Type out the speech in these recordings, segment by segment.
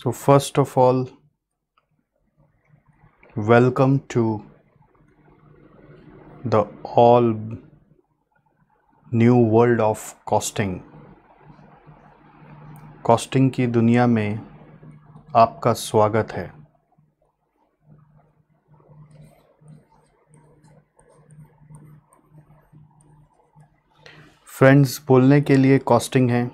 so first of all welcome to the all new world of costing costing की दुनिया में आपका स्वागत है फ्रेंड्स बोलने के लिए कॉस्टिंग है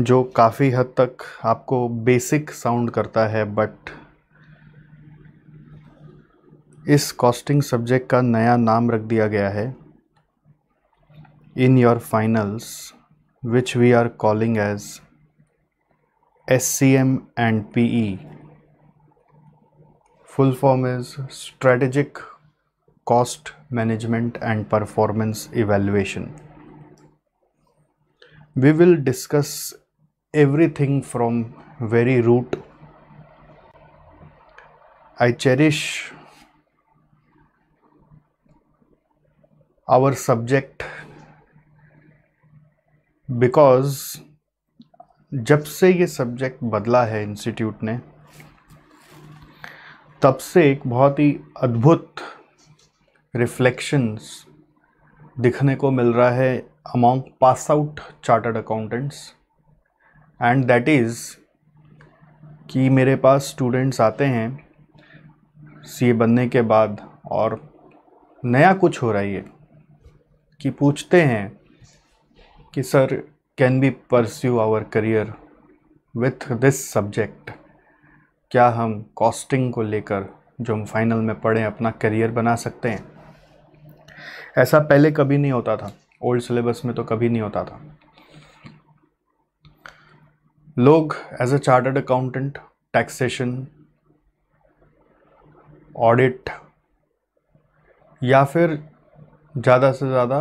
जो काफ़ी हद तक आपको बेसिक साउंड करता है बट इस कॉस्टिंग सब्जेक्ट का नया नाम रख दिया गया है in your finals which we are calling as S C M and P E full form is strategic cost management and performance evaluation we will discuss everything from very root. I cherish our subject because जब से ये subject बदला है institute ने तब से एक बहुत ही अद्भुत रिफ्लेक्शंस दिखने को मिल रहा है among pass out chartered accountants and that is कि मेरे पास स्टूडेंट्स आते हैं सी बनने के बाद और नया कुछ हो रहा है कि पूछते हैं कि sir can be pursue our career with this subject क्या हम कॉस्टिंग को लेकर जो हम फाइनल में पढ़ें अपना करियर बना सकते हैं ऐसा पहले कभी नहीं होता था ओल्ड सिलेबस में तो कभी नहीं होता था लोग as a chartered accountant taxation audit या फिर ज़्यादा से ज़्यादा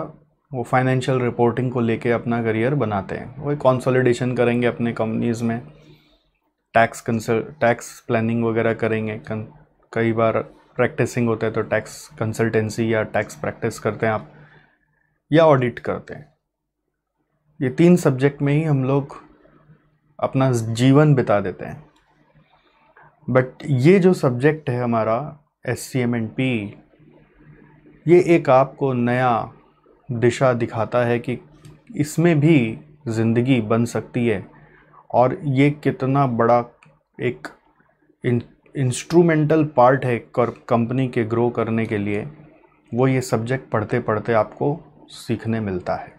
वो फाइनेंशियल रिपोर्टिंग को लेके अपना करियर बनाते हैं वो कंसोलिडेशन करेंगे अपने कंपनीज़ में टैक्स कंसल टैक्स प्लानिंग वगैरह करेंगे कई बार प्रैक्टिसिंग होता है तो टैक्स कंसल्टेंसी या टैक्स प्रैक्टिस करते हैं आप या ऑडिट करते हैं ये तीन सब्जेक्ट में ही हम लोग अपना जीवन बिता देते हैं बट ये जो सब्जेक्ट है हमारा S C M and P ये एक आपको नया दिशा दिखाता है कि इसमें भी ज़िंदगी बन सकती है और ये कितना बड़ा एक इंस्ट्रूमेंटल पार्ट है कंपनी के ग्रो करने के लिए वो ये सब्जेक्ट पढ़ते पढ़ते आपको सीखने मिलता है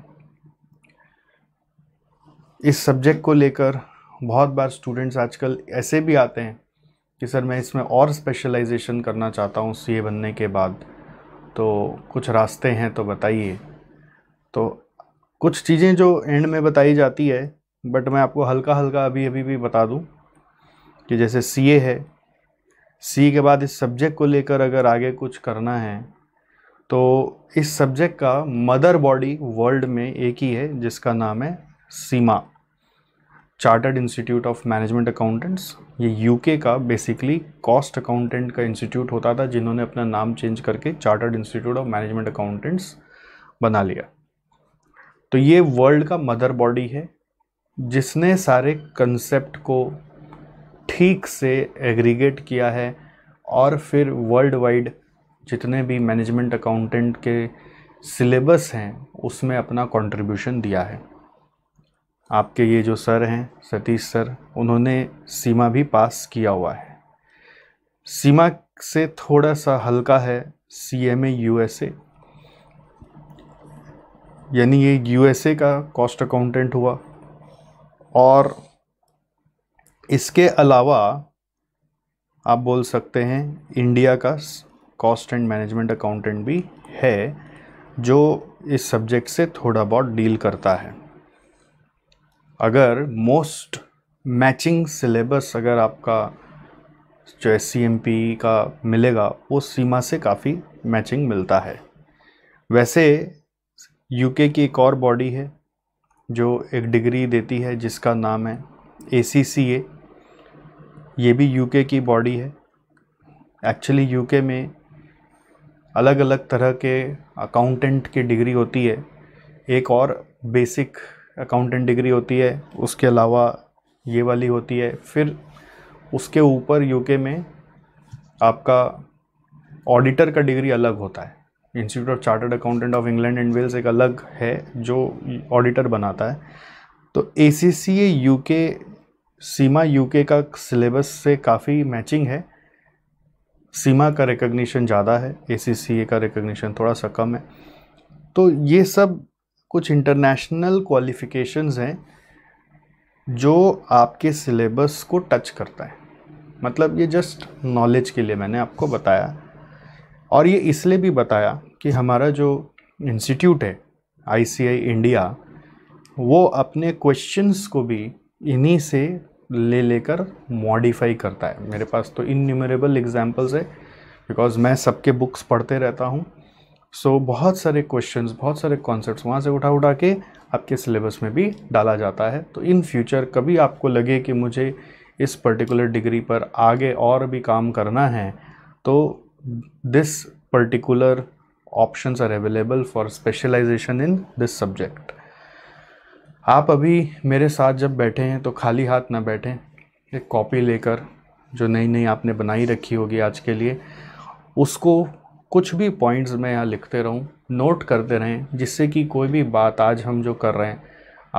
इस सब्जेक्ट को लेकर बहुत बार स्टूडेंट्स आजकल ऐसे भी आते हैं कि सर मैं इसमें और स्पेशलाइजेशन करना चाहता हूँ सी बनने के बाद तो कुछ रास्ते हैं तो बताइए तो कुछ चीज़ें जो एंड में बताई जाती है बट मैं आपको हल्का हल्का अभी अभी भी बता दूँ कि जैसे सी है सी के बाद इस सब्जेक्ट को लेकर अगर आगे कुछ करना है तो इस सब्जेक्ट का मदर बॉडी वर्ल्ड में एक ही है जिसका नाम है CIMA chartered institute of management accountants ये यूके का बेसिकली कॉस्ट अकाउंटेंट का इंस्टीट्यूट होता था जिन्होंने अपना नाम चेंज करके chartered institute of management accountants बना लिया तो ये वर्ल्ड का मदर बॉडी है जिसने सारे कंसेप्ट को ठीक से एग्रीगेट किया है और फिर वर्ल्ड वाइड जितने भी मैनेजमेंट अकाउंटेंट के सिलेबस हैं उसमें अपना कंट्रीब्यूशन दिया है आपके ये जो सर हैं सतीश सर उन्होंने सीमा भी पास किया हुआ है सीमा से थोड़ा सा हल्का है C M A U S A यानी ये यू एस ए का कॉस्ट अकाउंटेंट हुआ और इसके अलावा आप बोल सकते हैं इंडिया का कॉस्ट एंड मैनेजमेंट अकाउंटेंट भी है जो इस सब्जेक्ट से थोड़ा बहुत डील करता है अगर मोस्ट मैचिंग सिलेबस अगर आपका जो एस का मिलेगा वो सीमा से काफ़ी मैचिंग मिलता है वैसे यूके की एक और बॉडी है जो एक डिग्री देती है जिसका नाम है ए ये भी यूके की बॉडी है एक्चुअली यूके में अलग अलग तरह के अकाउंटेंट की डिग्री होती है एक और बेसिक अकाउंटेंट डिग्री होती है उसके अलावा ये वाली होती है फिर उसके ऊपर यूके में आपका ऑडिटर का डिग्री अलग होता है institute of chartered accountant of England and Wales एक अलग है जो ऑडिटर बनाता है तो ए सी सी ए यू के सीमा के का सिलेबस से काफ़ी मैचिंग है सीमा का रिकग्निशन ज़्यादा है ए सी सी ए का रिकग्निशन थोड़ा सा कम है तो ये सब कुछ इंटरनेशनल क्वालिफ़िकेशंस हैं जो आपके सिलेबस को टच करता है मतलब ये जस्ट नॉलेज के लिए मैंने आपको बताया और ये इसलिए भी बताया कि हमारा जो इंस्टीट्यूट है आईसीआई इंडिया वो अपने क्वेश्चंस को भी इन्हीं से ले लेकर मॉडिफाई करता है मेरे पास तो इन्यूमरेबल एग्जाम्पल्स है बिकॉज मैं सबके बुक्स पढ़ते रहता हूँ सो so, बहुत सारे क्वेश्चंस बहुत सारे कॉन्सेप्ट्स वहाँ से उठा उठा के आपके सिलेबस में भी डाला जाता है तो इन फ्यूचर कभी आपको लगे कि मुझे इस पर्टिकुलर डिग्री पर आगे और भी काम करना है तो this particular options are available for specialization in this subject आप अभी मेरे साथ जब बैठे हैं तो खाली हाथ ना बैठें एक कॉपी लेकर जो नई नई आपने बनाई रखी होगी आज के लिए उसको कुछ भी पॉइंट्स मैं यहाँ लिखते रहूँ नोट करते रहें जिससे कि कोई भी बात आज हम जो कर रहे हैं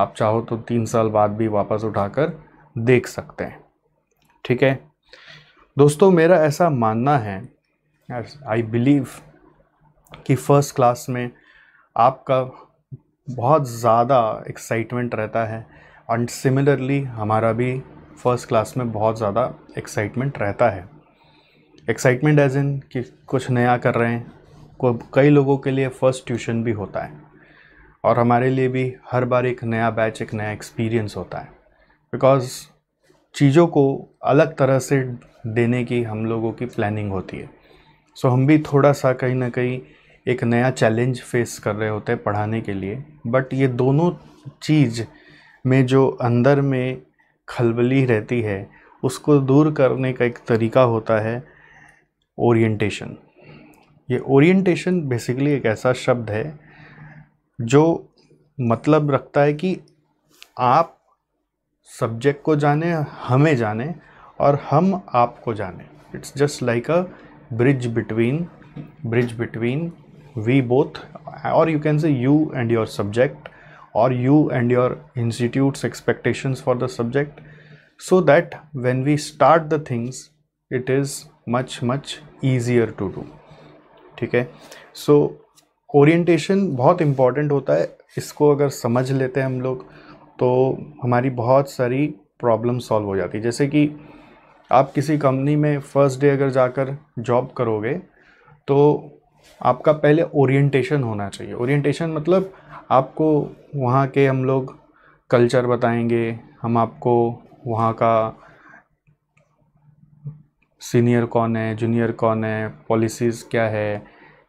आप चाहो तो तीन साल बाद भी वापस उठाकर देख सकते हैं ठीक है दोस्तों मेरा ऐसा मानना है आई बिलीव कि फ़र्स्ट क्लास में आपका बहुत ज़्यादा एक्साइटमेंट रहता है एंड सिमिलरली हमारा भी फ़र्स्ट क्लास में बहुत ज़्यादा एक्साइटमेंट रहता है एक्साइटमेंट एज इन कि कुछ नया कर रहे हैं को कई लोगों के लिए फ़र्स्ट ट्यूशन भी होता है और हमारे लिए भी हर बार एक नया बैच एक नया एक्सपीरियंस होता है बिकॉज़ चीज़ों को अलग तरह से देने की हम लोगों की प्लानिंग होती है सो so, हम भी थोड़ा सा कहीं ना कहीं एक नया चैलेंज फेस कर रहे होते हैं पढ़ाने के लिए बट ये दोनों चीज़ में जो अंदर में खलबली रहती है उसको दूर करने का एक तरीका होता है ओरिएंटेशन ये ओरिएंटेशन बेसिकली एक ऐसा शब्द है जो मतलब रखता है कि आप सब्जेक्ट को जाने हमें जाने और हम आपको जाने it's just like a bridge between bridge between we both और you can say you and your subject और you and your institutes expectations for the subject so that when we start the things it is much much easier to do ठीक है सो orientation बहुत important होता है इसको अगर समझ लेते हैं हम लोग तो हमारी बहुत सारी प्रॉब्लम सॉल्व हो जाती है जैसे कि आप किसी कंपनी में फर्स्ट डे अगर जाकर जॉब करोगे तो आपका पहले ओरिएंटेशन होना चाहिए ओरिएंटेशन मतलब आपको वहाँ के हम लोग कल्चर बताएंगे हम आपको वहाँ का सीनियर कौन है जूनियर कौन है पॉलिसीज़ क्या है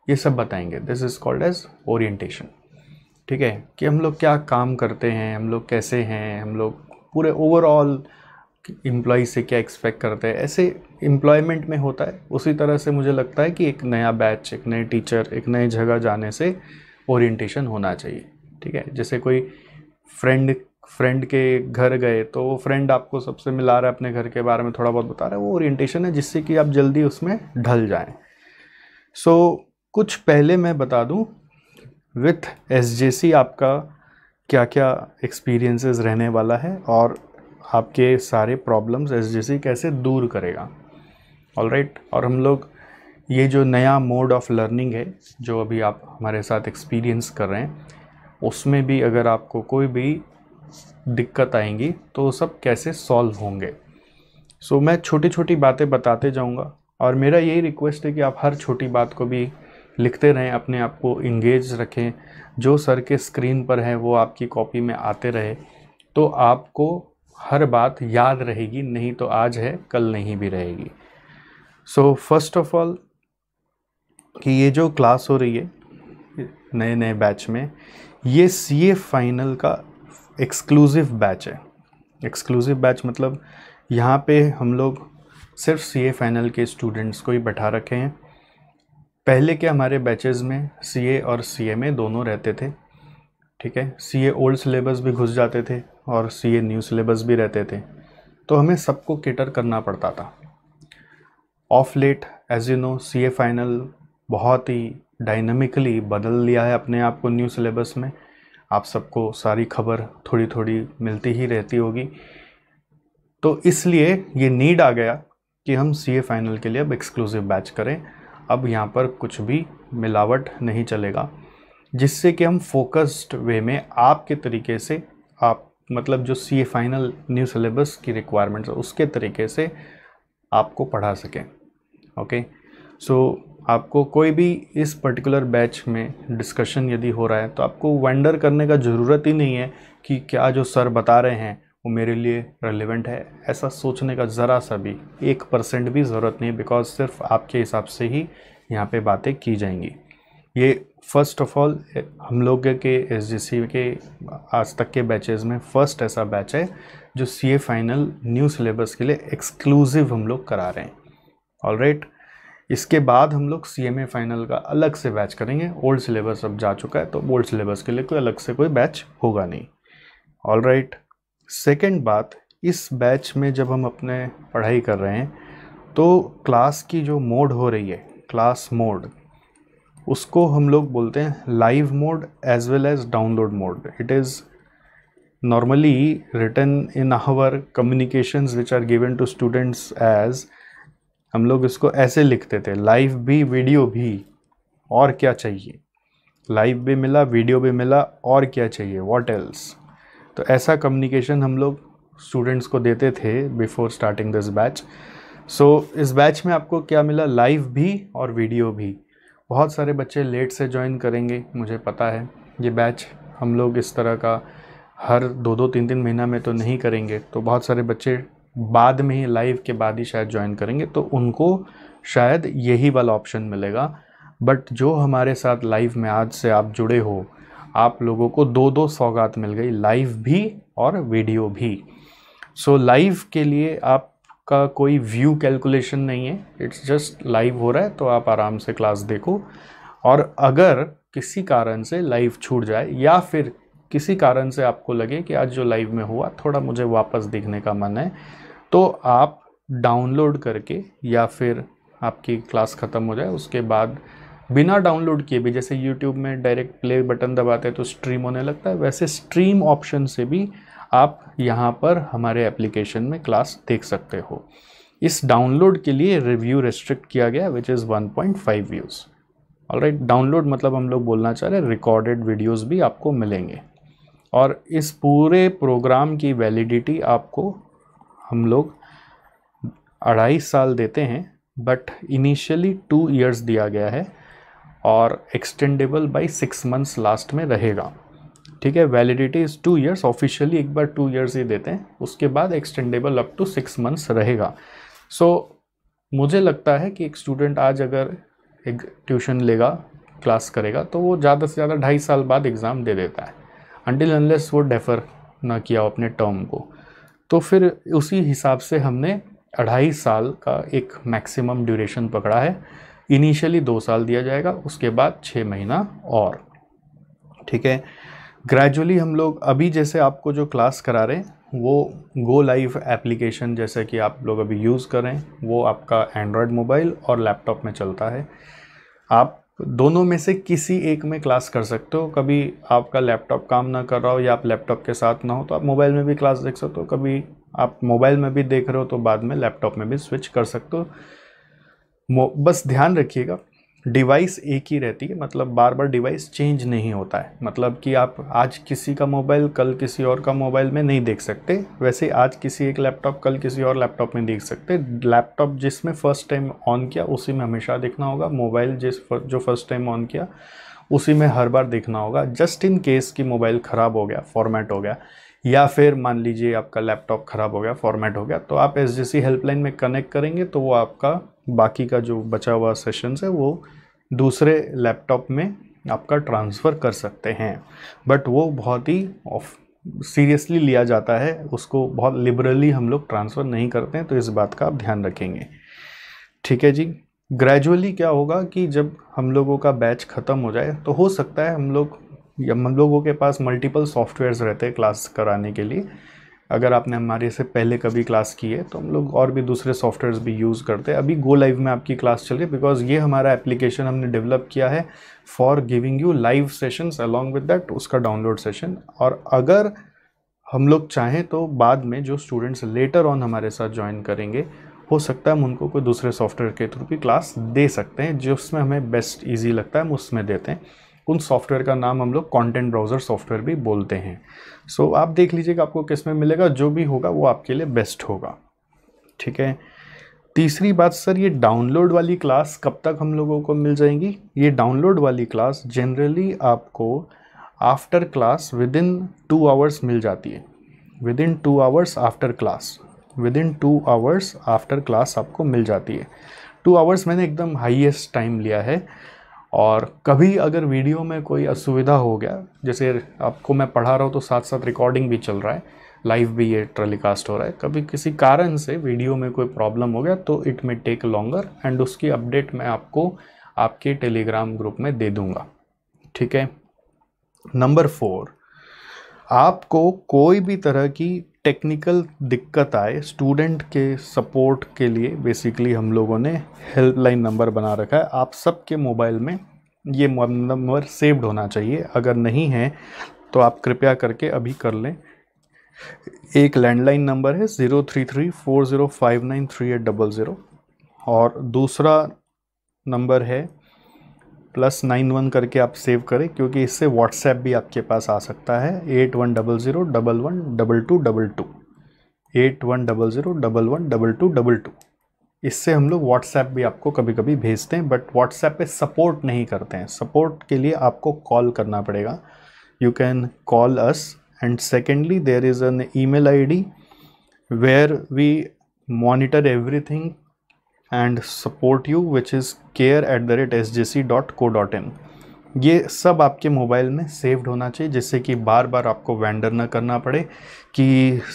ये सब बताएंगे this is called as orientation ठीक है कि हम लोग क्या काम करते हैं हम लोग कैसे हैं हम लोग पूरे ओवरऑल एम्प्लॉय से क्या एक्सपेक्ट करते हैं ऐसे एम्प्लॉयमेंट में होता है उसी तरह से मुझे लगता है कि एक नया बैच एक नए टीचर एक नए जगह जाने से ओरिएंटेशन होना चाहिए ठीक है जैसे कोई फ्रेंड फ्रेंड के घर गए तो वो फ्रेंड आपको सबसे मिला रहा है अपने घर के बारे में थोड़ा बहुत बता रहा है वो ओरिएंटेशन है जिससे कि आप जल्दी उसमें ढल जाएं सो so, कुछ पहले मैं बता दूं विथ एस आपका क्या क्या एक्सपीरियंसेस रहने वाला है और आपके सारे प्रॉब्लम्स एस कैसे दूर करेगा ऑल राइट right? और हम लोग ये जो नया मोड ऑफ लर्निंग है जो अभी आप हमारे साथ एक्सपीरियंस कर रहे हैं उसमें भी अगर आपको कोई भी दिक्कत आएंगी तो वो सब कैसे सॉल्व होंगे सो so, मैं छोटी छोटी बातें बताते जाऊँगा और मेरा यही रिक्वेस्ट है कि आप हर छोटी बात को भी लिखते रहें अपने आप को इंगेज रखें जो सर के स्क्रीन पर है वो आपकी कॉपी में आते रहे तो आपको हर बात याद रहेगी नहीं तो आज है कल नहीं भी रहेगी सो फर्स्ट ऑफ ऑल कि ये जो क्लास हो रही है नए नए बैच में ये सी ए फाइनल का एक्सक्लूसिव बैच है एक्सक्लूसिव बैच मतलब यहाँ पे हम लोग सिर्फ सी ए फाइनल के स्टूडेंट्स को ही बैठा रखे हैं पहले के हमारे बैचेस में सी ए और सी एम में दोनों रहते थे ठीक है ए ओल्ड सिलेबस भी घुस जाते थे और सी ए न्यू सिलेबस भी रहते थे तो हमें सबको केटर करना पड़ता था of late as you know C A final बहुत ही डायनमिकली बदल लिया है अपने आप को न्यू सिलेबस में आप सबको सारी खबर थोड़ी थोड़ी मिलती ही रहती होगी तो इसलिए ये नीड आ गया कि हम ए फाइनल के लिए अब एक्सक्लूसिव बैच करें अब यहाँ पर कुछ भी मिलावट नहीं चलेगा जिससे कि हम फोकस्ड वे में आपके तरीके से आप मतलब जो C A final new syllabus की रिक्वायरमेंट्स उसके तरीके से आपको पढ़ा सकें ओके सो आपको कोई भी इस पर्टिकुलर बैच में डिस्कशन यदि हो रहा है तो आपको वंडर करने का ज़रूरत ही नहीं है कि क्या जो सर बता रहे हैं वो मेरे लिए रेलिवेंट है ऐसा सोचने का ज़रा सा भी एक परसेंट भी ज़रूरत नहीं बिकॉज सिर्फ आपके हिसाब से ही यहाँ पे बातें की जाएंगी ये फर्स्ट ऑफ ऑल हम लोग के एस के आज तक के बैचेज़ में फ़र्स्ट ऐसा बैच है जो सी फाइनल न्यू सिलेबस के लिए एक्सक्लूसिव हम लोग करा रहे हैं ऑल राइट right? इसके बाद हम लोग सी एम ए फाइनल का अलग से बैच करेंगे ओल्ड सिलेबस अब जा चुका है तो ओल्ड सिलेबस के लिए कोई अलग से कोई बैच होगा नहीं ऑल राइट सेकेंड बात इस बैच में जब हम अपने पढ़ाई कर रहे हैं तो क्लास की जो मोड हो रही है क्लास मोड उसको हम लोग बोलते हैं live mode as well as download mode it is normally written in our communications which are given to students as हम लोग इसको ऐसे लिखते थे लाइव भी वीडियो भी और क्या चाहिए लाइव भी मिला वीडियो भी मिला और क्या चाहिए वॉट एल्स तो ऐसा कम्युनिकेशन हम लोग स्टूडेंट्स को देते थे before starting this batch so इस बैच में आपको क्या मिला लाइव भी और वीडियो भी बहुत सारे बच्चे लेट से ज्वाइन करेंगे मुझे पता है ये बैच हम लोग इस तरह का हर दो दो तीन तीन महीना में तो नहीं करेंगे तो बहुत सारे बच्चे बाद में ही लाइव के बाद ही शायद ज्वाइन करेंगे तो उनको शायद यही वाला ऑप्शन मिलेगा बट जो हमारे साथ लाइव में आज से आप जुड़े हो आप लोगों को दो दो सौगात मिल गई लाइव भी और वीडियो भी सो so, लाइव के लिए आपका कोई व्यू कैलकुलेशन नहीं है इट्स जस्ट लाइव हो रहा है तो आप आराम से क्लास देखो और अगर किसी कारण से लाइव छूट जाए या फिर किसी कारण से आपको लगे कि आज जो लाइव में हुआ थोड़ा मुझे वापस देखने का मन है तो आप डाउनलोड करके या फिर आपकी क्लास ख़त्म हो जाए उसके बाद बिना डाउनलोड किए भी जैसे यूट्यूब में डायरेक्ट प्ले बटन दबाते हैं तो स्ट्रीम होने लगता है वैसे स्ट्रीम ऑप्शन से भी आप यहाँ पर हमारे एप्लीकेशन में क्लास देख सकते हो इस डाउनलोड के लिए रिव्यू रेस्ट्रिक्ट किया गया which is one point views और राइट डाउनलोड मतलब हम लोग बोलना चाह रहे हैं रिकॉर्डेड वीडियोज़ भी आपको मिलेंगे और इस पूरे प्रोग्राम की वैलिडिटी आपको हम लोग अढ़ाई साल देते हैं बट इनिशियली टू ईयर्स दिया गया है और extendable by six months last में रहेगा ठीक है validity is two years officially एक बार टू ईयर्स ही देते हैं उसके बाद extendable up to six months रहेगा सो so, मुझे लगता है कि एक स्टूडेंट आज अगर एक ट्यूशन लेगा क्लास करेगा तो वो ज़्यादा से ज़्यादा ढाई साल बाद एग्ज़ाम दे देता है अनटिल अनलेस वो डेफर ना किया अपने टर्म को तो फिर उसी हिसाब से हमने अढ़ाई साल का एक मैक्सिमम ड्यूरेशन पकड़ा है इनिशियली दो साल दिया जाएगा उसके बाद छः महीना और ठीक है ग्रेजुअली हम लोग अभी जैसे आपको जो क्लास करा रहे हैं वो गो लाइव एप्लीकेशन जैसे कि आप लोग अभी यूज़ करें वो आपका एंड्रॉयड मोबाइल और लैपटॉप में चलता है आप दोनों में से किसी एक में क्लास कर सकते हो कभी आपका लैपटॉप काम ना कर रहा हो या आप लैपटॉप के साथ ना हो तो आप मोबाइल में भी क्लास देख सकते हो कभी आप मोबाइल में भी देख रहे हो तो बाद में लैपटॉप में भी स्विच कर सकते हो बस ध्यान रखिएगा डिवाइस एक ही रहती है मतलब बार बार डिवाइस चेंज नहीं होता है मतलब कि आप आज किसी का मोबाइल कल किसी और का मोबाइल में नहीं देख सकते वैसे आज किसी एक लैपटॉप कल किसी और लैपटॉप में देख सकते लैपटॉप जिसमें फ़र्स्ट टाइम ऑन किया उसी में हमेशा देखना होगा मोबाइल जिस जो फर्स्ट टाइम ऑन किया उसी में हर बार देखना होगा जस्ट इन केस कि मोबाइल ख़राब हो गया फॉर्मेट हो गया या फिर मान लीजिए आपका लैपटॉप ख़राब हो गया फॉर्मेट हो गया तो आप एस हेल्पलाइन में कनेक्ट करेंगे तो वो आपका बाकी का जो बचा हुआ सेशंस है वो दूसरे लैपटॉप में आपका ट्रांसफ़र कर सकते हैं बट वो बहुत ही ऑफ सीरियसली लिया जाता है उसको बहुत लिबरली हम लोग ट्रांसफ़र नहीं करते हैं तो इस बात का आप ध्यान रखेंगे ठीक है जी ग्रेजुअली क्या होगा कि जब हम लोगों का बैच ख़त्म हो जाए तो हो सकता है हम लोग या हम लोगों के पास मल्टीपल सॉफ्टवेयर्स रहते हैं क्लास कराने के लिए अगर आपने हमारे से पहले कभी क्लास की है तो हम लोग और भी दूसरे सॉफ्टवेयर्स भी यूज़ करते हैं अभी गो लाइव में आपकी क्लास चल रही है बिकॉज ये हमारा एप्लीकेशन हमने डेवलप किया है for giving you live sessions along with that उसका डाउनलोड सेशन और अगर हम लोग चाहें तो बाद में जो स्टूडेंट्स लेटर ऑन हमारे साथ ज्वाइन करेंगे हो सकता है हम उनको कोई दूसरे सॉफ्टवेयर के थ्रू भी क्लास दे सकते हैं जिसमें हमें बेस्ट ईजी लगता है हम उसमें देते हैं उन सॉफ्टवेयर का नाम हम लोग कॉन्टेंट ब्राउज़र सॉफ्टवेयर भी बोलते हैं सो so, आप देख लीजिएगा आपको किस में मिलेगा जो भी होगा वो आपके लिए बेस्ट होगा ठीक है तीसरी बात सर ये डाउनलोड वाली क्लास कब तक हम लोगों को मिल जाएंगी ये डाउनलोड वाली क्लास जनरली आपको after class within two hours मिल जाती है within two hours after class within two hours after class आपको मिल जाती है टू आवर्स मैंने एकदम हाईएस्ट टाइम लिया है और कभी अगर वीडियो में कोई असुविधा हो गया जैसे आपको मैं पढ़ा रहा हूँ तो साथ साथ रिकॉर्डिंग भी चल रहा है लाइव भी ये टेलीकास्ट हो रहा है कभी किसी कारण से वीडियो में कोई प्रॉब्लम हो गया तो it may take longer and उसकी अपडेट मैं आपको आपके टेलीग्राम ग्रुप में दे दूँगा ठीक है नंबर फोर आपको कोई भी तरह की टेक्निकल दिक्कत आए स्टूडेंट के सपोर्ट के लिए बेसिकली हम लोगों ने हेल्पलाइन नंबर बना रखा है आप सबके मोबाइल में ये नंबर सेव्ड होना चाहिए अगर नहीं है तो आप कृपया करके अभी कर लें एक लैंडलाइन नंबर है zero three three four zero five nine three eight double zero और दूसरा नंबर है प्लस नाइन वन करके आप सेव करें क्योंकि इससे व्हाट्सएप भी आपके पास आ सकता है eight one double zero double one double two double two eight one double zero double one double two double two इससे हम लोग व्हाट्सएप भी आपको कभी कभी भेजते हैं बट व्हाट्सएप पे सपोर्ट नहीं करते हैं सपोर्ट के लिए आपको कॉल करना पड़ेगा you can call us and secondly there is an e mail I D where we monitor everything and support you which is care at the rate S J C dot co dot in ये सब आपके mobile में saved होना चाहिए जिससे कि बार बार आपको vendor ना करना पड़े कि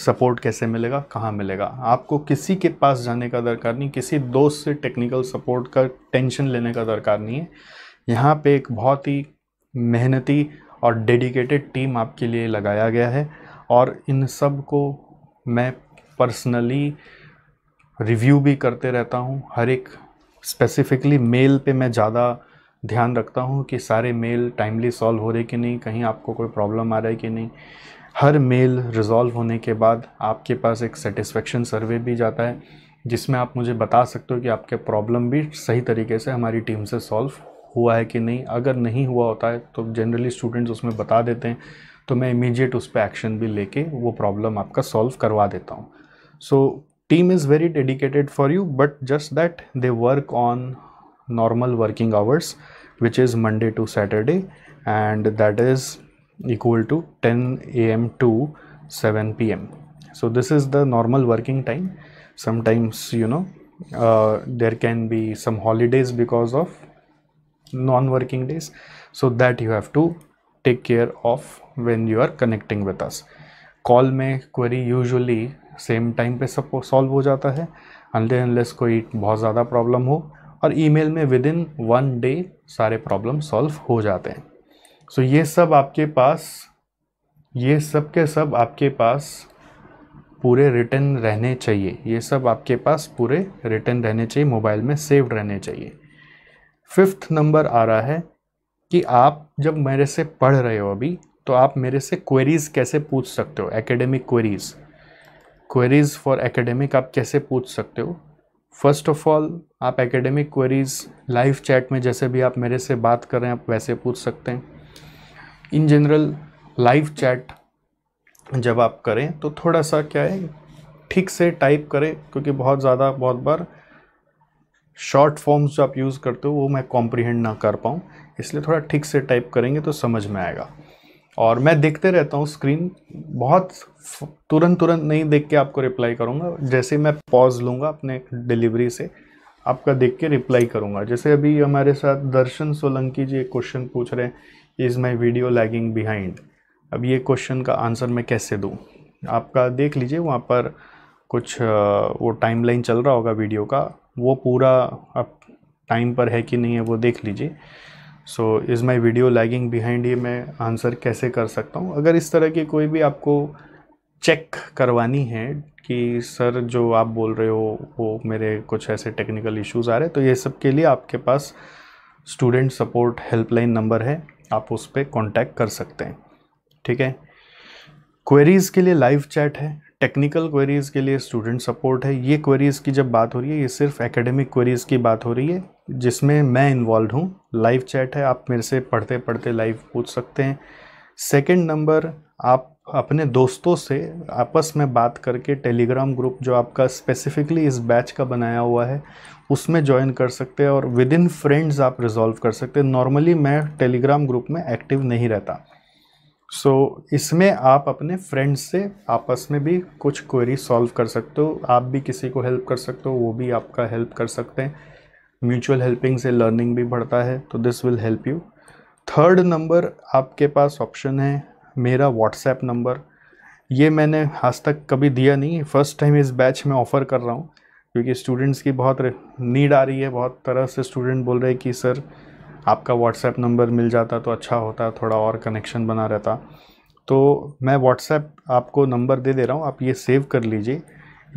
सपोर्ट कैसे मिलेगा कहाँ मिलेगा आपको किसी के पास जाने का दरकार नहीं किसी दोस्त से टेक्निकल सपोर्ट का टेंशन लेने का दरकार नहीं है यहाँ पे एक बहुत ही मेहनती और डेडिकेटेड टीम आपके लिए लगाया गया है और इन सब को मैं पर्सनली रिव्यू भी करते रहता हूँ हर एक स्पेसिफिकली मेल पे मैं ज़्यादा ध्यान रखता हूँ कि सारे मेल टाइमली सॉल्व हो रहे कि नहीं कहीं आपको कोई प्रॉब्लम आ रहा है कि नहीं हर मेल रिजॉल्व होने के बाद आपके पास एक सेटिस्फेक्शन सर्वे भी जाता है जिसमें आप मुझे बता सकते हो कि आपके प्रॉब्लम भी सही तरीके से हमारी टीम से सॉल्व हुआ है कि नहीं अगर नहीं हुआ होता है तो जनरली स्टूडेंट्स उसमें बता देते हैं तो मैं इमीडिएट उस पर एक्शन भी लेके वो प्रॉब्लम आपका सॉल्व करवा देता हूँ so so, team is very dedicated for you but just that they work on normal working hours which is monday to saturday and that is equal to 10 a.m to 7 p.m so this is the normal working time sometimes you know uh, there can be some holidays because of non-working days so that you have to take care of when you are connecting with us call me query usually same time पे सब solve हो जाता है अनले unless कोई बहुत ज़्यादा problem हो और ईमेल में विद इन वन डे सारे प्रॉब्लम सॉल्व हो जाते हैं सो so, ये सब आपके पास ये सब के सब आपके पास पूरे रिटर्न रहने चाहिए ये सब आपके पास पूरे रिटर्न रहने चाहिए मोबाइल में सेव रहने चाहिए फिफ्थ नंबर आ रहा है कि आप जब मेरे से पढ़ रहे हो अभी तो आप मेरे से क्वेरीज़ कैसे पूछ सकते हो academic queries queries for academic आप कैसे पूछ सकते हो फर्स्ट ऑफ ऑल आप एकेडमिक क्वेरीज़ लाइव चैट में जैसे भी आप मेरे से बात कर रहे हैं आप वैसे पूछ सकते हैं इन जनरल लाइव चैट जब आप करें तो थोड़ा सा क्या है ठीक से टाइप करें क्योंकि बहुत ज़्यादा बहुत बार शॉर्ट फॉर्म्स जो आप यूज़ करते हो वो मैं कॉम्प्रीहेंड ना कर पाऊँ इसलिए थोड़ा ठीक से टाइप करेंगे तो समझ में आएगा और मैं देखते रहता हूँ स्क्रीन बहुत तुरंत तुरंत नहीं देख के आपको रिप्लाई करूँगा जैसे मैं पॉज लूँगा अपने डिलीवरी से आपका देख के रिप्लाई करूँगा जैसे अभी हमारे साथ दर्शन सोलंकी जी एक क्वेश्चन पूछ रहे हैं is my video lagging behind अब ये क्वेश्चन का आंसर मैं कैसे दूँ आपका देख लीजिए वहाँ पर कुछ वो टाइमलाइन चल रहा होगा वीडियो का वो पूरा आप टाइम पर है कि नहीं है वो देख लीजिए so is my video lagging behind ये मैं आंसर कैसे कर सकता हूँ अगर इस तरह की कोई भी आपको चेक करवानी है कि सर जो आप बोल रहे हो वो मेरे कुछ ऐसे टेक्निकल इश्यूज़ आ रहे हैं तो ये सब के लिए आपके पास स्टूडेंट सपोर्ट हेल्पलाइन नंबर है आप उस पर कॉन्टैक्ट कर सकते हैं ठीक है क्वेरीज़ के लिए लाइव चैट है टेक्निकल क्वेरीज़ के लिए स्टूडेंट सपोर्ट है ये क्वेरीज़ की जब बात हो रही है ये सिर्फ एकेडमिक क्वेरीज़ की बात हो रही है जिसमें मैं इन्वॉल्व हूँ लाइव चैट है आप मेरे से पढ़ते पढ़ते लाइव पूछ सकते हैं सेकंड नंबर आप अपने दोस्तों से आपस में बात करके टेलीग्राम ग्रुप जो आपका स्पेसिफिकली इस बैच का बनाया हुआ है उसमें ज्वाइन कर सकते हैं और विद इन फ्रेंड्स आप रिजॉल्व कर सकते हैं नॉर्मली मैं टेलीग्राम ग्रुप में एक्टिव नहीं रहता सो so, इसमें आप अपने फ्रेंड्स से आपस में भी कुछ क्वेरी सॉल्व कर सकते हो आप भी किसी को हेल्प कर सकते हो वो भी आपका हेल्प कर सकते हैं म्यूचुअल हेल्पिंग से लर्निंग भी बढ़ता है तो this will help you third number आपके पास ऑप्शन है मेरा व्हाट्सएप नंबर ये मैंने आज तक कभी दिया नहीं फर्स्ट टाइम इस बैच में ऑफ़र कर रहा हूँ क्योंकि स्टूडेंट्स की बहुत नीड आ रही है बहुत तरह से स्टूडेंट बोल रहे हैं कि सर आपका व्हाट्सएप नंबर मिल जाता तो अच्छा होता थोड़ा और कनेक्शन बना रहता तो मैं व्हाट्सएप आपको नंबर दे दे रहा हूँ आप ये सेव कर लीजिए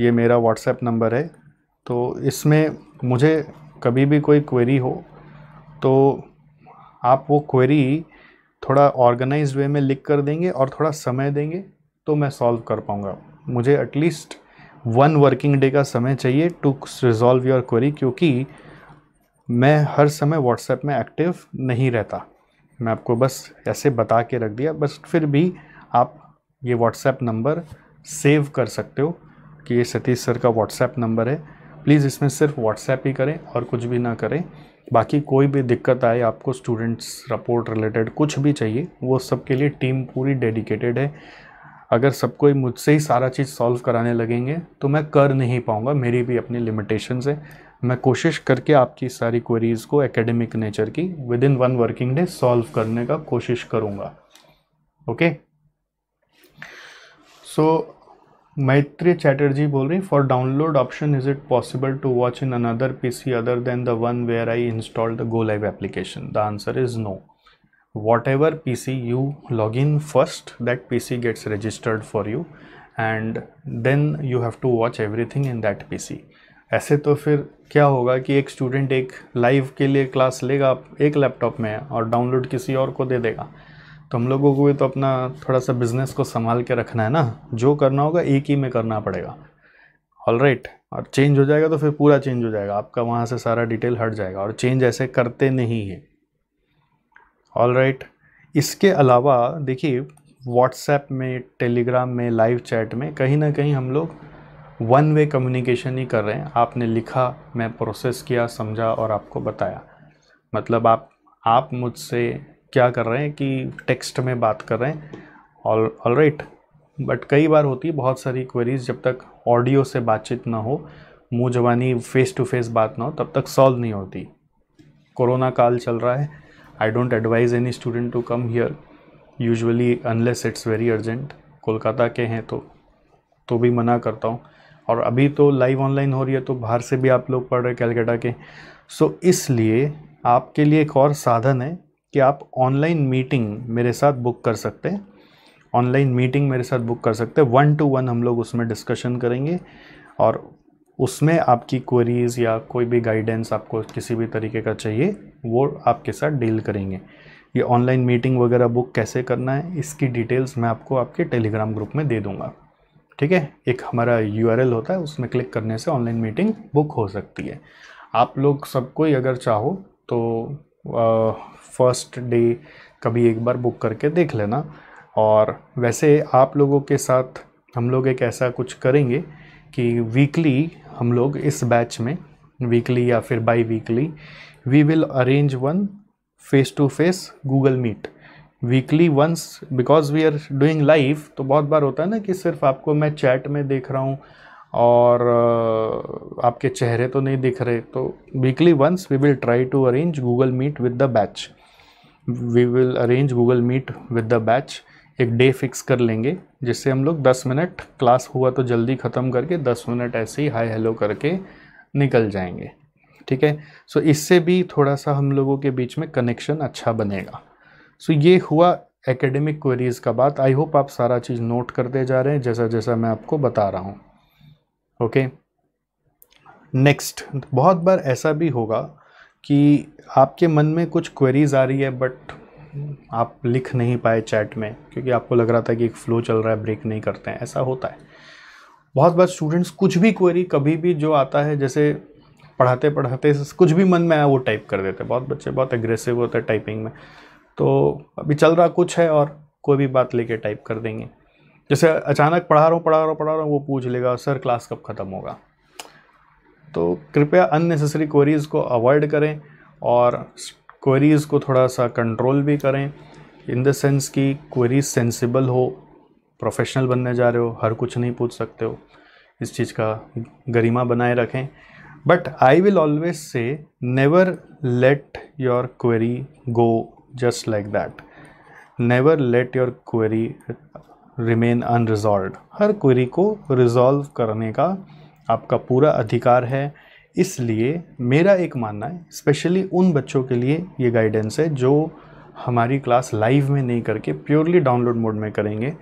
ये मेरा व्हाट्सएप नंबर है तो इसमें मुझे कभी भी कोई क्वेरी हो तो आप वो क्वेरी थोड़ा ऑर्गेनाइज वे में लिख कर देंगे और थोड़ा समय देंगे तो मैं सॉल्व कर पाऊँगा मुझे एटलीस्ट वन वर्किंग डे का समय चाहिए टू रिजॉल्व योर क्वेरी क्योंकि मैं हर समय व्हाट्सएप में एक्टिव नहीं रहता मैं आपको बस ऐसे बता के रख दिया बस फिर भी आप ये व्हाट्सएप नंबर सेव कर सकते हो कि ये सतीश सर का व्हाट्सएप नंबर है प्लीज़ इसमें सिर्फ व्हाट्सएप ही करें और कुछ भी ना करें बाकी कोई भी दिक्कत आए आपको स्टूडेंट्स रिपोर्ट रिलेटेड कुछ भी चाहिए वो सब के लिए टीम पूरी डेडिकेटेड है अगर सब कोई मुझसे ही सारा चीज़ सॉल्व कराने लगेंगे तो मैं कर नहीं पाऊँगा मेरी भी अपनी लिमिटेशन है मैं कोशिश करके आपकी सारी क्वेरीज़ को एकेडमिक नेचर की within one working day solve करने का कोशिश करूँगा ओके सो मैत्री चैटर्जी बोल रही for download option is it possible to watch in another P C other than the one where I install the go live application the answer is no whatever P C you log in first that P C gets registered for you and then you have to watch everything in that P C ऐसे तो फिर क्या होगा कि एक student एक live के लिए क्लास लेगा एक लैपटॉप में और डाउनलोड किसी और को दे देगा तो हम लोगों को तो अपना थोड़ा सा बिजनेस को संभाल के रखना है ना जो करना होगा एक ही में करना पड़ेगा ऑल राइट और चेंज हो जाएगा तो फिर पूरा चेंज हो जाएगा आपका वहाँ से सारा डिटेल हट जाएगा और चेंज ऐसे करते नहीं है ऑल राइट इसके अलावा देखिए व्हाट्सएप में टेलीग्राम में लाइव चैट में कहीं ना कहीं हम लोग वन वे कम्युनिकेशन ही कर रहे हैं आपने लिखा मैं प्रोसेस किया समझा और आपको बताया मतलब आप आप मुझसे क्या कर रहे हैं कि टेक्स्ट में बात कर रहे हैं ऑल ऑल राइट बट कई बार होती है बहुत सारी क्वेरीज जब तक ऑडियो से बातचीत ना हो मुँह जवानी फेस टू फेस बात ना हो तब तक सॉल्व नहीं होती कोरोना काल चल रहा है I don't advise any student to come here usually unless it's very urgent Kolkata के हैं तो तो भी मना करता हूँ और अभी तो लाइव ऑनलाइन हो रही है तो बाहर से भी आप लोग पढ़ रहे कैलकाटा के सो so, इसलिए आपके लिए एक और साधन है कि आप ऑनलाइन मीटिंग मेरे साथ बुक कर सकते हैं ऑनलाइन मीटिंग मेरे साथ बुक कर सकते हैं वन टू वन हम लोग उसमें डिस्कशन करेंगे और उसमें आपकी क्वेरीज़ या कोई भी गाइडेंस आपको किसी भी तरीके का चाहिए वो आपके साथ डील करेंगे ये ऑनलाइन मीटिंग वगैरह बुक कैसे करना है इसकी डिटेल्स मैं आपको आपके टेलीग्राम ग्रुप में दे दूँगा ठीक है एक हमारा यू होता है उसमें क्लिक करने से ऑनलाइन मीटिंग बुक हो सकती है आप लोग सब कोई अगर चाहो तो फर्स्ट डे कभी एक बार बुक करके देख लेना और वैसे आप लोगों के साथ हम लोग एक ऐसा कुछ करेंगे कि वीकली हम लोग इस बैच में वीकली या फिर biweekly we will arrange one face to face Google Meet weekly once because we are doing live तो बहुत बार होता है ना कि सिर्फ आपको मैं चैट में देख रहा हूँ और आपके चेहरे तो नहीं दिख रहे तो weekly once we will try to arrange Google Meet with the batch we will arrange Google Meet with the batch एक डे फिक्स कर लेंगे जिससे हम लोग 10 मिनट क्लास हुआ तो जल्दी ख़त्म करके 10 मिनट ऐसे ही हाई हेलो करके निकल जाएंगे ठीक है सो so, इससे भी थोड़ा सा हम लोगों के बीच में कनेक्शन अच्छा बनेगा सो so, ये हुआ एकेडमिक क्वेरीज़ का बात आई होप आप सारा चीज़ नोट करते जा रहे हैं जैसा जैसा मैं आपको बता रहा हूँ ओके नेक्स्ट बहुत बार ऐसा भी होगा कि आपके मन में कुछ क्वेरीज आ रही है बट आप लिख नहीं पाए चैट में क्योंकि आपको लग रहा था कि एक फ़्लो चल रहा है ब्रेक नहीं करते हैं ऐसा होता है बहुत बार स्टूडेंट्स कुछ भी क्वेरी कभी भी जो आता है जैसे पढ़ाते पढ़ाते कुछ भी मन में आया वो टाइप कर देते हैं बहुत बच्चे बहुत एग्रेसिव होते हैं टाइपिंग में तो अभी चल रहा कुछ है और कोई भी बात लेके टाइप कर देंगे जैसे अचानक पढ़ा रहा हूँ पढ़ा रहा हूँ पढ़ा रहा हूँ वो पूछ लेगा सर क्लास कब ख़त्म होगा तो कृपया अननेसेसरी क्वेरीज़ को अवॉइड करें और क्वेरीज़ को थोड़ा सा कंट्रोल भी करें इन द सेंस कि क्वेरीज सेंसिबल हो प्रोफेशनल बनने जा रहे हो हर कुछ नहीं पूछ सकते हो इस चीज़ का गरिमा बनाए रखें but I will always say never let your query go just like that never let your query remain unresolved हर क्वेरी को रिजॉल्व करने का आपका पूरा अधिकार है इसलिए मेरा एक मानना है स्पेशली उन बच्चों के लिए ये गाइडेंस है जो हमारी क्लास लाइव में नहीं करके प्योरली डाउनलोड मोड में करेंगे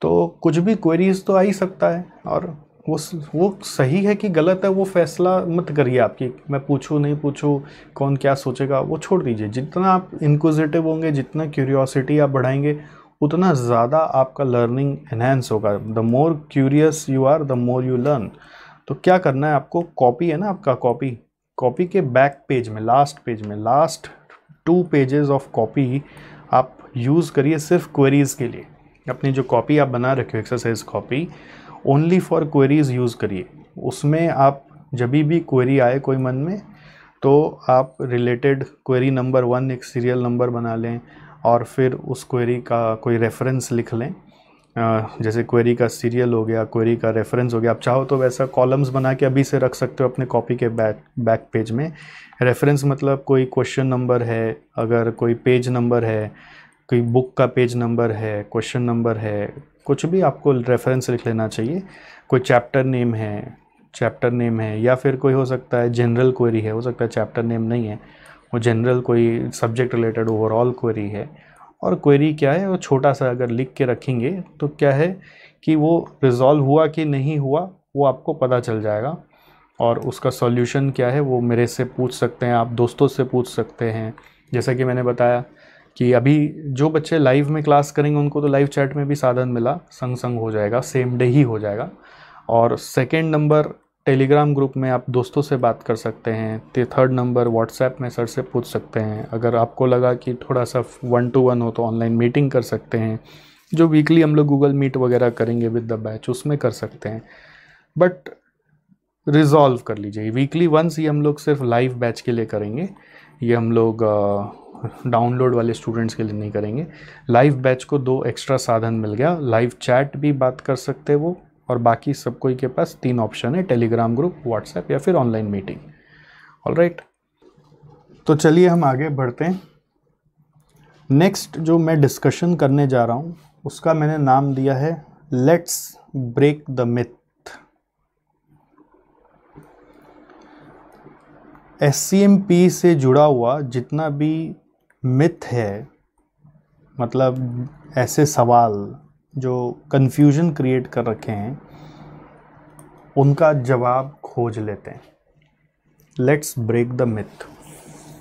तो कुछ भी क्वेरीज तो आ ही सकता है और वो वो सही है कि गलत है वो फैसला मत करिए आपकी मैं पूछूँ नहीं पूछूँ कौन क्या सोचेगा वो छोड़ दीजिए जितना आप इनक्विजिटिव होंगे जितना क्यूरियोसिटी आप बढ़ाएंगे उतना ज़्यादा आपका लर्निंग एनहेंस होगा the more curious you are the more you learn तो क्या करना है आपको कॉपी है ना आपका कॉपी कॉपी के बैक पेज में लास्ट पेज में last two pages of copy आप यूज़ करिए सिर्फ क्वेरीज़ के लिए अपनी जो कॉपी आप बना रखे हो exercise copy only for queries use करिए उसमें आप जब भी क्वेरी आए कोई मन में तो आप रिलेटेड क्वेरी नंबर वन एक सीरियल नंबर बना लें और फिर उस क्वेरी का कोई रेफरेंस लिख लें जैसे क्वेरी का सीरियल हो गया क्वेरी का रेफरेंस हो गया आप चाहो तो वैसा कॉलम्स बना के अभी से रख सकते हो अपने कॉपी के बैक बैक पेज में रेफरेंस मतलब कोई क्वेश्चन नंबर है अगर कोई पेज नंबर है कोई बुक का पेज नंबर है क्वेश्चन नंबर है कुछ भी आपको रेफरेंस लिख लेना चाहिए कोई चैप्टर नेम है चैप्टर नेम है या फिर कोई हो सकता है जनरल क्वेरी है हो सकता है चैप्टर नेम नहीं है वो जनरल कोई सब्जेक्ट रिलेटेड ओवरऑल क्वेरी है और क्वेरी क्या है वो छोटा सा अगर लिख के रखेंगे तो क्या है कि वो रिज़ॉल्व हुआ कि नहीं हुआ वो आपको पता चल जाएगा और उसका सॉल्यूशन क्या है वो मेरे से पूछ सकते हैं आप दोस्तों से पूछ सकते हैं जैसा कि मैंने बताया कि अभी जो बच्चे लाइव में क्लास करेंगे उनको तो लाइव चैट में भी साधन मिला संग संग हो जाएगा सेम डे ही हो जाएगा और सेकेंड नंबर टेलीग्राम ग्रुप में आप दोस्तों से बात कर सकते हैं ते थर्ड नंबर व्हाट्सएप में सर से पूछ सकते हैं अगर आपको लगा कि थोड़ा सा वन टू वन हो तो ऑनलाइन मीटिंग कर सकते हैं जो वीकली हम लोग गूगल मीट वगैरह करेंगे विद द बैच उसमें कर सकते हैं बट रिजॉल्व कर लीजिए वीकली वंस ये हम लोग सिर्फ लाइव बैच के लिए करेंगे ये हम लोग डाउनलोड वाले स्टूडेंट्स के लिए नहीं करेंगे लाइव बैच को दो एक्स्ट्रा साधन मिल गया लाइव चैट भी बात कर सकते वो और बाकी सब कोई के पास तीन ऑप्शन है टेलीग्राम ग्रुप व्हाट्सएप या फिर ऑनलाइन मीटिंग ऑल राइट तो चलिए हम आगे बढ़ते हैं नेक्स्ट जो मैं डिस्कशन करने जा रहा हूँ उसका मैंने नाम दिया है let's break the myths से जुड़ा हुआ जितना भी मिथ है मतलब ऐसे सवाल जो कन्फ्यूज़न क्रिएट कर रखे हैं उनका जवाब खोज लेते हैं let's break the myth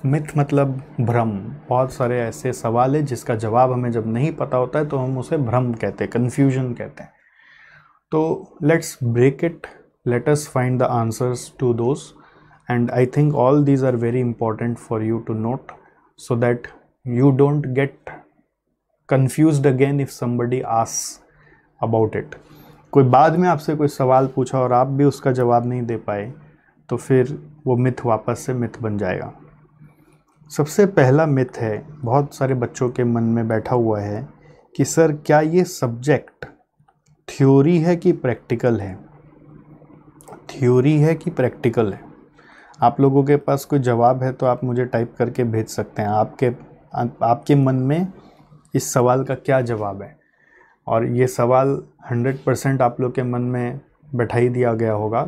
myth मतलब भ्रम बहुत सारे ऐसे सवाल है जिसका जवाब हमें जब नहीं पता होता है तो हम उसे भ्रम कहते हैं कन्फ्यूजन कहते हैं तो let's break it let find the answers to to and I think all these are very important for you to note so that you don't get confuse again if somebody आस about it कोई बाद में आपसे कोई सवाल पूछा और आप भी उसका जवाब नहीं दे पाए तो फिर वो मिथ वापस से मिथ बन जाएगा सबसे पहला मिथ है बहुत सारे बच्चों के मन में बैठा हुआ है कि सर क्या ये सब्जेक्ट थ्योरी है कि प्रैक्टिकल है थ्योरी है कि प्रैक्टिकल है आप लोगों के पास कोई जवाब है तो आप मुझे टाइप करके भेज सकते हैं आपके आपके मन में इस सवाल का क्या जवाब है और ये सवाल 100 परसेंट आप लोग के मन में बैठा ही दिया गया होगा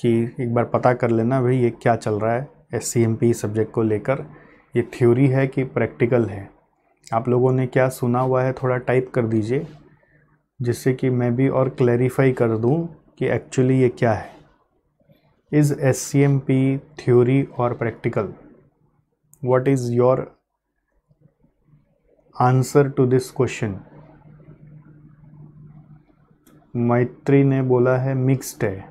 कि एक बार पता कर लेना भाई ये क्या चल रहा है एस सब्जेक्ट को लेकर ये थ्योरी है कि प्रैक्टिकल है आप लोगों ने क्या सुना हुआ है थोड़ा टाइप कर दीजिए जिससे कि मैं भी और क्लैरिफाई कर दूं कि एक्चुअली ये क्या है is S C M P theory और practical what is your answer to this question Maitri ने बोला है मिक्स्ड है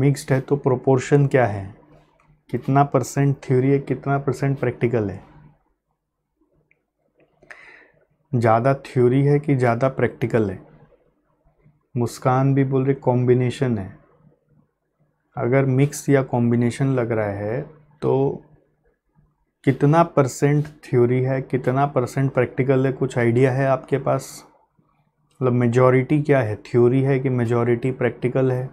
मिक्स्ड है तो प्रोपोर्शन क्या है कितना परसेंट थ्योरी है कितना परसेंट प्रैक्टिकल है ज़्यादा थ्योरी है कि ज़्यादा प्रैक्टिकल है मुस्कान भी बोल रही कॉम्बिनेशन है अगर मिक्स या कॉम्बिनेशन लग रहा है तो कितना परसेंट थ्योरी है कितना परसेंट प्रैक्टिकल है कुछ आइडिया है आपके पास मतलब मेजॉरिटी क्या है थ्योरी है कि मेजॉरिटी प्रैक्टिकल है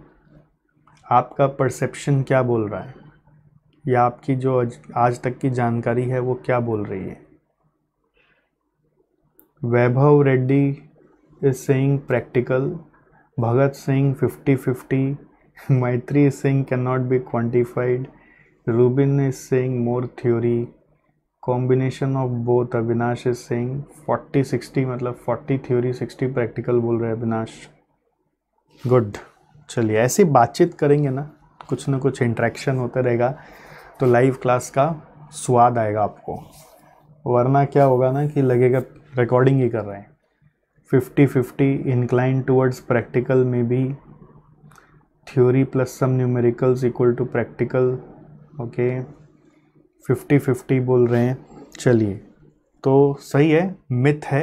आपका परसेप्शन क्या बोल रहा है या आपकी जो आज तक की जानकारी है वो क्या बोल रही है Vaibhav Reddy is saying practical Bhagat Singh fifty fifty Maitri Singh can not be quantified Rubin is saying more theory combination of both Avinash is saying 40 60 मतलब 40 थ्योरी 60 प्रैक्टिकल बोल रहे हैं अविनाश गुड चलिए ऐसी बातचीत करेंगे ना कुछ ना कुछ इंट्रैक्शन होता रहेगा तो लाइव क्लास का स्वाद आएगा आपको वरना क्या होगा ना कि लगेगा रिकॉर्डिंग ही कर रहे हैं fifty fifty incline towards practical में भी theory plus some numericals equal to practical okay fifty fifty बोल रहे हैं चलिए तो सही है मिथ है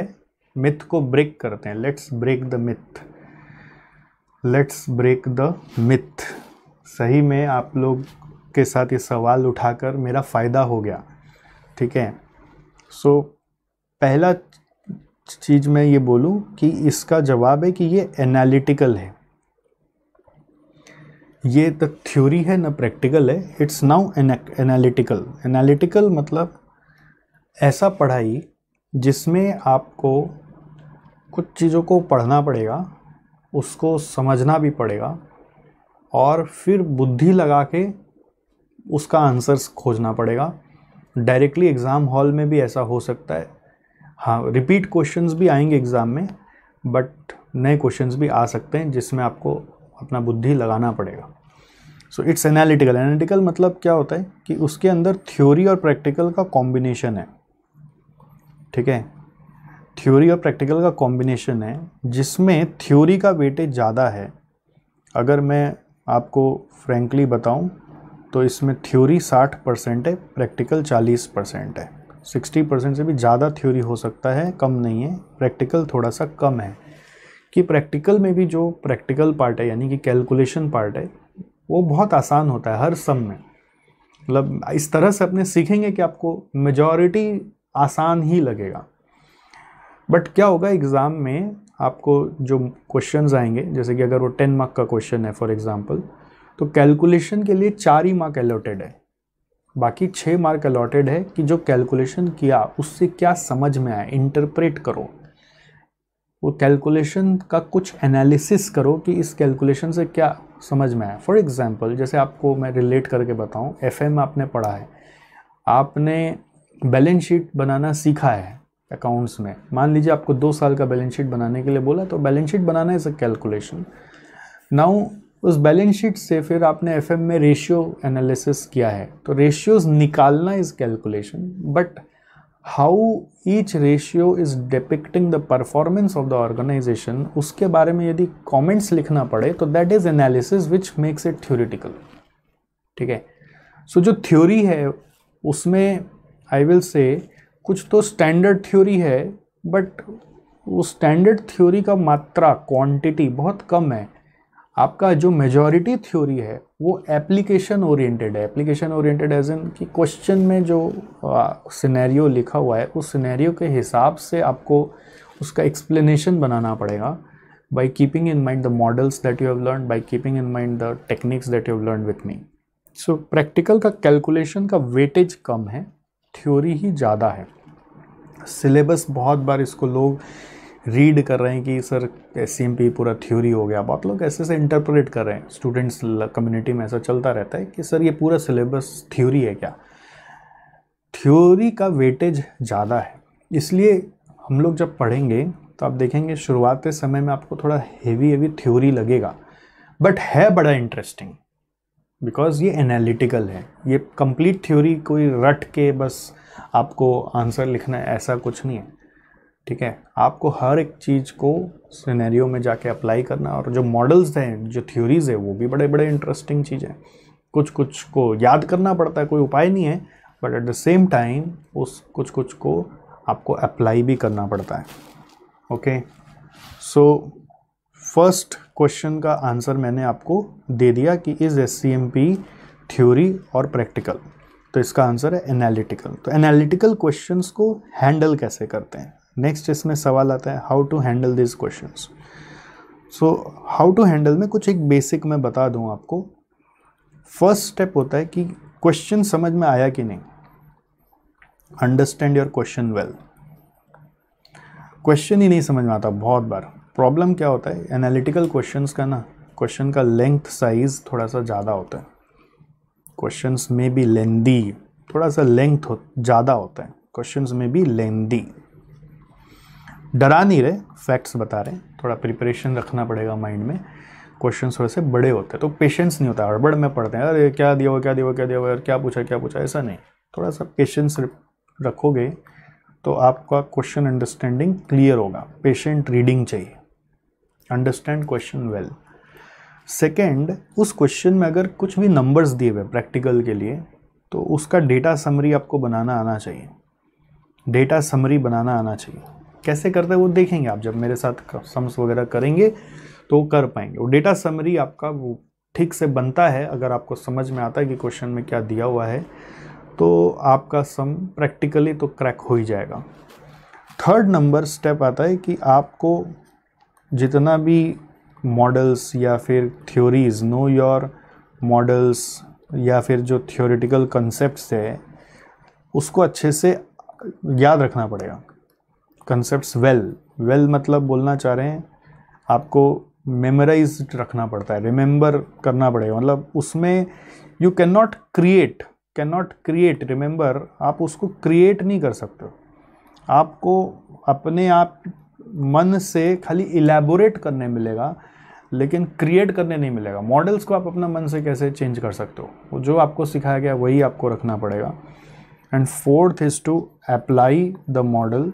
मिथ को ब्रेक करते हैं let's break the myth let's break the myth सही में आप लोग के साथ ये सवाल उठाकर मेरा फ़ायदा हो गया ठीक है सो पहला चीज़ मैं ये बोलूँ कि इसका जवाब है कि ये एनालिटिकल है ये तो थ्योरी है ना प्रैक्टिकल है इट्स नाउ एनालिटिकल एनालिटिकल मतलब ऐसा पढ़ाई जिसमें आपको कुछ चीज़ों को पढ़ना पड़ेगा उसको समझना भी पड़ेगा और फिर बुद्धि लगा के उसका आंसर्स खोजना पड़ेगा डायरेक्टली एग्ज़ाम हॉल में भी ऐसा हो सकता है हाँ रिपीट क्वेश्चंस भी आएंगे एग्ज़ाम में बट नए क्वेश्चंस भी आ सकते हैं जिसमें आपको अपना बुद्धि लगाना पड़ेगा सो इट्स एनालिटिकल एनालिटिकल मतलब क्या होता है कि उसके अंदर थ्योरी और प्रैक्टिकल का कॉम्बिनेशन है ठीक है थ्योरी और प्रैक्टिकल का कॉम्बिनेशन है जिसमें थ्योरी का वेटेज ज़्यादा है अगर मैं आपको फ्रेंकली बताऊं तो इसमें थ्योरी 60 परसेंट है प्रैक्टिकल 40 परसेंट है 60 परसेंट से भी ज़्यादा थ्योरी हो सकता है कम नहीं है प्रैक्टिकल थोड़ा सा कम है कि प्रैक्टिकल में भी जो प्रैक्टिकल पार्ट है यानी कि कैलकुलेशन पार्ट है वो बहुत आसान होता है हर सम में मतलब इस तरह से अपने सीखेंगे कि आपको मेजॉरिटी आसान ही लगेगा बट क्या होगा एग्ज़ाम में आपको जो क्वेश्चन आएंगे जैसे कि अगर वो टेन मार्क का क्वेश्चन है फॉर एग्ज़ाम्पल तो कैलकुलेशन के लिए चार ही मार्क अलॉटेड है बाकी छः मार्क अलॉटेड है कि जो कैलकुलेशन किया उससे क्या समझ में आया इंटरप्रेट करो वो कैलकुलेशन का कुछ एनालिसिस करो कि इस कैलकुलेशन से क्या समझ में आया फॉर एग्ज़ाम्पल जैसे आपको मैं रिलेट करके बताऊँ एफ आपने पढ़ा है आपने बैलेंस शीट बनाना सीखा है अकाउंट्स में मान लीजिए आपको दो साल का बैलेंस शीट बनाने के लिए बोला तो बैलेंस शीट बनाना इज़ अ कैलकुलेशन नाउ उस बैलेंस शीट से फिर आपने एफ में रेशियो एनालिसिस किया है तो रेशियोज़ निकालना is calculation but how each ratio is depicting the performance of the organisation उसके बारे में यदि कॉमेंट्स लिखना पड़े तो that is analysis which makes it theoretical ठीक है सो जो थ्योरी है उसमें आई विल से कुछ तो स्टैंडर्ड थ्योरी है बट वो स्टैंडर्ड थ्योरी का मात्रा क्वांटिटी बहुत कम है आपका जो मेजोरिटी थ्योरी है वो एप्लीकेशन ओरिएंटेड है एप्लीकेशन ओरिएंटेड एज इन कि क्वेश्चन में जो सिनेरियो लिखा हुआ है उस सिनेरियो के हिसाब से आपको उसका एक्सप्लेनेशन बनाना पड़ेगा by keeping in mind the models that you have learn by keeping in mind the techniques that you have learn with me so practical का कैलकुलेशन का वेटेज कम है थ्योरी ही ज़्यादा है सिलेबस बहुत बार इसको लोग रीड कर रहे हैं कि सर एस पूरा थ्योरी हो गया बहुत लोग ऐसे ऐसे इंटरप्रेट कर रहे हैं स्टूडेंट्स कम्युनिटी में ऐसा चलता रहता है कि सर ये पूरा सिलेबस थ्योरी है क्या थ्योरी का वेटेज ज़्यादा है इसलिए हम लोग जब पढ़ेंगे तो आप देखेंगे शुरुआत के समय में आपको थोड़ा हेवी हेवी थ्योरी लगेगा बट है बड़ा इंटरेस्टिंग बिकॉज ये एनालिटिकल है ये कंप्लीट थ्योरी कोई रट के बस आपको आंसर लिखना है ऐसा कुछ नहीं है ठीक है आपको हर एक चीज़ को सिनेरियो में जाके अप्लाई करना और जो मॉडल्स हैं जो थ्योरीज़ है वो भी बड़े बड़े इंटरेस्टिंग चीज़ है कुछ कुछ को याद करना पड़ता है कोई उपाय नहीं है but at the same time उस कुछ कुछ को आपको अप्लाई भी करना पड़ता है ओके सो फर्स्ट क्वेश्चन का आंसर मैंने आपको दे दिया कि is S C M P theory और प्रैक्टिकल तो इसका आंसर है एनालिटिकल तो एनालिटिकल क्वेश्चंस को हैंडल कैसे करते हैं नेक्स्ट इसमें सवाल आता है how to handle this question so how to handle में कुछ एक बेसिक मैं बता दूँ आपको फर्स्ट स्टेप होता है कि क्वेश्चन समझ में आया कि नहीं understand your question well question ही नहीं समझ में आता बहुत बार प्रॉब्लम क्या होता है एनालिटिकल क्वेश्चंस का ना क्वेश्चन का लेंथ साइज थोड़ा सा ज़्यादा होता है क्वेश्चंस में भी लेंदी थोड़ा सा लेंथ हो ज़्यादा होता है क्वेश्चंस में भी लेंदी डरा नहीं रहे फैक्ट्स बता रहे हैं थोड़ा प्रिपरेशन रखना पड़ेगा माइंड में क्वेश्चन थोड़े से बड़े होते हैं तो पेशेंस नहीं होता हड़बड़ में पढ़ते हैं अरे क्या दिया हुआ क्या दिया हुआ क्या दिया हुआ यार क्या पूछा क्या पूछा ऐसा नहीं थोड़ा सा पेशेंस रखोगे तो आपका क्वेश्चन अंडरस्टैंडिंग क्लियर होगा पेशेंट रीडिंग चाहिए अंडरस्टैंड क्वेश्चन वेल सेकेंड उस क्वेश्चन में अगर कुछ भी नंबर्स दिए हुए प्रैक्टिकल के लिए तो उसका डेटा समरी आपको बनाना आना चाहिए डेटा समरी बनाना आना चाहिए कैसे करते हैं वो देखेंगे आप जब मेरे साथ सम्स वगैरह करेंगे तो कर पाएंगे और डेटा समरी आपका वो ठीक से बनता है अगर आपको समझ में आता है कि क्वेश्चन में क्या दिया हुआ है तो आपका सम प्रैक्टिकली तो क्रैक हो ही जाएगा थर्ड नंबर स्टेप आता है कि आपको जितना भी मॉडल्स या फिर थ्योरीज नो योर मॉडल्स या फिर जो थ्योरिटिकल कंसेप्ट है उसको अच्छे से याद रखना पड़ेगा कंसेप्ट वेल वेल मतलब बोलना चाह रहे हैं आपको मेमोराइज रखना पड़ता है रिमेंबर करना पड़ेगा मतलब उसमें you can not create can not create remember आप उसको क्रिएट नहीं कर सकते आपको अपने आप मन से खाली इलेबोरेट करने मिलेगा लेकिन क्रिएट करने नहीं मिलेगा मॉडल्स को आप अपना मन से कैसे चेंज कर सकते हो जो आपको सिखाया गया वही आपको रखना पड़ेगा and fourth is to apply the model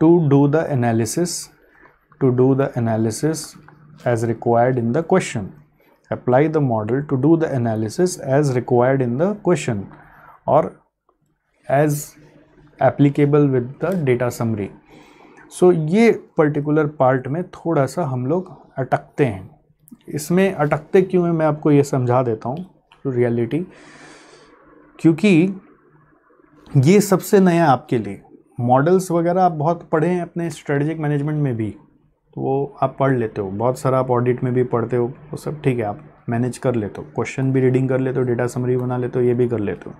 to do the analysis to do the analysis as required in the question apply the model to do the analysis as required in the question or as applicable with the data summary so so, ये particular part में थोड़ा सा हम लोग अटकते हैं इसमें अटकते क्यों है मैं आपको ये समझा देता हूँ रियलिटी क्योंकि ये सबसे नया आपके लिए मॉडल्स वगैरह आप बहुत पढ़े हैं अपने स्ट्रेटजिक मैनेजमेंट में भी तो वो आप पढ़ लेते हो बहुत सारा आप ऑडिट में भी पढ़ते हो वो सब ठीक है आप मैनेज कर लेते हो क्वेश्चन भी रीडिंग कर लेते हो डेटा समरी बना लेते हो ये भी कर लेते हो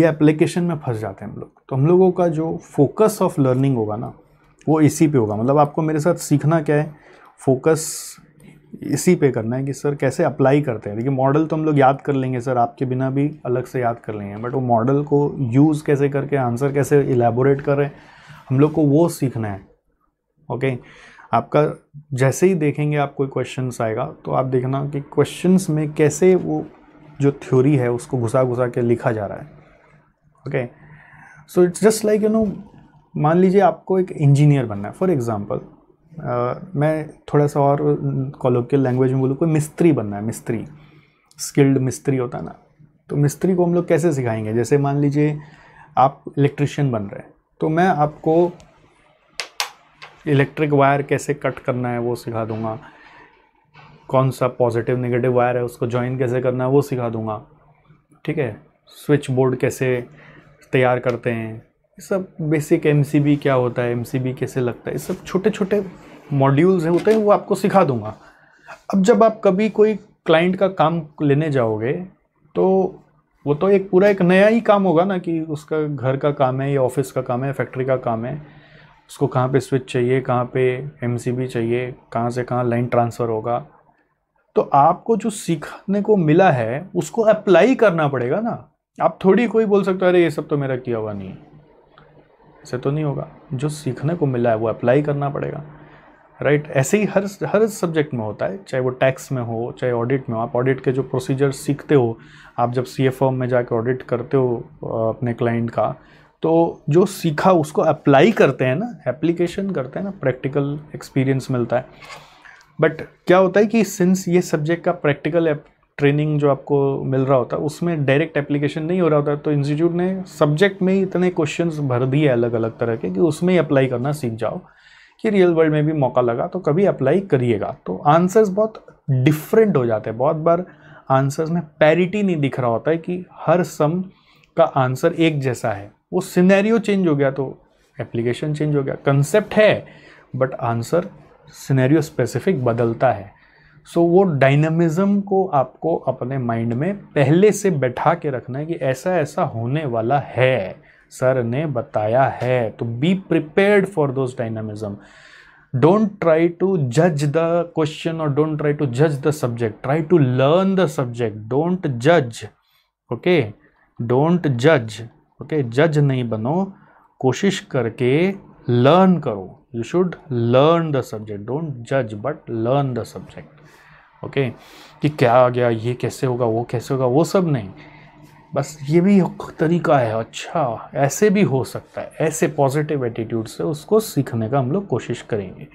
ये एप्लीकेशन में फंस जाते हैं हम लोग तो हम लोगों का जो फोकस ऑफ लर्निंग होगा ना वो इसी पे होगा मतलब आपको मेरे साथ सीखना क्या है फोकस इसी पे करना है कि सर कैसे अप्लाई करते हैं देखिए मॉडल तो हम लोग याद कर लेंगे सर आपके बिना भी अलग से याद कर लेंगे बट वो मॉडल को यूज़ कैसे करके आंसर कैसे इलेबोरेट करें हम लोग को वो सीखना है ओके आपका जैसे ही देखेंगे आप कोई क्वेश्चन आएगा तो आप देखना कि क्वेश्चन में कैसे वो जो थ्योरी है उसको घुसा घुसा के लिखा जा रहा है okay so it's just like you know मान लीजिए आपको एक इंजीनियर बनना है फॉर एग्ज़ाम्पल आ, मैं थोड़ा सा और कॉलोकियल लैंग्वेज में बोलूँ कोई मिस्त्री बनना है मिस्त्री स्किल्ड मिस्त्री होता है ना तो मिस्त्री को हम लोग कैसे सिखाएंगे जैसे मान लीजिए आप इलेक्ट्रिशियन बन रहे हैं तो मैं आपको इलेक्ट्रिक वायर कैसे कट करना है वो सिखा दूंगा कौन सा पॉजिटिव नेगेटिव वायर है उसको ज्वाइन कैसे करना है वो सिखा दूंगा ठीक है स्विच बोर्ड कैसे तैयार करते हैं ये सब बेसिक एम क्या होता है एम कैसे लगता है ये सब छोटे छोटे मॉड्यूल्स हैं होते हैं वो आपको सिखा दूंगा अब जब आप कभी कोई क्लाइंट का काम लेने जाओगे तो वो तो एक पूरा एक नया ही काम होगा ना कि उसका घर का काम है या ऑफिस का काम है फैक्ट्री का काम है उसको कहाँ पे स्विच चाहिए कहाँ पे एम चाहिए कहाँ से कहाँ लाइन ट्रांसफ़र होगा तो आपको जो सीखने को मिला है उसको अप्लाई करना पड़ेगा ना आप थोड़ी कोई बोल सकते हो अरे ये सब तो मेरा किया हुआ नहीं है ऐसे तो नहीं होगा जो सीखने को मिला है वो अप्लाई करना पड़ेगा राइट right? ऐसे ही हर हर सब्जेक्ट में होता है चाहे वो टैक्स में हो चाहे ऑडिट में हो आप ऑडिट के जो प्रोसीजर सीखते हो आप जब सी एफ में जाकर ऑडिट करते हो अपने क्लाइंट का तो जो सीखा उसको अप्लाई करते हैं ना एप्लीकेशन करते हैं ना प्रैक्टिकल एक्सपीरियंस मिलता है बट क्या होता है कि सिंस ये सब्जेक्ट का प्रैक्टिकल ट्रेनिंग जो आपको मिल रहा होता है उसमें डायरेक्ट एप्लीकेशन नहीं हो रहा होता तो इंस्टीट्यूट ने सब्जेक्ट में ही इतने क्वेश्चन भर दिए अलग अलग तरह के कि उसमें ही अप्लाई करना सीख जाओ कि रियल वर्ल्ड में भी मौका लगा तो कभी अप्लाई करिएगा तो आंसर्स बहुत डिफरेंट हो जाते हैं बहुत बार आंसर्स में पैरिटी नहीं दिख रहा होता है कि हर सम का आंसर एक जैसा है वो सिनेरियो चेंज हो गया तो एप्लीकेशन चेंज हो गया कंसेप्ट है बट आंसर सिनेरियो स्पेसिफिक बदलता है सो so, वो डायनामिज़म को आपको अपने माइंड में पहले से बैठा के रखना है कि ऐसा ऐसा होने वाला है सर ने बताया है तो be prepared for those डायनामिज़म don't try to जज द क्वेश्चन और डोंट ट्राई टू जज the subject try to learn the subject don't जज ओके डोंट जज ओके जज नहीं बनो कोशिश करके लर्न करो you should learn the subject don't जज but learn the subject okay कि क्या आ गया ये कैसे होगा वो कैसे होगा वो सब नहीं बस ये भी तरीका है अच्छा ऐसे भी हो सकता है ऐसे पॉजिटिव एटीट्यूड से उसको सीखने का हम लोग कोशिश करेंगे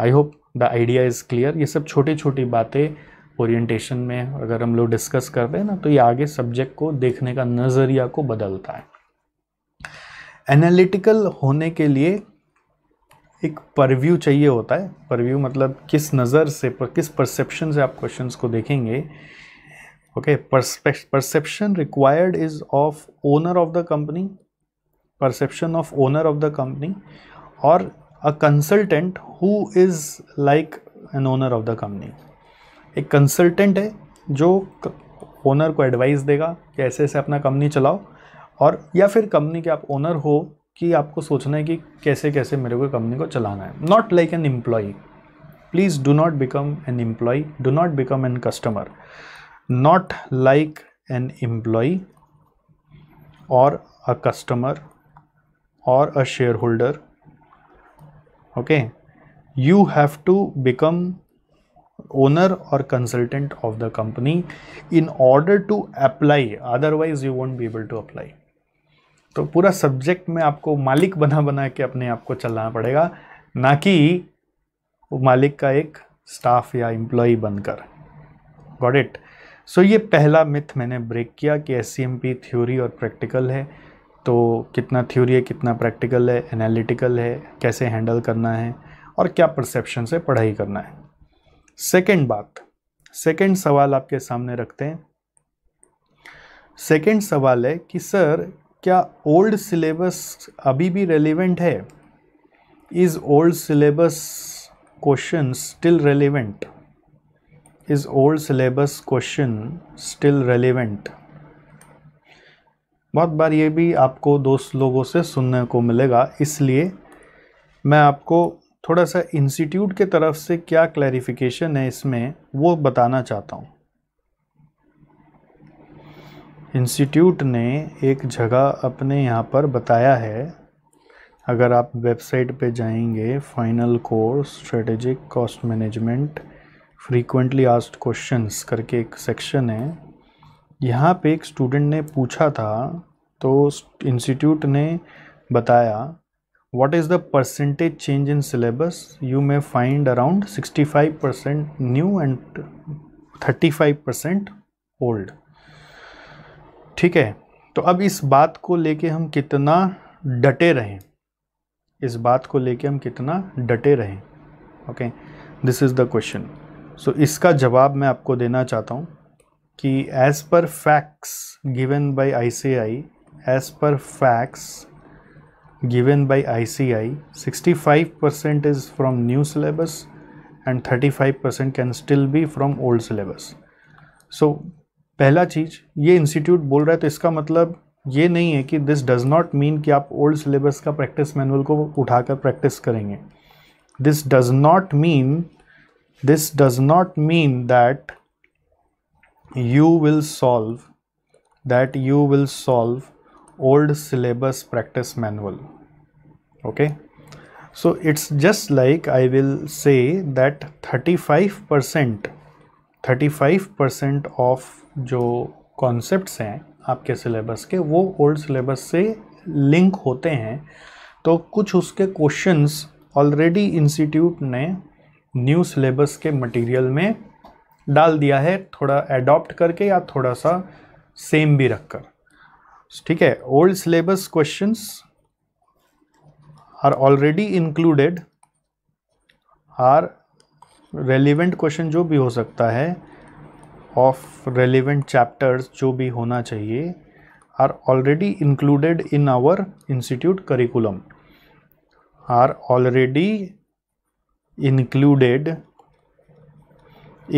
I hope the idea is clear ये सब छोटी छोटी बातें ओरिएंटेशन में अगर हम लोग डिस्कस कर रहे हैं ना तो ये आगे सब्जेक्ट को देखने का नज़रिया को बदलता है एनालिटिकल होने के लिए एक परव्यू चाहिए होता है परव्यू मतलब किस नज़र से पर, किस परसेप्शन से आप क्वेश्चंस को देखेंगे okay perception required is of owner of the company perception of owner of the company और a consultant who is like an owner of the company एक कंसल्टेंट है जो ओनर को एडवाइस देगा कि ऐसे ऐसे अपना कंपनी चलाओ और या फिर कंपनी के आप ओनर हो कि आपको सोचना है कि कैसे कैसे मेरे को कंपनी को चलाना है not like an employee please do not become an employee do not become an customer not like an employee और अ कस्टमर और a share holder okay you have to become owner और consultant of the company in order to apply otherwise you won't be able to apply तो पूरा subject में आपको मालिक बना बना के अपने आप को चलना पड़ेगा ना कि वो मालिक का एक स्टाफ या एम्प्लॉय बनकर गॉट इट सो ये पहला मिथ मैंने ब्रेक किया कि एस थ्योरी और प्रैक्टिकल है तो कितना थ्योरी है कितना प्रैक्टिकल है एनालिटिकल है कैसे हैंडल करना है और क्या परसेप्शन से पढ़ाई करना है सेकेंड बात सेकेंड सवाल आपके सामने रखते हैं सेकेंड सवाल है कि सर क्या ओल्ड सिलेबस अभी भी रेलिवेंट है is old syllabus question still relevant is old syllabus question still relevant बहुत बार ये भी आपको दोस्त लोगों से सुनने को मिलेगा इसलिए मैं आपको थोड़ा सा इंस्टीट्यूट के तरफ से क्या क्लैरिफिकेशन है इसमें वो बताना चाहता हूँ इंस्टीट्यूट ने एक जगह अपने यहाँ पर बताया है अगर आप वेबसाइट पे जाएंगे final course strategic cost management frequently asked questions करके एक सेक्शन है यहाँ पे एक स्टूडेंट ने पूछा था तो इंस्टीट्यूट ने बताया change in syllabus you may find around sixty five percent new 65% thirty five 35% old ठीक है तो अब इस बात को लेके हम कितना डटे रहें इस बात को लेके हम कितना डटे रहें okay this is the question so इसका जवाब मैं आपको देना चाहता हूँ कि as per facts given by ICI as per facts given by ICI 65 percent is from new syllabus and 35 percent can still be from old syllabus so पहला चीज ये इंस्टीट्यूट बोल रहा है तो इसका मतलब ये नहीं है कि दिस डज नॉट मीन कि आप ओल्ड सिलेबस का प्रैक्टिस मैनुअल को उठाकर प्रैक्टिस करेंगे this does not mean this does not mean that you will solve that you will solve old syllabus practice manual okay so it's just like I will say that thirty five percent thirty five percent of जो concepts हैं आपके syllabus के वो old syllabus से link होते हैं तो कुछ उसके क्वेश्चंस ऑलरेडी इंस्टीट्यूट ने न्यू सिलेबस के मटेरियल में डाल दिया है थोड़ा एडॉप्ट करके या थोड़ा सा सेम भी रखकर ठीक है old syllabus questions are already included are relevant question जो भी हो सकता है ऑफ रेलिवेंट चैप्टर्स जो भी होना चाहिए are already included in our institute curriculum are already included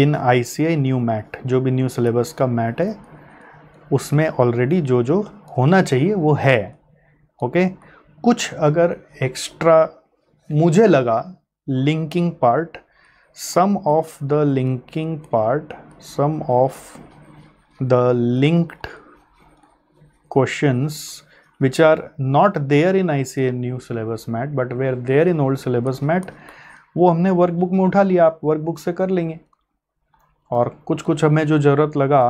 in I C I new mat जो भी न्यू सिलेबस का मैट है उसमें ऑलरेडी जो जो होना चाहिए वो है ओके कुछ अगर एक्स्ट्रा मुझे लगा linking part some of the linking part some of the linked the which are not are in I C new syllabus mat but we are there in old syllabus mat वो हमने workbook में उठा लिया आप workbook से कर लेंगे और कुछ कुछ हमें जो ज़रूरत लगा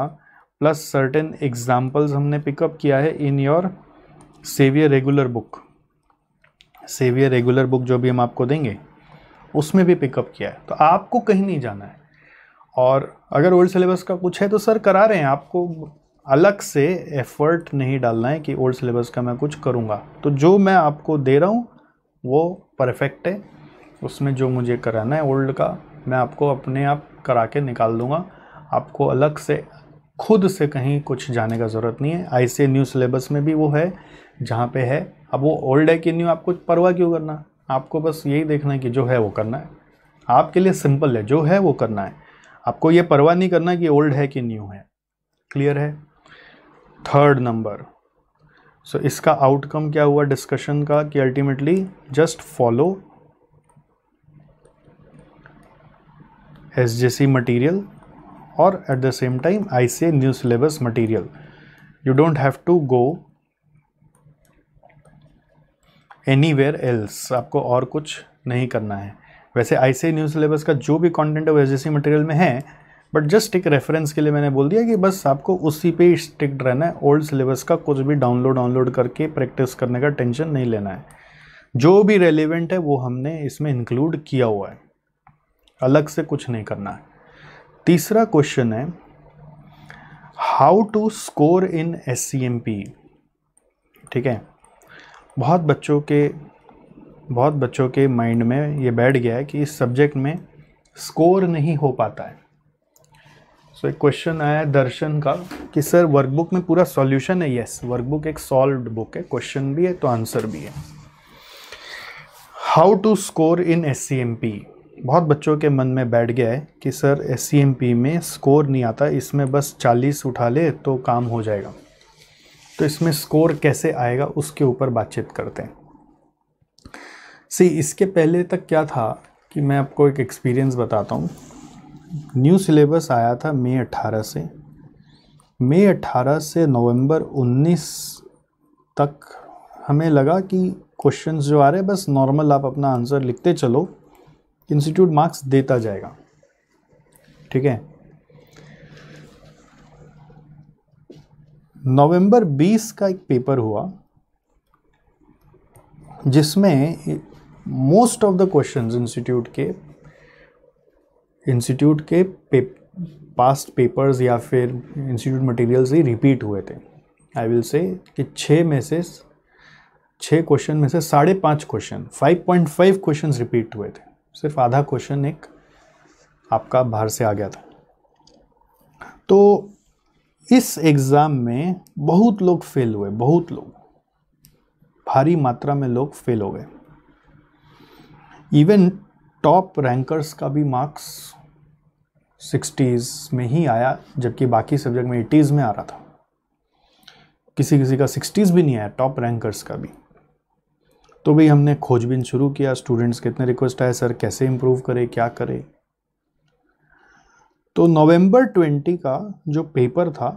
प्लस सर्टेन एग्जाम्पल्स हमने पिकअप किया है in your saviour regular book saviour regular book जो भी हम आपको देंगे उसमें भी पिकअप किया है तो आपको कहीं नहीं जाना है और अगर ओल्ड सिलेबस का कुछ है तो सर करा रहे हैं आपको अलग से एफर्ट नहीं डालना है कि ओल्ड सिलेबस का मैं कुछ करूँगा तो जो मैं आपको दे रहा हूँ वो परफेक्ट है उसमें जो मुझे कराना है ओल्ड का मैं आपको अपने आप करा के निकाल दूँगा आपको अलग से खुद से कहीं कुछ जाने का ज़रूरत नहीं है ऐसे न्यू सिलेबस में भी वो है जहाँ पे है अब वो ओल्ड है कि न्यू आपको परवाह क्यों करना आपको बस यही देखना है कि जो है वो करना है आपके लिए सिंपल है जो है वो करना है आपको ये परवाह नहीं करना कि ओल्ड है कि न्यू है क्लियर है थर्ड नंबर सो इसका आउटकम क्या हुआ डिस्कशन का कि ultimately just follow S J C material और at the same time I C new syllabus material you don't have to go anywhere else आपको और कुछ नहीं करना है वैसे आई न्यू सिलेबस का जो भी कॉन्टेंट है वो एस मटेरियल में है बट जस्ट एक रेफरेंस के लिए मैंने बोल दिया कि बस आपको उसी पे स्ट्रिक्ट रहना है ओल्ड सिलेबस का कुछ भी डाउनलोड डाउनलोड करके प्रैक्टिस करने का टेंशन नहीं लेना है जो भी रेलिवेंट है वो हमने इसमें इंक्लूड किया हुआ है अलग से कुछ नहीं करना है तीसरा क्वेश्चन है how to score in S ठीक है बहुत बच्चों के बहुत बच्चों के माइंड में ये बैठ गया है कि इस सब्जेक्ट में स्कोर नहीं हो पाता है सो so, एक क्वेश्चन आया दर्शन का कि सर वर्कबुक में पूरा सॉल्यूशन है यस वर्कबुक एक सॉल्व बुक है क्वेश्चन भी है तो आंसर भी है how to score in S बहुत बच्चों के मन में बैठ गया है कि सर एस में स्कोर नहीं आता इसमें बस 40 उठा ले तो काम हो जाएगा तो इसमें स्कोर कैसे आएगा उसके ऊपर बातचीत करते हैं सी इसके पहले तक क्या था कि मैं आपको एक एक्सपीरियंस बताता हूँ न्यू सिलेबस आया था मई अट्ठारह से मई अट्ठारह से नवंबर उन्नीस तक हमें लगा कि क्वेश्चंस जो आ रहे हैं बस नॉर्मल आप अपना आंसर लिखते चलो इंस्टीट्यूट मार्क्स देता जाएगा ठीक है नवंबर 20 का एक पेपर हुआ जिसमें most of the question institute के इंस्टीट्यूट के पे, पास्ट पेपर्स या फिर इंस्टीट्यूट मटेरियल ही रिपीट हुए थे आई विल से कि छः में से छः क्वेश्चन में से साढ़े पाँच question five point five question repeat हुए थे सिर्फ आधा क्वेश्चन एक आपका बाहर से आ गया था तो इस एग्ज़ाम में बहुत लोग फेल हुए बहुत लोग भारी मात्रा में लोग फेल हो गए इवन टॉप रैंकर्स का भी मार्क्स सिक्सटीज़ में ही आया जबकि बाकी सब्जेक्ट में एटीज़ में आ रहा था किसी किसी का सिक्सटीज़ भी नहीं आया टॉप रैंकर्स का भी तो भाई हमने खोजबीन शुरू किया स्टूडेंट्स कितने रिक्वेस्ट आए सर कैसे इम्प्रूव करें क्या करें तो नवंबर 20 का जो पेपर था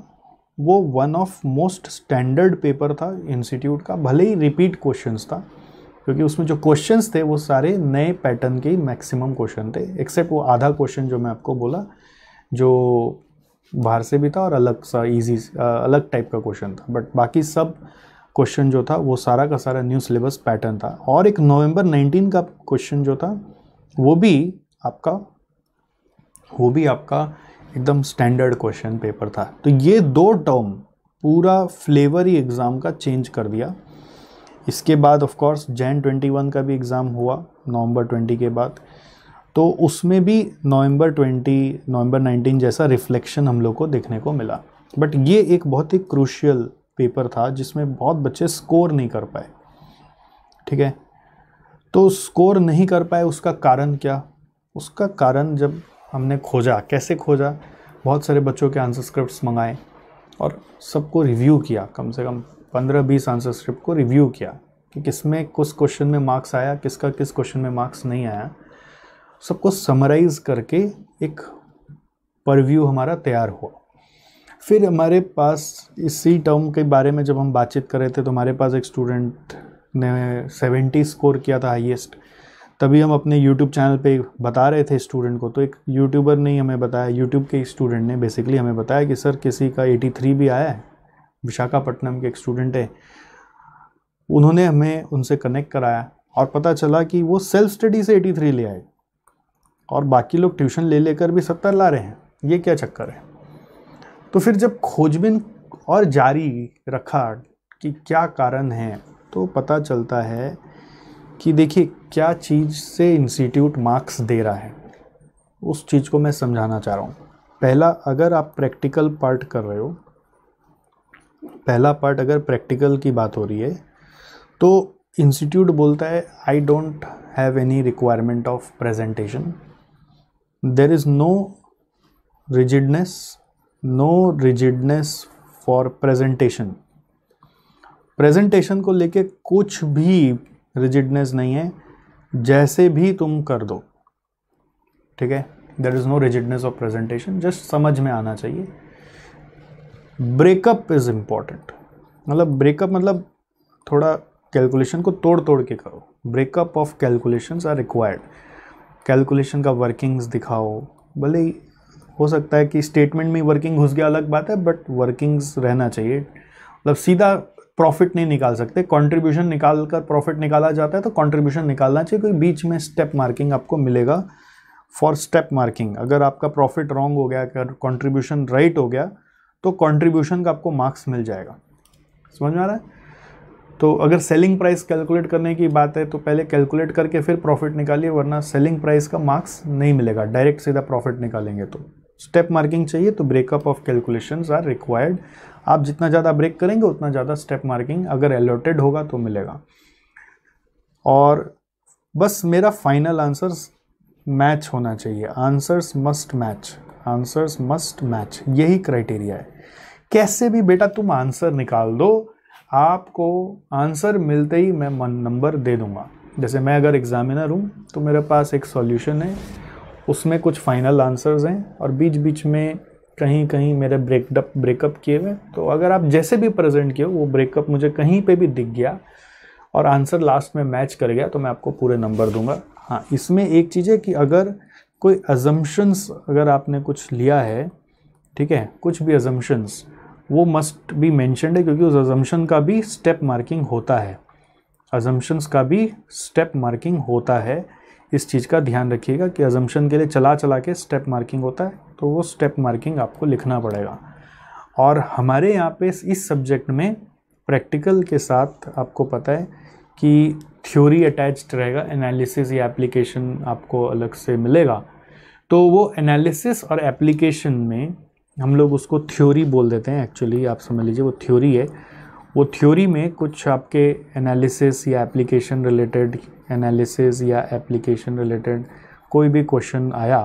वो one of most standard paper था इंस्टीट्यूट का भले ही रिपीट क्वेश्चंस था क्योंकि उसमें जो क्वेश्चन थे वो सारे नए पैटर्न के मैक्सिमम क्वेश्चन थे एक्सेप्ट वो आधा क्वेश्चन जो मैं आपको बोला जो बाहर से भी था और अलग सा ईजी अलग टाइप का क्वेश्चन था बट बाकी सब क्वेश्चन जो था वो सारा का सारा न्यू सिलेबस पैटर्न था और एक नवंबर 19 का क्वेश्चन जो था वो भी आपका वो भी आपका एकदम स्टैंडर्ड क्वेश्चन पेपर था तो ये दो टर्म पूरा फ्लेवर ही एग्ज़ाम का चेंज कर दिया इसके बाद ऑफ कोर्स जैन 21 का भी एग्ज़ाम हुआ नवंबर 20 के बाद तो उसमें भी नवंबर 20 नवंबर 19 जैसा रिफ्लेक्शन हम लोग को देखने को मिला बट ये एक बहुत ही क्रूशियल पेपर था जिसमें बहुत बच्चे स्कोर नहीं कर पाए ठीक है तो स्कोर नहीं कर पाए उसका कारण क्या उसका कारण जब हमने खोजा कैसे खोजा बहुत सारे बच्चों के आंसर स्क्रिप्ट्स मंगाए और सबको रिव्यू किया कम से कम पंद्रह बीस आंसर स्क्रिप्ट को रिव्यू किया कि किस में किस क्वेश्चन में मार्क्स आया किसका किस क्वेश्चन में मार्क्स नहीं आया सबको समराइज करके एक परव्यू हमारा तैयार हुआ फिर हमारे पास इसी टर्म के बारे में जब हम बातचीत कर रहे थे तो हमारे पास एक स्टूडेंट ने सेवेंटी स्कोर किया था हाईएस्ट तभी हम अपने यूट्यूब चैनल पे बता रहे थे स्टूडेंट को तो एक यूट्यूबर ने ही हमें बताया यूट्यूब के स्टूडेंट ने बेसिकली हमें बताया कि सर किसी का एटी भी आया है विशाखापट्टनम के एक स्टूडेंट है उन्होंने हमें उनसे कनेक्ट कराया और पता चला कि वो सेल्फ स्टडी से 83 ले आए और बाकी लोग ट्यूशन ले लेकर भी सत्तर ला रहे हैं ये क्या चक्कर है तो फिर जब खोजबीन और जारी रखा कि क्या कारण है तो पता चलता है कि देखिए क्या चीज़ से इंस्टीट्यूट मार्क्स दे रहा है उस चीज़ को मैं समझाना चाह रहा हूँ पहला अगर आप प्रैक्टिकल पार्ट कर रहे हो पहला पार्ट अगर प्रैक्टिकल की बात हो रही है तो इंस्टीट्यूट बोलता है I don't have any requirement of presentation there is no rigidness no rigidness for presentation presentation को लेके कुछ भी रिजिडनेस नहीं है जैसे भी तुम कर दो ठीक है there is no rigidness of presentation just समझ में आना चाहिए ब्रेकअप इज़ इम्पॉर्टेंट मतलब ब्रेकअप मतलब थोड़ा कैलकुलेशन को तोड़ तोड़ के करो breakup of calculation are required calculation का वर्किंग्स दिखाओ भले ही हो सकता है कि स्टेटमेंट में वर्किंग घुस गया अलग बात है बट वर्किंग्स रहना चाहिए मतलब सीधा प्रॉफिट नहीं निकाल सकते कंट्रीब्यूशन निकाल कर प्रॉफिट निकाला जाता है तो कंट्रीब्यूशन निकालना चाहिए क्योंकि बीच में स्टेप मार्किंग आपको मिलेगा फॉर स्टेप मार्किंग अगर आपका प्रॉफिट रॉन्ग हो गया अगर कॉन्ट्रीब्यूशन राइट हो गया तो कंट्रीब्यूशन का आपको मार्क्स मिल जाएगा समझ में आ रहा है तो अगर सेलिंग प्राइस कैलकुलेट करने की बात है तो पहले कैलकुलेट करके फिर प्रॉफिट निकालिए वरना सेलिंग प्राइस का मार्क्स नहीं मिलेगा डायरेक्ट सीधा प्रॉफिट निकालेंगे तो स्टेप मार्किंग चाहिए तो breakup of calculation are required आप जितना ज़्यादा ब्रेक करेंगे उतना ज़्यादा स्टेप मार्किंग अगर एलोटेड होगा तो मिलेगा और बस मेरा फाइनल आंसर्स मैच होना चाहिए answers must match answers must match यही क्राइटेरिया है कैसे भी बेटा तुम आंसर निकाल दो आपको आंसर मिलते ही मैं मन नंबर दे दूंगा जैसे मैं अगर एग्ज़ामिनर हूँ तो मेरे पास एक सॉल्यूशन है उसमें कुछ फाइनल आंसर्स हैं और बीच बीच में कहीं कहीं मेरे ब्रेकडप ब्रेकअप किए हुए तो अगर आप जैसे भी प्रेजेंट किए वो ब्रेकअप मुझे कहीं पे भी दिख गया और आंसर लास्ट में मैच कर गया तो मैं आपको पूरे नंबर दूंगा हाँ इसमें एक चीज़ है कि अगर कोई अजम्पन्स अगर आपने कुछ लिया है ठीक है कुछ भी अजम्पन्स वो मस्ट बी मैंशनड है क्योंकि उस अजम्पन का भी स्टेप मार्किंग होता है अजम्पन्स का भी स्टेप मार्किंग होता है इस चीज़ का ध्यान रखिएगा कि अजम्पन के लिए चला चला के स्टेप मार्किंग होता है तो वो स्टेप मार्किंग आपको लिखना पड़ेगा और हमारे यहाँ पे इस सब्जेक्ट में प्रैक्टिकल के साथ आपको पता है कि थ्योरी अटैच्ड रहेगा एनालिसिस या एप्लीकेशन आपको अलग से मिलेगा तो वो एनालिसिस और एप्लीकेशन में हम लोग उसको थ्योरी बोल देते हैं एक्चुअली आप समझ लीजिए वो थ्योरी है वो थ्योरी में कुछ आपके एनालिसिस या एप्लीकेशन रिलेटेड एनालिसिस या एप्लीकेशन रिलेटेड कोई भी क्वेश्चन आया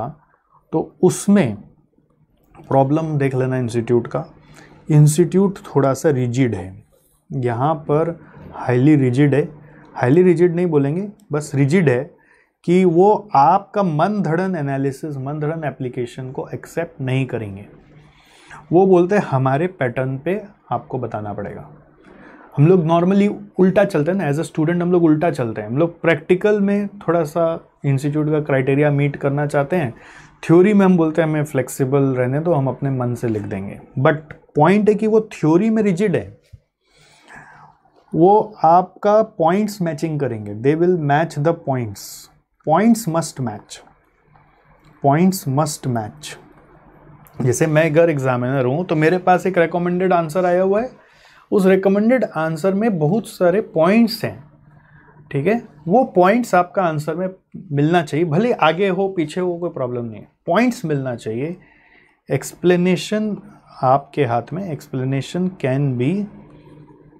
तो उसमें प्रॉब्लम देख लेना इंस्टीट्यूट का इंस्टीट्यूट थोड़ा सा रिजिड है यहाँ पर हाईली रिजिड है हाईली रिजिड नहीं बोलेंगे बस रिजिड है कि वो आपका मन धड़न एनालिसिस मन धड़न एप्लीकेशन को एक्सेप्ट नहीं करेंगे वो बोलते हैं हमारे पैटर्न पे आपको बताना पड़ेगा हम लोग नॉर्मली उल्टा चलते हैं ना एज अ स्टूडेंट हम लोग उल्टा चलते हैं हम लोग प्रैक्टिकल में थोड़ा सा इंस्टीट्यूट का क्राइटेरिया मीट करना चाहते हैं थ्योरी में हम बोलते हैं हमें फ्लेक्सिबल रहने तो हम अपने मन से लिख देंगे बट पॉइंट है कि वो थ्योरी में रिजिड है वो आपका पॉइंट्स मैचिंग करेंगे they will match the points points must match points must match जैसे मैं अगर एग्जामिनर हूँ तो मेरे पास एक रिकमेंडेड आंसर आया हुआ है उस रिकमेंडेड आंसर में बहुत सारे पॉइंट्स हैं ठीक है वो पॉइंट्स आपका आंसर में मिलना चाहिए भले आगे हो पीछे हो कोई प्रॉब्लम नहीं है पॉइंट्स मिलना चाहिए एक्सप्लेनेशन आपके हाथ में explanation can be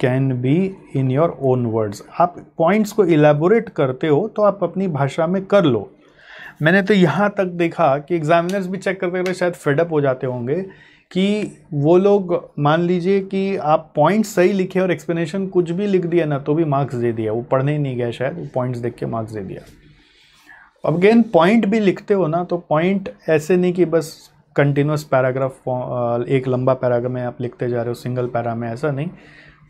can be in your own words आप पॉइंट्स को इलेबोरेट करते हो तो आप अपनी भाषा में कर लो मैंने तो यहाँ तक देखा कि एग्ज़ामिनर्स भी चेक करते करते शायद फेडअप हो जाते होंगे कि वो लोग मान लीजिए कि आप पॉइंट्स सही लिखे और एक्सप्लेनेशन कुछ भी लिख दिया ना तो भी मार्क्स दे दिया वो पढ़ने ही नहीं गया शायद वो पॉइंट्स देख के मार्क्स दे दिया अब अगेन पॉइंट भी लिखते हो ना तो पॉइंट ऐसे नहीं कि बस कंटिन्यूस पैराग्राफ एक लंबा पैराग्राफ में आप लिखते जा रहे हो सिंगल पैरा में ऐसा नहीं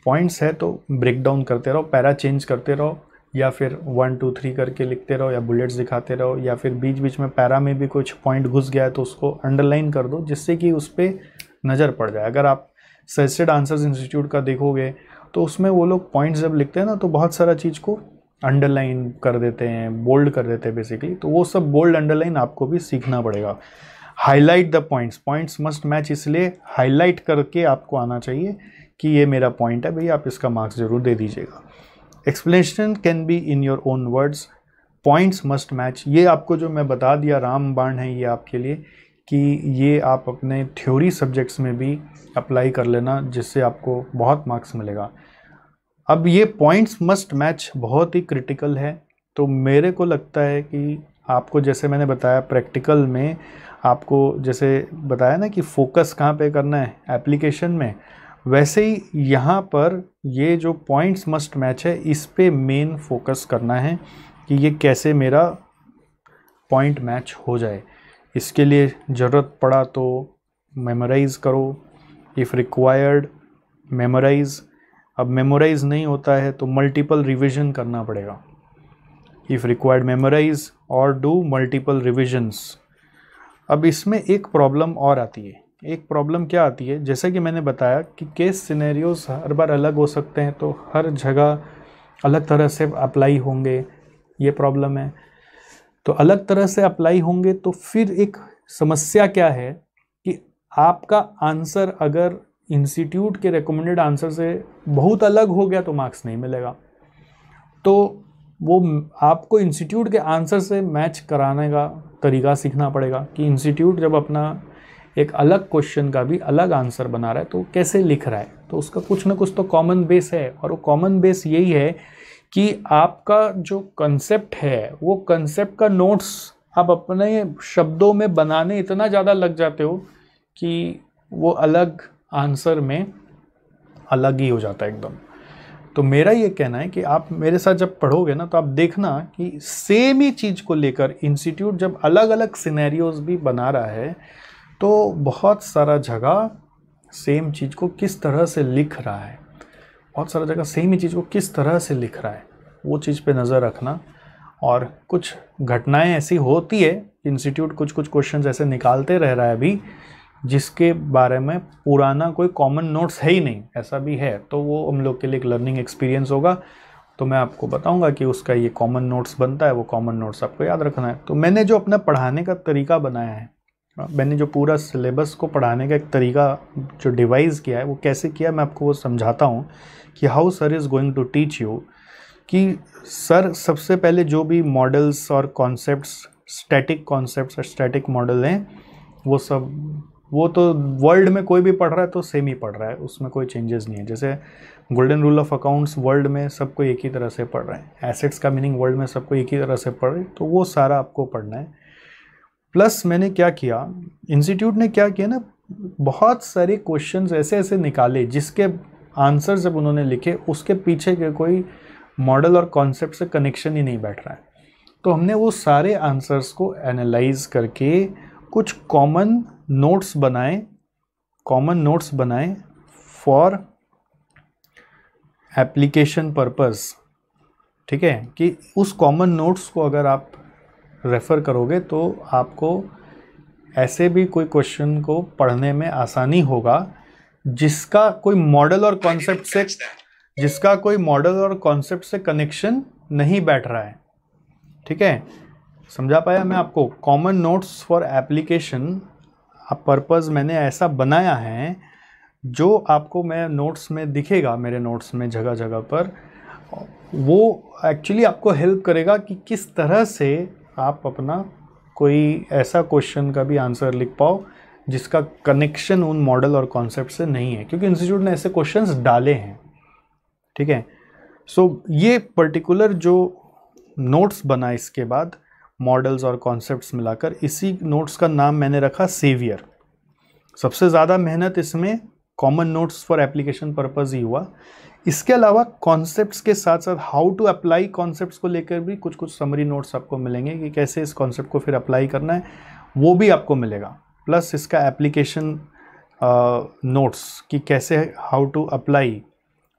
पॉइंट्स है तो ब्रेक डाउन करते रहो पैरा चेंज करते रहो या फिर वन टू थ्री करके लिखते रहो या बुलेट्स दिखाते रहो या फिर बीच बीच में पैरा में भी कुछ पॉइंट घुस गया है तो उसको अंडरलाइन कर दो जिससे कि उस पर नज़र पड़ जाए अगर आप सजेस्टेड आंसर्स इंस्टीट्यूट का देखोगे तो उसमें वो लोग पॉइंट्स जब लिखते हैं ना तो बहुत सारा चीज़ को अंडरलाइन कर देते हैं बोल्ड कर देते हैं बेसिकली तो वो सब बोल्ड अंडरलाइन आपको भी सीखना पड़ेगा highlight the points points must match इसलिए हाईलाइट करके आपको आना चाहिए कि ये मेरा पॉइंट है भैया आप इसका मार्क्स ज़रूर दे दीजिएगा explanation can be in your own words points must match ये आपको जो मैं बता दिया राम बाण है ये आपके लिए कि ये आप अपने थ्योरी सब्जेक्ट्स में भी अप्लाई कर लेना जिससे आपको बहुत मार्क्स मिलेगा अब ये पॉइंट्स मस्ट मैच बहुत ही क्रिटिकल है तो मेरे को लगता है कि आपको जैसे मैंने बताया प्रैक्टिकल में आपको जैसे बताया ना कि फोकस कहाँ पे करना है एप्लीकेशन में वैसे ही यहाँ पर ये जो पॉइंट्स मस्ट मैच है इस पर मेन फोकस करना है कि ये कैसे मेरा पॉइंट मैच हो जाए इसके लिए ज़रूरत पड़ा तो मेमोराइज़ करो इफ़ रिक्वायर्ड मेमोराइज़ अब मेमोराइज़ नहीं होता है तो मल्टीपल रिवीजन करना पड़ेगा इफ़ रिक्वायर्ड मेमोराइज़ और डू मल्टीपल रिविजन्स अब इसमें एक प्रॉब्लम और आती है एक प्रॉब्लम क्या आती है जैसे कि मैंने बताया कि केस सिनेरियोस हर बार अलग हो सकते हैं तो हर जगह अलग तरह से अप्लाई होंगे ये प्रॉब्लम है तो अलग तरह से अप्लाई होंगे तो फिर एक समस्या क्या है कि आपका आंसर अगर इंस्टीट्यूट के रिकमेंडेड आंसर से बहुत अलग हो गया तो मार्क्स नहीं मिलेगा तो वो आपको इंस्टीट्यूट के आंसर से मैच कराने का तरीका सीखना पड़ेगा कि इंस्टीट्यूट जब अपना एक अलग क्वेश्चन का भी अलग आंसर बना रहा है तो कैसे लिख रहा है तो उसका कुछ ना कुछ तो कॉमन बेस है और वो कॉमन बेस यही है कि आपका जो कंसेप्ट है वो कंसेप्ट का नोट्स आप अपने शब्दों में बनाने इतना ज़्यादा लग जाते हो कि वो अलग आंसर में अलग ही हो जाता है एकदम तो मेरा ये कहना है कि आप मेरे साथ जब पढ़ोगे ना तो आप देखना कि सेम ही चीज़ को लेकर इंस्टीट्यूट जब अलग अलग सिनेरियोज भी बना रहा है तो बहुत सारा जगह सेम चीज़ को किस तरह से लिख रहा है बहुत सारा जगह सेम ही चीज़ को किस तरह से लिख रहा है वो चीज़ पे नज़र रखना और कुछ घटनाएं ऐसी होती है इंस्टीट्यूट कुछ कुछ क्वेश्चंस ऐसे निकालते रह रहा है अभी जिसके बारे में पुराना कोई कॉमन नोट्स है ही नहीं ऐसा भी है तो वो हम लोग के लिए एक लर्निंग एक्सपीरियंस होगा तो मैं आपको बताऊंगा कि उसका ये कॉमन नोट्स बनता है वो कॉमन नोट्स आपको याद रखना है तो मैंने जो अपना पढ़ाने का तरीका बनाया है मैंने जो पूरा सिलेबस को पढ़ाने का एक तरीका जो डिवाइस किया है वो कैसे किया मैं आपको वो समझाता हूँ कि how sir is going to teach you कि सर सबसे पहले जो भी मॉडल्स और कॉन्सेप्ट्स स्टैटिक कॉन्सेप्ट्स और स्टैटिक मॉडल हैं वो सब वो तो वर्ल्ड में कोई भी पढ़ रहा है तो सेम ही पढ़ रहा है उसमें कोई चेंजेस नहीं है जैसे golden rule of accounts world में सबको एक ही तरह से पढ़ रहे हैं एसेट्स का मीनिंग वर्ल्ड में सबको एक ही तरह से पढ़ रहे तो वो सारा आपको पढ़ना है प्लस मैंने क्या किया इंस्टीट्यूट ने क्या किया ना बहुत सारे क्वेश्चन ऐसे ऐसे निकाले जिसके आंसर जब उन्होंने लिखे उसके पीछे के कोई मॉडल और कॉन्सेप्ट से कनेक्शन ही नहीं बैठ रहा है तो हमने वो सारे आंसर्स को एनालाइज करके कुछ कॉमन नोट्स बनाए कॉमन नोट्स बनाए फॉर एप्लीकेशन पर्पस ठीक है कि उस कॉमन नोट्स को अगर आप रेफ़र करोगे तो आपको ऐसे भी कोई क्वेश्चन को पढ़ने में आसानी होगा जिसका कोई मॉडल और कॉन्सेप्ट से जिसका कोई मॉडल और कॉन्सेप्ट से कनेक्शन नहीं बैठ रहा है ठीक है समझा पाया मैं आपको common notes for application purpose मैंने ऐसा बनाया है जो आपको मैं नोट्स में दिखेगा मेरे नोट्स में जगह जगह पर वो एक्चुअली आपको हेल्प करेगा कि किस तरह से आप अपना कोई ऐसा क्वेश्चन का भी आंसर लिख पाओ जिसका कनेक्शन उन मॉडल और कॉन्सेप्ट से नहीं है क्योंकि इंस्टीट्यूट ने ऐसे क्वेश्चंस डाले हैं ठीक है सो so, ये पर्टिकुलर जो नोट्स बना इसके बाद मॉडल्स और कॉन्सेप्ट्स मिलाकर इसी नोट्स का नाम मैंने रखा सेवियर सबसे ज़्यादा मेहनत इसमें common notes for application purpose ही हुआ इसके अलावा कॉन्सेप्ट के साथ साथ हाउ टू अप्लाई कॉन्सेप्ट को लेकर भी कुछ कुछ समरी नोट्स आपको मिलेंगे कि कैसे इस कॉन्सेप्ट को फिर अप्लाई करना है वो भी आपको मिलेगा प्लस इसका एप्लीकेशन नोट्स कि कैसे how to apply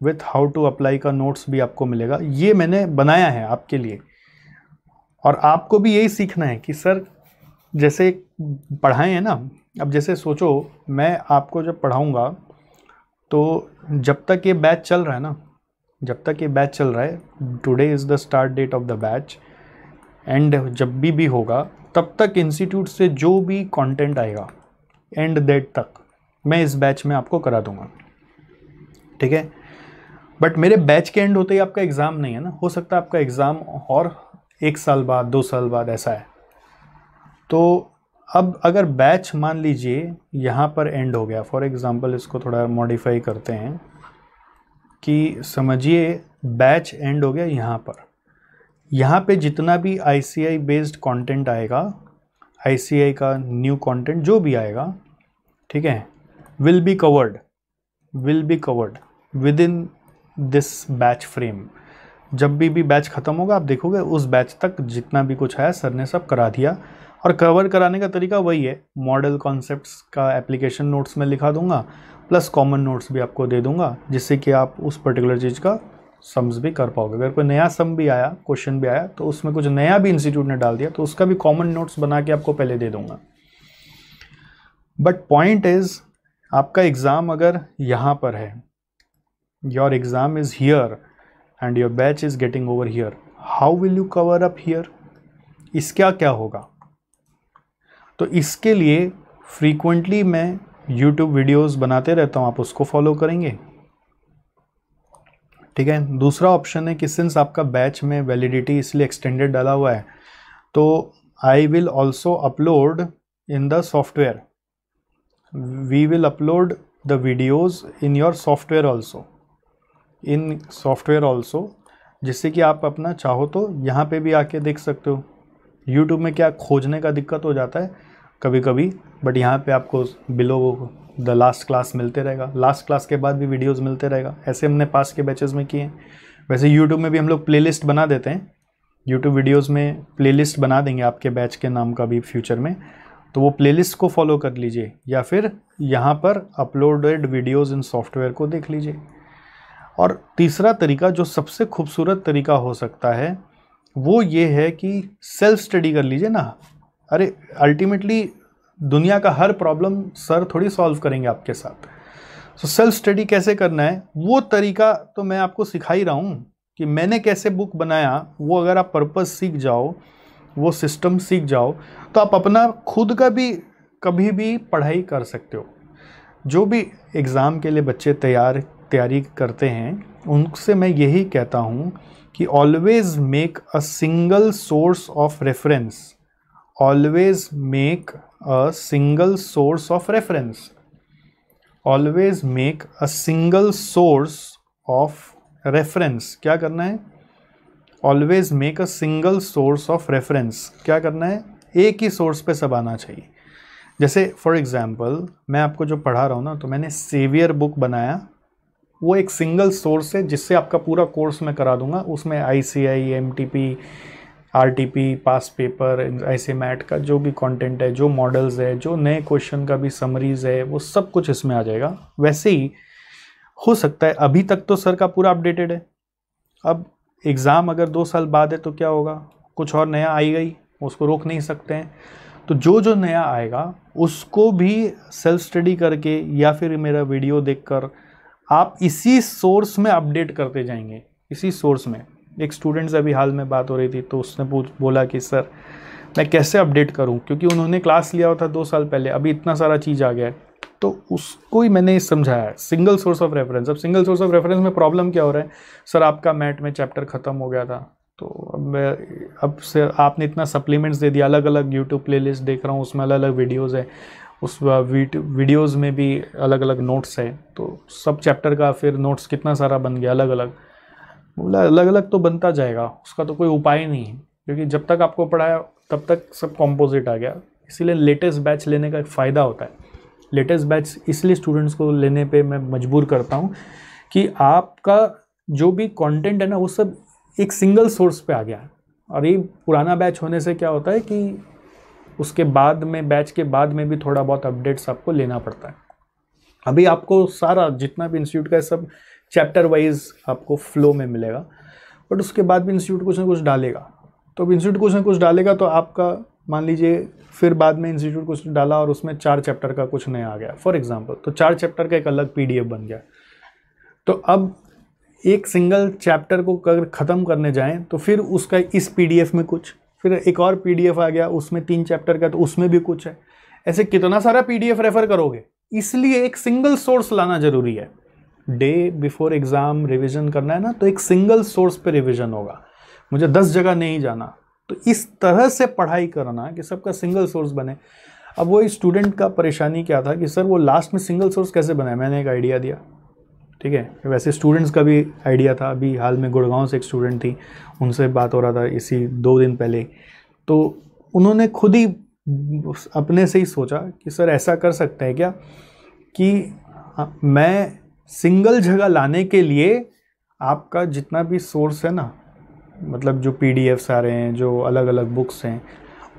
with how to apply का नोट्स भी आपको मिलेगा ये मैंने बनाया है आपके लिए और आपको भी यही सीखना है कि सर जैसे पढ़ाएँ हैं ना अब जैसे सोचो मैं आपको जब पढ़ाऊँगा तो जब तक ये बैच चल रहा है ना जब तक ये बैच चल रहा है today is the start date of the batch and जब भी भी होगा तब तक इंस्टीट्यूट से जो भी कंटेंट आएगा एंड डेट तक मैं इस बैच में आपको करा दूंगा ठीक है बट मेरे बैच के एंड होते ही आपका एग्ज़ाम नहीं है ना हो सकता है आपका एग्ज़ाम और एक साल बाद दो साल बाद ऐसा है तो अब अगर बैच मान लीजिए यहाँ पर एंड हो गया फॉर एग्ज़ाम्पल इसको थोड़ा मॉडिफाई करते हैं कि समझिए बैच एंड हो गया यहाँ पर यहाँ पे जितना भी आई बेस्ड कंटेंट आएगा आई का न्यू कंटेंट जो भी आएगा ठीक है will be covered will be covered within this batch frame जब भी भी बैच ख़त्म होगा आप देखोगे उस बैच तक जितना भी कुछ आया सर ने सब करा दिया और कवर कराने का तरीका वही है मॉडल कॉन्सेप्ट्स का एप्लीकेशन नोट्स में लिखा दूंगा प्लस कॉमन नोट्स भी आपको दे दूंगा जिससे कि आप उस पर्टिकुलर चीज़ का सम्स भी कर पाओगे अगर कोई नया सम भी आया क्वेश्चन भी आया तो उसमें कुछ नया भी इंस्टीट्यूट ने डाल दिया तो उसका भी कॉमन नोट्स बना के आपको पहले दे दूंगा बट पॉइंट इज़ आपका एग्ज़ाम अगर यहाँ पर है your exam is here and your batch is getting over here how will you cover up here इसका क्या होगा तो इसके लिए फ्रीक्वेंटली मैं यूट्यूब वीडियोस बनाते रहता हूँ आप उसको फॉलो करेंगे ठीक है दूसरा ऑप्शन है कि सिंस आपका बैच में वैलिडिटी इसलिए एक्सटेंडेड डाला हुआ है तो I will also upload in the software we will upload the videos in your software also in software also जिससे कि आप अपना चाहो तो यहाँ पे भी आके देख सकते हो यूट्यूब में क्या खोजने का दिक्कत हो जाता है कभी कभी बट यहाँ पे आपको बिलो द लास्ट क्लास मिलते रहेगा लास्ट क्लास के बाद भी वीडियोस मिलते रहेगा ऐसे हमने पास के बैचेस में किए हैं वैसे यूट्यूब में भी हम लोग प्ले बना देते हैं यूट्यूब वीडियोज़ में प्ले बना देंगे आपके बैच के नाम का भी फ्यूचर में तो वो प्ले को फॉलो कर लीजिए या फिर यहाँ पर अपलोडेड वीडियोज़ इन सॉफ्टवेयर को देख लीजिए और तीसरा तरीका जो सबसे खूबसूरत तरीका हो सकता है वो ये है कि सेल्फ स्टडी कर लीजिए ना अरे अल्टीमेटली दुनिया का हर प्रॉब्लम सर थोड़ी सॉल्व करेंगे आपके साथ सो सेल्फ स्टडी कैसे करना है वो तरीका तो मैं आपको सिखा ही रहा हूँ कि मैंने कैसे बुक बनाया वो अगर आप पर्पज़ सीख जाओ वो सिस्टम सीख जाओ तो आप अपना खुद का भी कभी भी पढ़ाई कर सकते हो जो भी एग्ज़ाम के लिए बच्चे तैयार तैयारी करते हैं उनसे मैं यही कहता हूँ कि always make a single source of reference always make a single source of reference always make a single source of reference क्या करना है always make a single source of reference क्या करना है एक ही सोर्स पे सब आना चाहिए जैसे फॉर एग्जाम्पल मैं आपको जो पढ़ा रहा हूँ ना तो मैंने सेवियर बुक बनाया वो एक सिंगल सोर्स है जिससे आपका पूरा कोर्स मैं करा दूंगा उसमें I C I M T P R T P past paper ऐसे मैट का जो भी कंटेंट है जो मॉडल्स है जो नए क्वेश्चन का भी समरीज है वो सब कुछ इसमें आ जाएगा वैसे ही हो सकता है अभी तक तो सर का पूरा अपडेटेड है अब एग्ज़ाम अगर दो साल बाद है तो क्या होगा कुछ और नया आई गई उसको रोक नहीं सकते हैं तो जो जो नया आएगा उसको भी सेल्फ स्टडी करके या फिर मेरा वीडियो देखकर आप इसी सोर्स में अपडेट करते जाएंगे इसी सोर्स में एक स्टूडेंट से अभी हाल में बात हो रही थी तो उसने बोला कि सर मैं कैसे अपडेट करूं क्योंकि उन्होंने क्लास लिया हुआ था दो साल पहले अभी इतना सारा चीज़ आ गया है तो उसको ही मैंने समझाया सिंगल सोर्स ऑफ रेफरेंस अब सिंगल सोर्स ऑफ रेफरेंस में प्रॉब्लम क्या हो रहा है सर आपका मैट में चैप्टर ख़त्म हो गया था तो अब अब से आपने इतना सप्लीमेंट्स दे दिया अलग अलग यूट्यूब प्लेलिस्ट देख रहा हूँ उसमें अलग अलग वीडियोज़ है उस वीडियोज़ में भी अलग अलग नोट्स हैं तो सब चैप्टर का फिर नोट्स कितना सारा बन गया अलग अलग बोला अलग अलग तो बनता जाएगा उसका तो कोई उपाय नहीं है क्योंकि जब तक आपको पढ़ाया तब तक सब कॉम्पोजिट आ गया इसीलिए लेटेस्ट बैच लेने का एक फ़ायदा होता है लेटेस्ट बैच इसलिए स्टूडेंट्स को लेने पे मैं मजबूर करता हूँ कि आपका जो भी कंटेंट है ना वो सब एक सिंगल सोर्स पे आ गया और ये पुराना बैच होने से क्या होता है कि उसके बाद में बैच के बाद में भी थोड़ा बहुत अपडेट्स आपको लेना पड़ता है अभी आपको सारा जितना भी इंस्टीट्यूट का सब चैप्टर वाइज आपको फ्लो में मिलेगा बट उसके बाद भी इंस्टीट्यूट कुछ ना कुछ डालेगा तो अब इंस्टीट्यूट कुछ ना कुछ डालेगा तो आपका मान लीजिए फिर बाद में इंस्टीट्यूट कुछ डाला और उसमें चार चैप्टर का कुछ नया आ गया फॉर एग्जाम्पल तो चार चैप्टर का एक अलग पी बन गया तो अब एक सिंगल चैप्टर को अगर ख़त्म करने जाएं तो फिर उसका इस पी में कुछ फिर एक और पी आ गया उसमें तीन चैप्टर का तो उसमें भी कुछ है ऐसे कितना सारा पी रेफर करोगे इसलिए एक सिंगल सोर्स लाना जरूरी है डे बिफोर एग्ज़ाम रिवीजन करना है ना तो एक सिंगल सोर्स पे रिवीजन होगा मुझे दस जगह नहीं जाना तो इस तरह से पढ़ाई करना कि सबका सिंगल सोर्स बने अब वो स्टूडेंट का परेशानी क्या था कि सर वो लास्ट में सिंगल सोर्स कैसे बनाए मैंने एक आइडिया दिया ठीक है वैसे स्टूडेंट्स का भी आइडिया था अभी हाल में गुड़गांव से एक स्टूडेंट थी उनसे बात हो रहा था इसी दो दिन पहले तो उन्होंने खुद ही अपने से ही सोचा कि सर ऐसा कर सकते हैं क्या कि हाँ, मैं सिंगल जगह लाने के लिए आपका जितना भी सोर्स है ना मतलब जो पी आ रहे हैं जो अलग अलग बुक्स हैं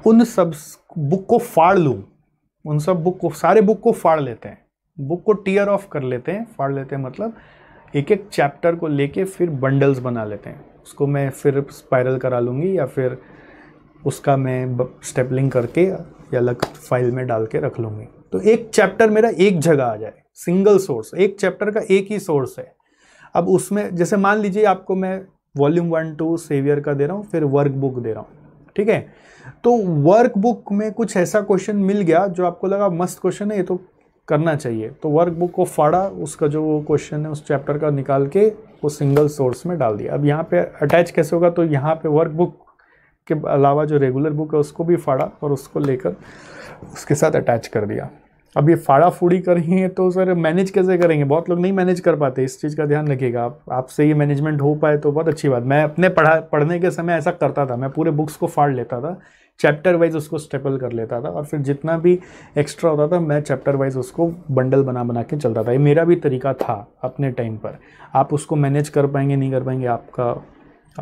उन सब बुक को फाड़ लूँ उन सब बुक को सारे बुक को फाड़ लेते हैं बुक को टीयर ऑफ कर लेते हैं फाड़ लेते हैं मतलब एक एक चैप्टर को लेके फिर बंडल्स बना लेते हैं उसको मैं फिर स्पायरल करा लूँगी या फिर उसका मैं स्टेपलिंग करके या अलग फाइल में डाल के रख लूँगी तो एक चैप्टर मेरा एक जगह आ जाए सिंगल सोर्स एक चैप्टर का एक ही सोर्स है अब उसमें जैसे मान लीजिए आपको मैं वॉल्यूम वन टू सेवियर का दे रहा हूँ फिर वर्क बुक दे रहा हूँ ठीक है तो वर्क बुक में कुछ ऐसा क्वेश्चन मिल गया जो आपको लगा मस्त क्वेश्चन है ये तो करना चाहिए तो वर्क बुक को फाड़ा उसका जो क्वेश्चन है उस चैप्टर का निकाल के वो सिंगल सोर्स में डाल दिया अब यहाँ पे अटैच कैसे होगा तो यहाँ पे वर्क बुक के अलावा जो रेगुलर बुक है उसको भी फाड़ा और उसको लेकर उसके साथ अटैच कर दिया अब ये फाड़ा फूड़ी कर रही है तो सर मैनेज कैसे करेंगे बहुत लोग नहीं मैनेज कर पाते इस चीज़ का ध्यान रखिएगा आप आपसे ये मैनेजमेंट हो पाए तो बहुत अच्छी बात मैं अपने पढ़ा पढ़ने के समय ऐसा करता था मैं पूरे बुक्स को फाड़ लेता था चैप्टर वाइज उसको स्टेपल कर लेता था और फिर जितना भी एक्स्ट्रा होता था मैं चैप्टर वाइज उसको बंडल बना बना के चलता था ये मेरा भी तरीका था अपने टाइम पर आप उसको मैनेज कर पाएंगे नहीं कर पाएंगे आपका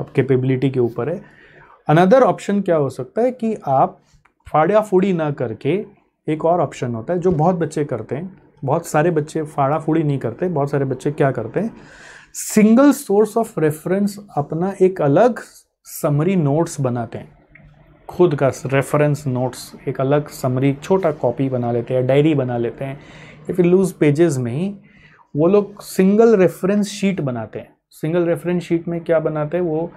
आप कैपेबिलिटी के ऊपर है अनदर ऑप्शन क्या हो सकता है कि आप फाड़ा फूड़ी ना करके एक और ऑप्शन होता है जो बहुत बच्चे करते हैं बहुत सारे बच्चे फाड़ा फूड़ी नहीं करते बहुत सारे बच्चे क्या करते हैं सिंगल सोर्स ऑफ रेफरेंस अपना एक अलग समरी नोट्स बनाते हैं खुद का रेफरेंस नोट्स एक अलग समरी छोटा कॉपी बना लेते हैं डायरी बना लेते हैं या फिर लूज पेजेस में ही वो लोग सिंगल रेफरेंस शीट बनाते हैं सिंगल रेफरेंस शीट में क्या बनाते हैं वो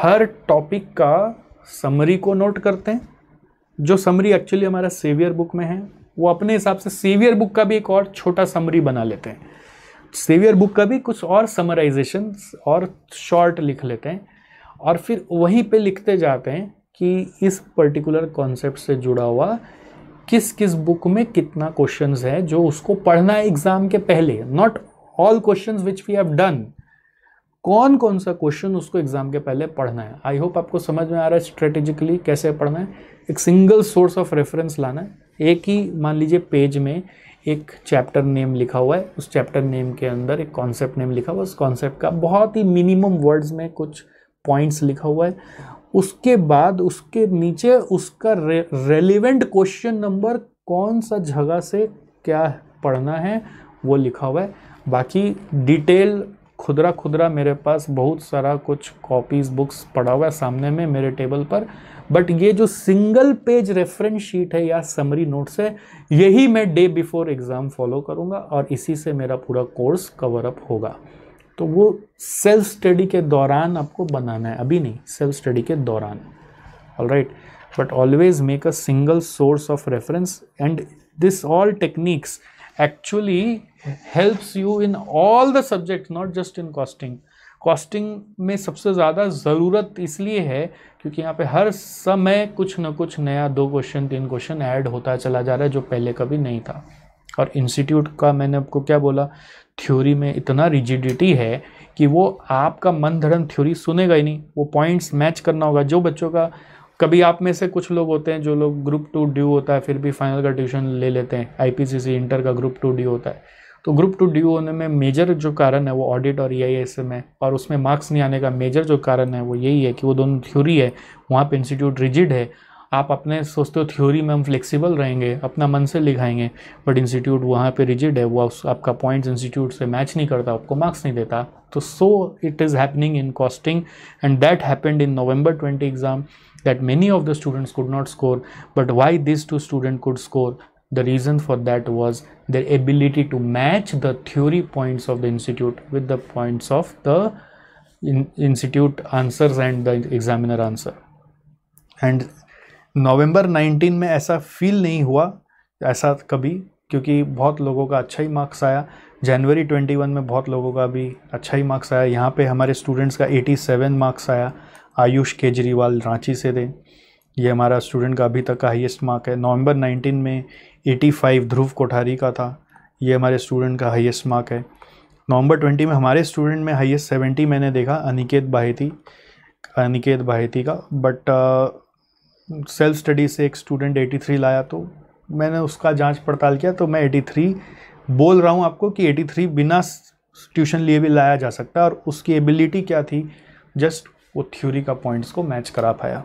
हर टॉपिक का समरी को नोट करते हैं जो समरी एक्चुअली हमारा सेवियर बुक में है वो अपने हिसाब से सेवियर बुक का भी एक और छोटा समरी बना लेते हैं सेवियर बुक का भी कुछ और समराइजेशन और शॉर्ट लिख लेते हैं और फिर वहीं पे लिखते जाते हैं कि इस पर्टिकुलर कॉन्सेप्ट से जुड़ा हुआ किस किस बुक में कितना क्वेश्चन है जो उसको पढ़ना है एग्ज़ाम के पहले not all question which we have done कौन कौन सा क्वेश्चन उसको एग्ज़ाम के पहले पढ़ना है आई होप आपको समझ में आ रहा है स्ट्रेटेजिकली कैसे पढ़ना है एक सिंगल सोर्स ऑफ रेफरेंस लाना है एक ही मान लीजिए पेज में एक चैप्टर नेम लिखा हुआ है उस चैप्टर नेम के अंदर एक कॉन्सेप्ट नेम लिखा हुआ है उस कॉन्सेप्ट का बहुत ही मिनिमम वर्ड्स में कुछ पॉइंट्स लिखा हुआ है उसके बाद उसके नीचे उसका रे, रेलिवेंट क्वेश्चन नंबर कौन सा जगह से क्या पढ़ना है वो लिखा हुआ है बाकी डिटेल खुदरा खुदरा मेरे पास बहुत सारा कुछ कॉपीज़ बुक्स पड़ा हुआ है सामने में मेरे टेबल पर बट ये जो सिंगल पेज रेफरेंस शीट है या समरी नोट्स है यही मैं डे बिफोर एग्ज़ाम फॉलो करूँगा और इसी से मेरा पूरा कोर्स कवर अप होगा तो वो सेल्फ स्टडी के दौरान आपको बनाना है अभी नहीं सेल्फ स्टडी के दौरान all right but always make a single source of reference and this all techniques actually helps you in all the subject not just in costing costing में सबसे ज़्यादा ज़रूरत इसलिए है क्योंकि यहाँ पे हर समय कुछ ना कुछ नया दो क्वेश्चन तीन क्वेश्चन ऐड होता चला जा रहा है जो पहले कभी नहीं था और इंस्टीट्यूट का मैंने आपको क्या बोला थ्योरी में इतना रिजिडिटी है कि वो आपका मन धड़न थ्योरी सुनेगा ही नहीं वो पॉइंट्स मैच करना होगा जो बच्चों का कभी आप में से कुछ लोग होते हैं जो लोग ग्रुप टू ड्यू होता है फिर भी फाइनल का ट्यूशन ले लेते हैं आईपीसीसी इंटर का ग्रुप टू ड्यू होता है तो ग्रुप टू ड्यू होने में मेजर जो कारण है वो ऑडिट और ई में और उसमें मार्क्स नहीं आने का मेजर जो कारण है वो यही है कि वो दोनों थ्योरी है वहाँ पे इंस्टीट्यूट रिजिड है आप अपने सोचते हो थ्योरी में हम फ्लेक्सिबल रहेंगे अपना मन से लिखाएंगे बट इंस्टीट्यूट वहाँ पे रिजिड है वो आपका पॉइंट्स इंस्टीट्यूट से मैच नहीं करता आपको मार्क्स नहीं देता तो so it is happening in costing and that happened in November twenty exam that many of the students could not score but why this two student could score The reason for that was their ability to match the theory points of the institute with the points of the in institute answers and the examiner answer and November 19 में ऐसा feel नहीं हुआ ऐसा कभी क्योंकि बहुत लोगों का अच्छा ही मार्क्स आया जनवरी 21 में बहुत लोगों का भी अच्छा ही मार्क्स आया यहाँ पे हमारे स्टूडेंट्स का 87 मार्क्स आया आयुष केजरीवाल रांची से थे ये हमारा स्टूडेंट का अभी तक का हाईएस्ट मार्क है नवंबर 19 में 85 ध्रुव कोठारी का था ये हमारे स्टूडेंट का हाईएस्ट मार्क है नवंबर 20 में हमारे स्टूडेंट में हाईएस्ट 70 मैंने देखा अनिकेत बाहेती अनिकेत बाहेती का बट सेल्फ स्टडी से एक स्टूडेंट 83 लाया तो मैंने उसका जांच पड़ताल किया तो मैं 83 बोल रहा हूँ आपको कि 83 बिना ट्यूशन लिए भी लाया जा सकता है और उसकी एबिलिटी क्या थी जस्ट वो थ्योरी का पॉइंट्स को मैच करा पाया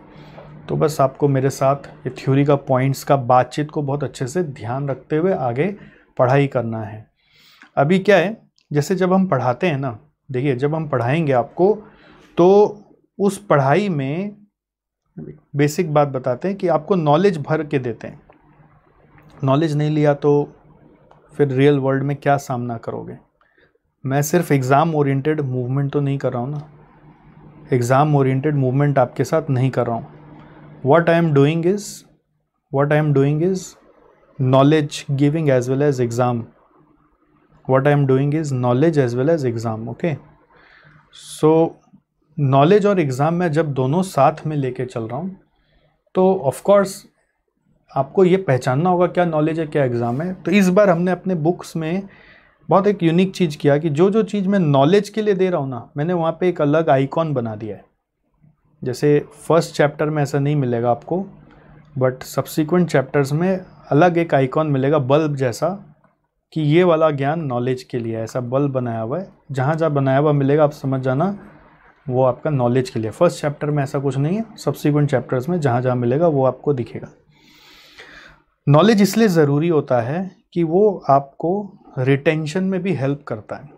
तो बस आपको मेरे साथ ये थ्योरी का पॉइंट्स का बातचीत को बहुत अच्छे से ध्यान रखते हुए आगे पढ़ाई करना है अभी क्या है जैसे जब हम पढ़ाते हैं ना देखिए जब हम पढ़ाएंगे आपको तो उस पढ़ाई में बेसिक बात बताते हैं कि आपको नॉलेज भर के देते हैं नॉलेज नहीं लिया तो फिर रियल वर्ल्ड में क्या सामना करोगे मैं सिर्फ एग्ज़ाम ओरिएंटेड मूवमेंट तो नहीं कर रहा हूँ ना एग्ज़ाम ओरिएंटेड मूवमेंट आपके साथ नहीं कर रहा हूँ what i am doing is what i am doing is knowledge giving as well as exam what i am doing is knowledge as well as exam okay so knowledge और exam मैं जब दोनों साथ में लेके चल रहा हूँ तो ऑफ कोर्स आपको ये पहचानना होगा क्या नॉलेज है क्या एग्ज़ाम है तो इस बार हमने अपने बुक्स में बहुत एक यूनिक चीज़ किया कि जो जो चीज़ मैं नॉलेज के लिए दे रहा हूँ ना मैंने वहाँ पे एक अलग आइकॉन बना दिया है जैसे फर्स्ट चैप्टर में ऐसा नहीं मिलेगा आपको बट सब्सिक्वेंट चैप्टर्स में अलग एक आइकॉन मिलेगा बल्ब जैसा कि ये वाला ज्ञान नॉलेज के लिए ऐसा बल्ब बनाया हुआ है जहाँ जहाँ बनाया हुआ मिलेगा आप समझ जाना वो आपका नॉलेज के लिए फर्स्ट चैप्टर में ऐसा कुछ नहीं है सब्सिक्वेंट चैप्टर्स में जहाँ जहाँ मिलेगा वो आपको दिखेगा नॉलेज इसलिए ज़रूरी होता है कि वो आपको रिटेंशन में भी हेल्प करता है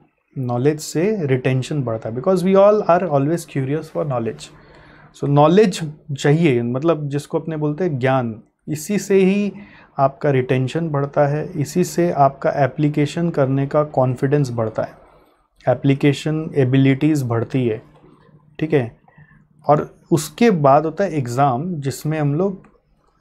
नॉलेज से रिटेंशन बढ़ता है because we all are always curious for knowledge so knowledge चाहिए मतलब जिसको अपने बोलते हैं ज्ञान इसी से ही आपका रिटेंशन बढ़ता है इसी से आपका एप्लीकेशन करने का कॉन्फिडेंस बढ़ता है एप्लीकेशन एबिलिटीज़ बढ़ती है ठीक है और उसके बाद होता है एग्ज़ाम जिसमें हम लोग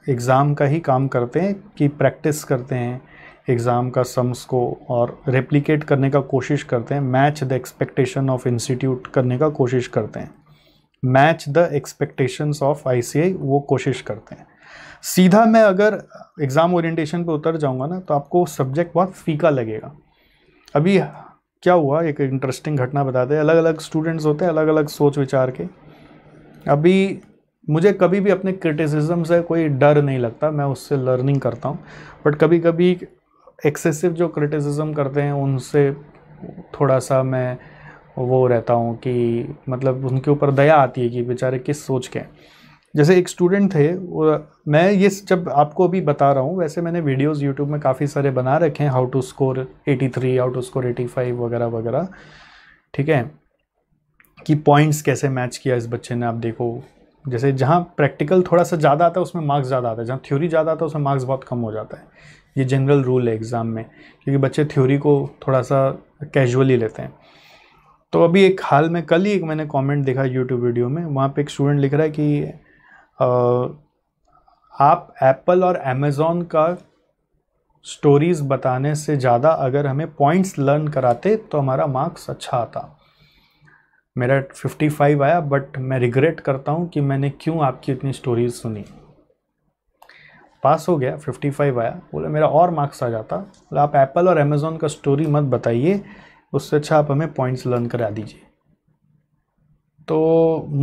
एग्ज़ाम का ही काम करते हैं कि प्रैक्टिस करते हैं एग्ज़ाम का सम्स को और रेप्लिकेट करने का कोशिश करते हैं match the expectation of institute करने का कोशिश करते हैं match the expectations of I वो कोशिश करते हैं सीधा मैं अगर एग्ज़ाम ओरिएंटेशन पे उतर जाऊंगा ना तो आपको सब्जेक्ट बहुत फीका लगेगा अभी क्या हुआ एक इंटरेस्टिंग घटना बताते हैं अलग अलग स्टूडेंट्स होते हैं अलग अलग सोच विचार के अभी मुझे कभी भी अपने क्रिटिसिज्म से कोई डर नहीं लगता मैं उससे लर्निंग करता हूँ बट कभी कभी एक्सेसिव जो क्रिटिसिज्म करते हैं उनसे थोड़ा सा मैं वो रहता हूँ कि मतलब उनके ऊपर दया आती है कि बेचारे किस सोच के हैं जैसे एक स्टूडेंट थे वो मैं ये जब आपको अभी बता रहा हूँ वैसे मैंने वीडियोस यूट्यूब में काफ़ी सारे बना रखे हैं how to score 83 how to score 85 वगैरह वगैरह ठीक है कि पॉइंट्स कैसे मैच किया इस बच्चे ने आप देखो जैसे जहाँ प्रैक्टिकल थोड़ा सा ज़्यादा आता है उसमें मार्क्स ज़्यादा आता है जहाँ थ्योरी ज़्यादा आता है उसमें मार्क्स बहुत कम हो जाता है ये जनरल रूल है एग्ज़ाम में क्योंकि बच्चे थ्योरी को थोड़ा सा कैजुअली लेते हैं तो अभी एक हाल में कल ही एक मैंने कमेंट देखा यूट्यूब वीडियो में वहाँ पे एक स्टूडेंट लिख रहा है कि आ, आप एप्पल और अमेज़ोन का स्टोरीज़ बताने से ज़्यादा अगर हमें पॉइंट्स लर्न कराते तो हमारा मार्क्स अच्छा आता मेरा 55 आया बट मैं रिग्रेट करता हूँ कि मैंने क्यों आपकी इतनी स्टोरीज सुनी पास हो गया फाइव आया बोले मेरा और मार्क्स आ जाता बोले आप एप्पल और अमेज़ोन का स्टोरी मत बताइए उससे अच्छा आप हमें पॉइंट्स लर्न करा दीजिए तो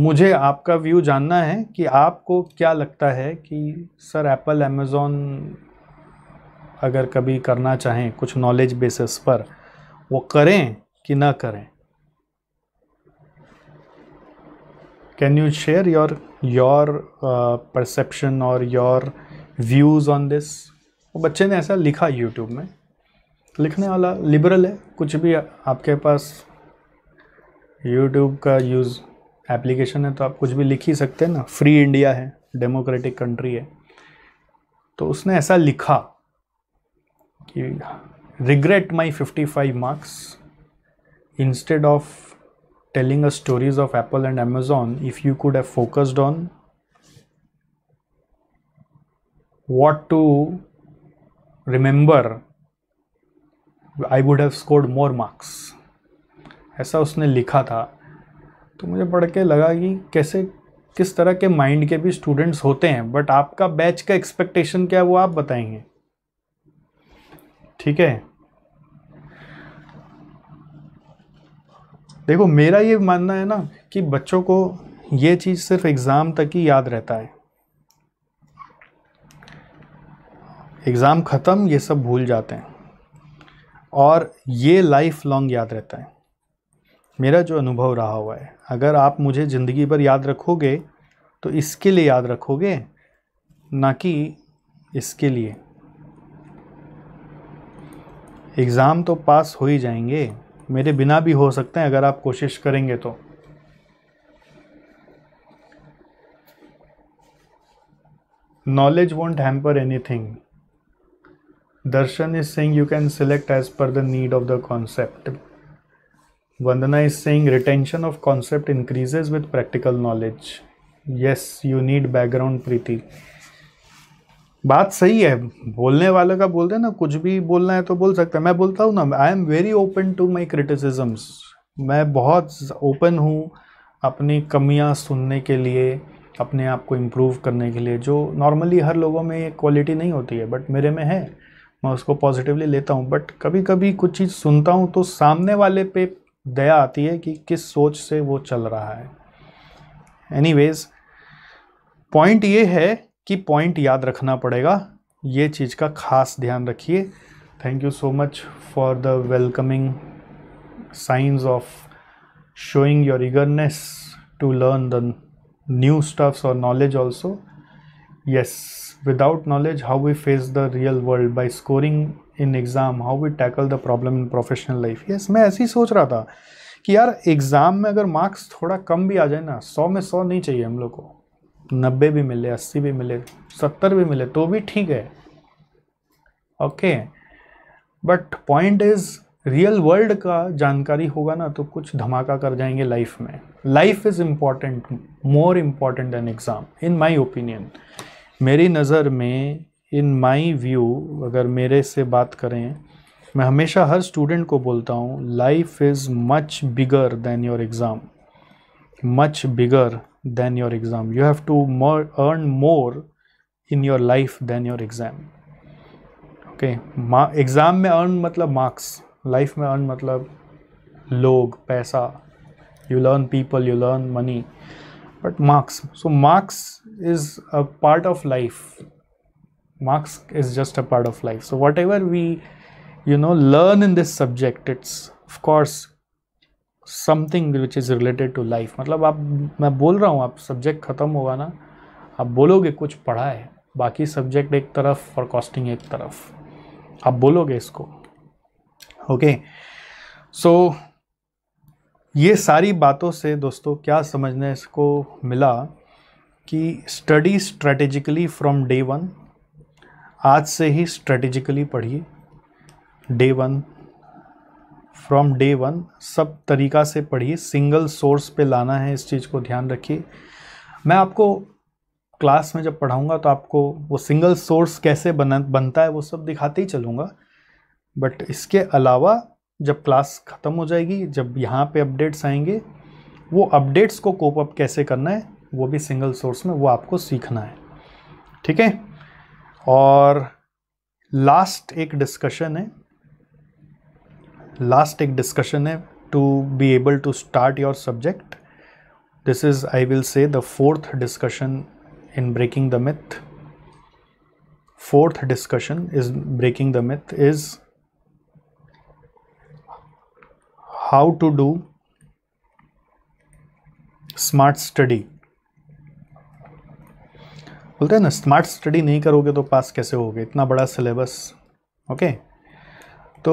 मुझे आपका व्यू जानना है कि आपको क्या लगता है कि सर एप्पल अमेज़ोन अगर कभी करना चाहें कुछ नॉलेज बेसिस पर वो करें कि ना करें can you share your your perception और योर व्यूज़ ऑन दिस वो बच्चे ने ऐसा लिखा यूट्यूब में लिखने वाला लिबरल है कुछ भी आपके पास यूट्यूब का यूज़ एप्लीकेशन है तो आप कुछ भी लिख ही सकते हैं ना फ्री इंडिया है डेमोक्रेटिक कंट्री है तो उसने ऐसा लिखा कि regret my 55 marks instead of telling a stories of Apple and Amazon if you could have focused on what to remember I would have scored more marks ऐसा उसने लिखा था तो मुझे पढ़ के लगा कि कैसे किस तरह के माइंड के भी स्टूडेंट्स होते हैं बट आपका बैच का एक्सपेक्टेशन क्या है वो आप बताएंगे ठीक है देखो मेरा ये मानना है ना कि बच्चों को ये चीज़ सिर्फ एग्ज़ाम तक ही याद रहता है एग्ज़ाम ख़त्म ये सब भूल जाते हैं और ये लाइफ लॉन्ग याद रहता है मेरा जो अनुभव रहा हुआ है अगर आप मुझे ज़िंदगी भर याद रखोगे तो इसके लिए याद रखोगे ना कि इसके लिए एग्ज़ाम तो पास हो ही जाएंगे मेरे बिना भी हो सकते हैं अगर आप कोशिश करेंगे तो knowledge won't hamper anything Darshan is saying you can select as per the need of the concept. Vandana is saying retention of concept increases with practical knowledge. Yes, you need background Preeti. बात सही है बोलने वाले का बोलते हैं ना कुछ भी बोलना है तो बोल सकते हैं मैं बोलता हूँ ना I am very open to my criticisms मैं बहुत ओपन हूँ अपनी कमियाँ सुनने के लिए अपने आप को इम्प्रूव करने के लिए जो नॉर्मली हर लोगों में ये क्वालिटी नहीं होती है बट मेरे में है मैं उसको पॉजिटिवली लेता हूँ बट कभी कभी कुछ चीज़ सुनता हूँ तो सामने वाले पे दया आती है कि किस सोच से वो चल रहा है एनी पॉइंट ये है कि पॉइंट याद रखना पड़ेगा ये चीज़ का खास ध्यान रखिए thank you so much for the welcoming signs of showing your eagerness to learn the new stuffs और knowledge also yes without knowledge how we face the real world by scoring in exam how we tackle the problem in professional life yes मैं ऐसे ही सोच रहा था कि यार exam में अगर मार्क्स थोड़ा कम भी आ जाए ना सौ में सौ नहीं चाहिए हम लोग को नब्बे भी मिले अस्सी भी मिले सत्तर भी मिले तो भी ठीक है okay but point is real world का जानकारी होगा ना तो कुछ धमाका कर जाएंगे लाइफ में life is important more important than exam in my opinion मेरी नज़र में इन माई व्यू अगर मेरे से बात करें मैं हमेशा हर स्टूडेंट को बोलता हूँ life is much bigger than your exam much bigger than your exam you have to earn more in your life than your exam okay exam में अर्न मतलब मार्क्स लाइफ में अर्न मतलब लोग पैसा you learn people you learn money but marks so marks is a part of life marks is just a part of life so whatever we you know learn in this subject it's of course something which is related to life मतलब आप मैं बोल रहा हूँ आप subject ख़त्म होगा ना आप बोलोगे कुछ पढ़ा है बाकी सब्जेक्ट एक तरफ और कॉस्टिंग एक तरफ आप बोलोगे इसको ओके सो ये सारी बातों से दोस्तों क्या समझने इसको मिला कि study strategically from day one आज से ही स्ट्रेटेजिकली पढ़िए day one from day one सब तरीका से पढ़िए सिंगल सोर्स पे लाना है इस चीज़ को ध्यान रखिए मैं आपको क्लास में जब पढ़ाऊँगा तो आपको वो सिंगल सोर्स कैसे बन बनता है वो सब दिखाते ही चलूँगा बट इसके अलावा जब क्लास ख़त्म हो जाएगी जब यहाँ पे अपडेट्स आएंगे वो अपडेट्स को कोप अप कैसे करना है वो भी सिंगल सोर्स में वो आपको सीखना है ठीक है और लास्ट एक डिस्कशन है लास्ट एक डिस्कशन है to be able to start your subject this is I will say the fourth discussion in breaking the myth fourth discussion is breaking the myth is how to do smart study बोलते हैं ना smart study नहीं करोगे तो पास कैसे होगे इतना बड़ा सिलेबस ओके तो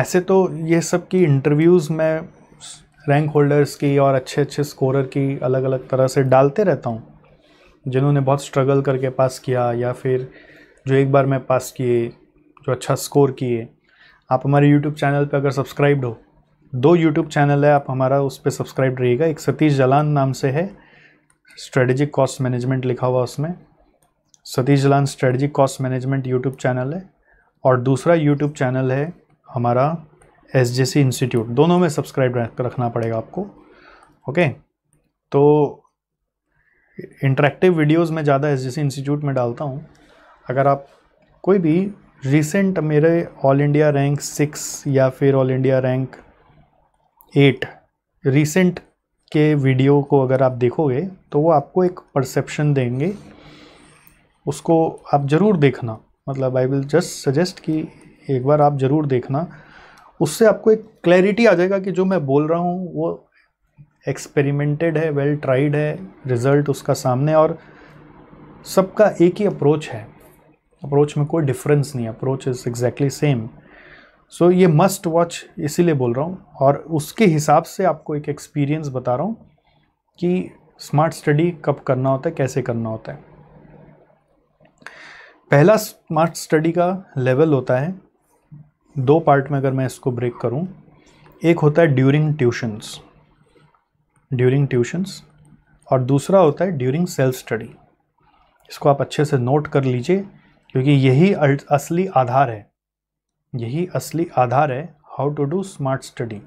ऐसे तो ये सब की इंटरव्यूज़ मैं रैंक होल्डर्स की और अच्छे अच्छे स्कोरर की अलग अलग तरह से डालते रहता हूँ जिन्होंने बहुत स्ट्रगल करके पास किया या फिर जो एक बार मैं पास किए जो अच्छा स्कोर किए आप हमारे यूट्यूब चैनल पर अगर सब्सक्राइब्ड हो दो यूट्यूब चैनल है आप हमारा उस पर सब्सक्राइब रहिएगा एक सतीश जलान नाम से है स्ट्रेटेजिक कॉस्ट मैनेजमेंट लिखा हुआ उसमें Satish Jalan strategy cost management YouTube channel है और दूसरा यूट्यूब चैनल है हमारा एस जे सी इंस्टीट्यूट दोनों में सब्सक्राइब रखना पड़ेगा आपको ओके तो इंटरेक्टिव वीडियोस में ज़्यादा एस जे सी इंस्टीट्यूट में डालता हूँ अगर आप कोई भी रिसेंट मेरे ऑल इंडिया रैंक सिक्स या फिर all India rank eight recent के वीडियो को अगर आप देखोगे तो वो आपको एक परसेप्शन देंगे उसको आप ज़रूर देखना मतलब आई विल जस्ट सजेस्ट कि एक बार आप ज़रूर देखना उससे आपको एक क्लैरिटी आ जाएगा कि जो मैं बोल रहा हूँ वो एक्सपेरिमेंटेड है वेल well ट्राइड है रिज़ल्ट उसका सामने और सबका एक ही अप्रोच है अप्रोच में कोई डिफरेंस नहीं approach is exactly same so ये मस्ट वॉच इसीलिए बोल रहा हूँ और उसके हिसाब से आपको एक एक्सपीरियंस बता रहा हूँ कि स्मार्ट स्टडी कब करना होता है कैसे करना होता है पहला स्मार्ट स्टडी का लेवल होता है दो पार्ट में अगर मैं इसको ब्रेक करूं एक होता है ड्यूरिंग ट्यूशन्स ड्यूरिंग ट्यूशन्स और दूसरा होता है ड्यूरिंग सेल्फ स्टडी इसको आप अच्छे से नोट कर लीजिए क्योंकि यही असली आधार है यही असली आधार है how to do smart study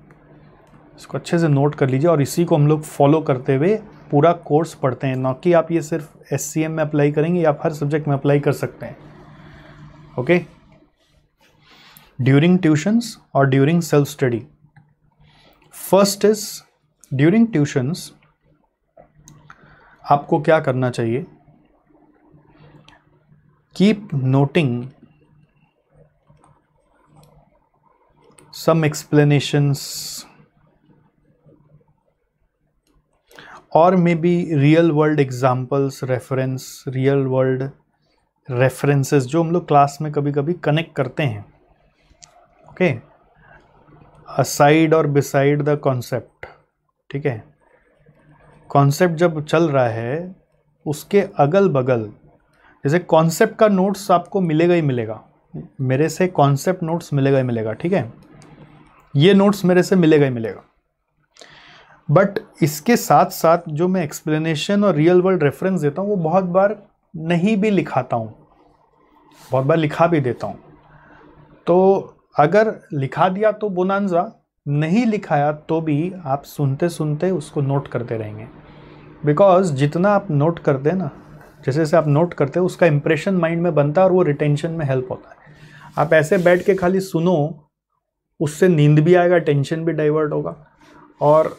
इसको अच्छे से नोट कर लीजिए और इसी को हम लोग फॉलो करते हुए पूरा कोर्स पढ़ते हैं ना कि आप ये सिर्फ एस में अप्लाई करेंगे या आप हर सब्जेक्ट में अप्लाई कर सकते हैं ओके ड्यूरिंग ट्यूशन्स और during self study first is during tuitions आपको क्या करना चाहिए कीप नोटिंग सम एक्सप्लेनेशंस और maybe real world examples reference real world references जो हम लोग क्लास में कभी कभी कनेक्ट करते हैं ओके असाइड और बिसाइड द कॉन्सेप्ट ठीक है कॉन्सेप्ट जब चल रहा है उसके अगल बगल जैसे कॉन्सेप्ट का नोट्स आपको मिलेगा ही मिलेगा मेरे से कॉन्सेप्ट नोट्स मिलेगा ही मिलेगा ठीक है ये नोट्स मेरे से मिलेगा ही मिलेगा बट इसके साथ साथ जो मैं एक्सप्लेनेशन और रियल वर्ल्ड रेफरेंस देता हूँ वो बहुत बार नहीं भी लिखाता हूँ बहुत बार लिखा भी देता हूँ तो अगर लिखा दिया तो बुनानजा नहीं लिखाया तो भी आप सुनते सुनते उसको नोट करते रहेंगे बिकॉज जितना आप नोट करते हैं ना जैसे जैसे आप नोट करते हैं उसका इम्प्रेशन माइंड में बनता है और वो रिटेंशन में हेल्प होता है आप ऐसे बैठ के खाली सुनो उससे नींद भी आएगा टेंशन भी डाइवर्ट होगा और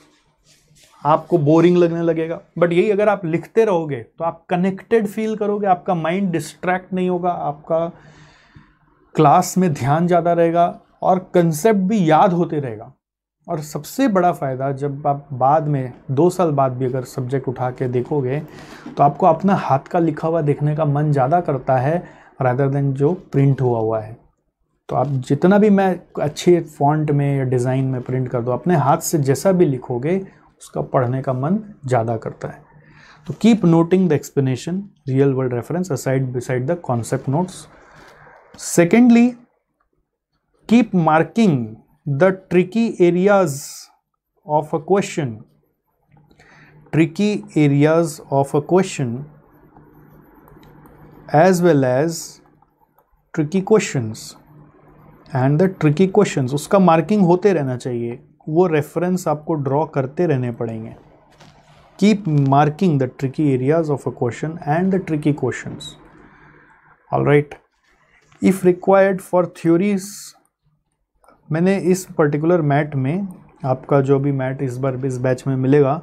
आपको बोरिंग लगने लगेगा बट यही अगर आप लिखते रहोगे तो आप कनेक्टेड फील करोगे आपका माइंड डिस्ट्रैक्ट नहीं होगा आपका क्लास में ध्यान ज़्यादा रहेगा और कंसेप्ट भी याद होते रहेगा और सबसे बड़ा फ़ायदा जब आप बाद में दो साल बाद भी अगर सब्जेक्ट उठा के देखोगे तो आपको अपना हाथ का लिखा हुआ देखने का मन ज़्यादा करता है रादर देन जो प्रिंट हुआ हुआ है तो आप जितना भी मैं अच्छे फॉन्ट में या डिज़ाइन में प्रिंट कर दो अपने हाथ से जैसा भी लिखोगे उसका पढ़ने का मन ज़्यादा करता है तो keep noting the explanation real world reference aside beside the concept notes secondly keep marking the tricky areas of a question tricky areas of a question as well as tricky question and the tricky question उसका marking होते रहना चाहिए वो reference आपको draw करते रहने पड़ेंगे keep marking the tricky areas of a question and the tricky question all right if required for theories मैंने इस पर्टिकुलर मैट में आपका जो भी मैट इस बार इस बैच में मिलेगा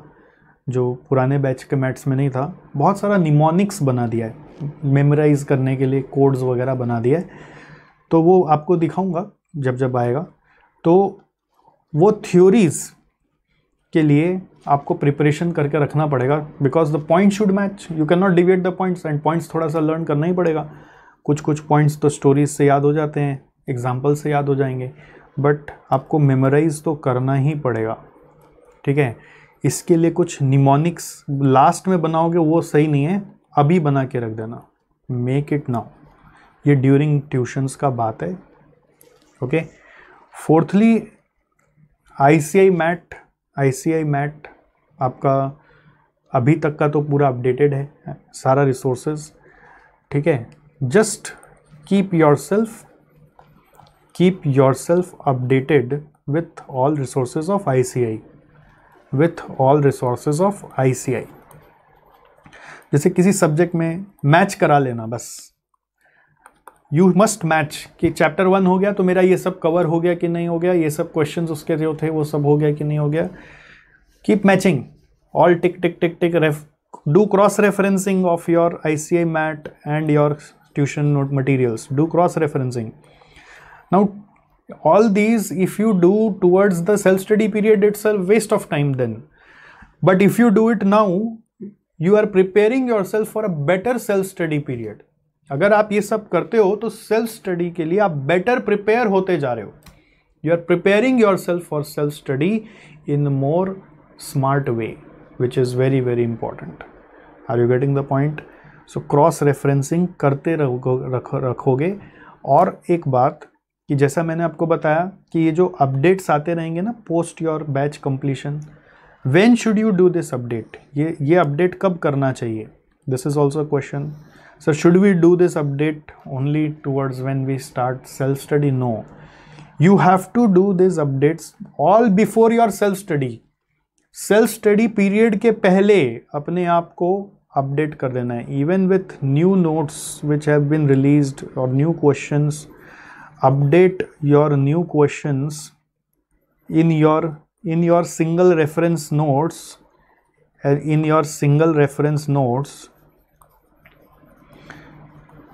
जो पुराने बैच के मैट्स में नहीं था बहुत सारा निमोनिक्स बना दिया है मेमोराइज करने के लिए कोड्स वगैरह बना दिया है तो वो आपको दिखाऊंगा जब जब आएगा तो वो थ्योरीज़ के लिए आपको प्रिपरेशन करके रखना पड़ेगा because the point should match you can not deviate the points and points थोड़ा सा लर्न करना ही पड़ेगा कुछ कुछ पॉइंट्स तो स्टोरीज से याद हो जाते हैं एग्जाम्पल से याद हो जाएंगे बट आपको मेमोराइज तो करना ही पड़ेगा ठीक है इसके लिए कुछ निमोनिक्स लास्ट में बनाओगे वो सही नहीं है अभी बना के रख देना मेक इट नाउ ये ड्यूरिंग ट्यूशन्स का बात है okay fourthly I mat I mat आपका अभी तक का तो पूरा अपडेटेड है सारा रिसोर्सेज ठीक है just keep yourself keep yourself updated I C I with all resources of I C I जैसे किसी सब्जेक्ट में मैच करा लेना बस यू मस्ट मैच कि चैप्टर वन हो गया तो मेरा ये सब कवर हो गया कि नहीं हो गया ये सब क्वेश्चन उसके जो थे वो सब हो गया कि नहीं हो गया keep matching all tick tick tick tick ref do cross referencing of your I mat and your tuition note materials do cross referencing now all these if you do towards the self study period it's a waste of time then but if you do it now you are preparing yourself for a better self study period अगर आप ये सब करते हो तो self study के लिए आप बेटर प्रिपेयर होते जा रहे हो you are preparing yourself for self study in more smart way which is very very important are you getting the point so cross referencing करते रखो, रखो रखोगे और एक बात कि जैसा मैंने आपको बताया कि ये जो अपडेट्स आते रहेंगे ना post your batch completion when should you do this update ये ये अपडेट कब करना चाहिए this is also question so should we do this update only towards when we start self study no you have to do these updates all before your self study Self-study period ke pehle apne आप update kar dena hai. Even with new notes which have been released or new questions, update your new questions in your in your single reference notes uh, in your single reference notes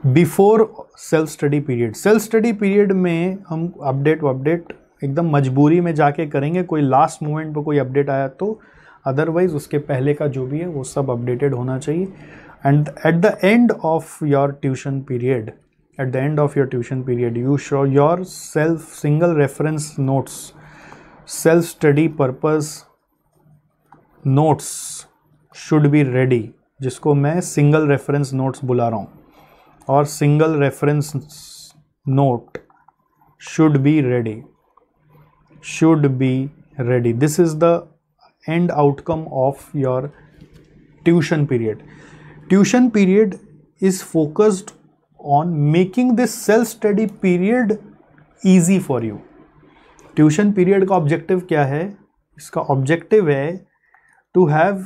before self study period self study period में हम update update एकदम मजबूरी में जाके करेंगे कोई last moment पर कोई अपडेट आया तो अदरवाइज उसके पहले का जो भी है वो सब अपडेटेड होना चाहिए and at the end of your tuition period at the end of your tuition period you show yourself single reference notes self study purpose notes should be ready जिसको मैं सिंगल रेफरेंस नोट्स बुला रहा हूँ और single reference note should be ready should be ready this is the end outcome of your tuition period tuition period is focused on making this self study period easy for you tuition period का objective क्या है इसका objective है to have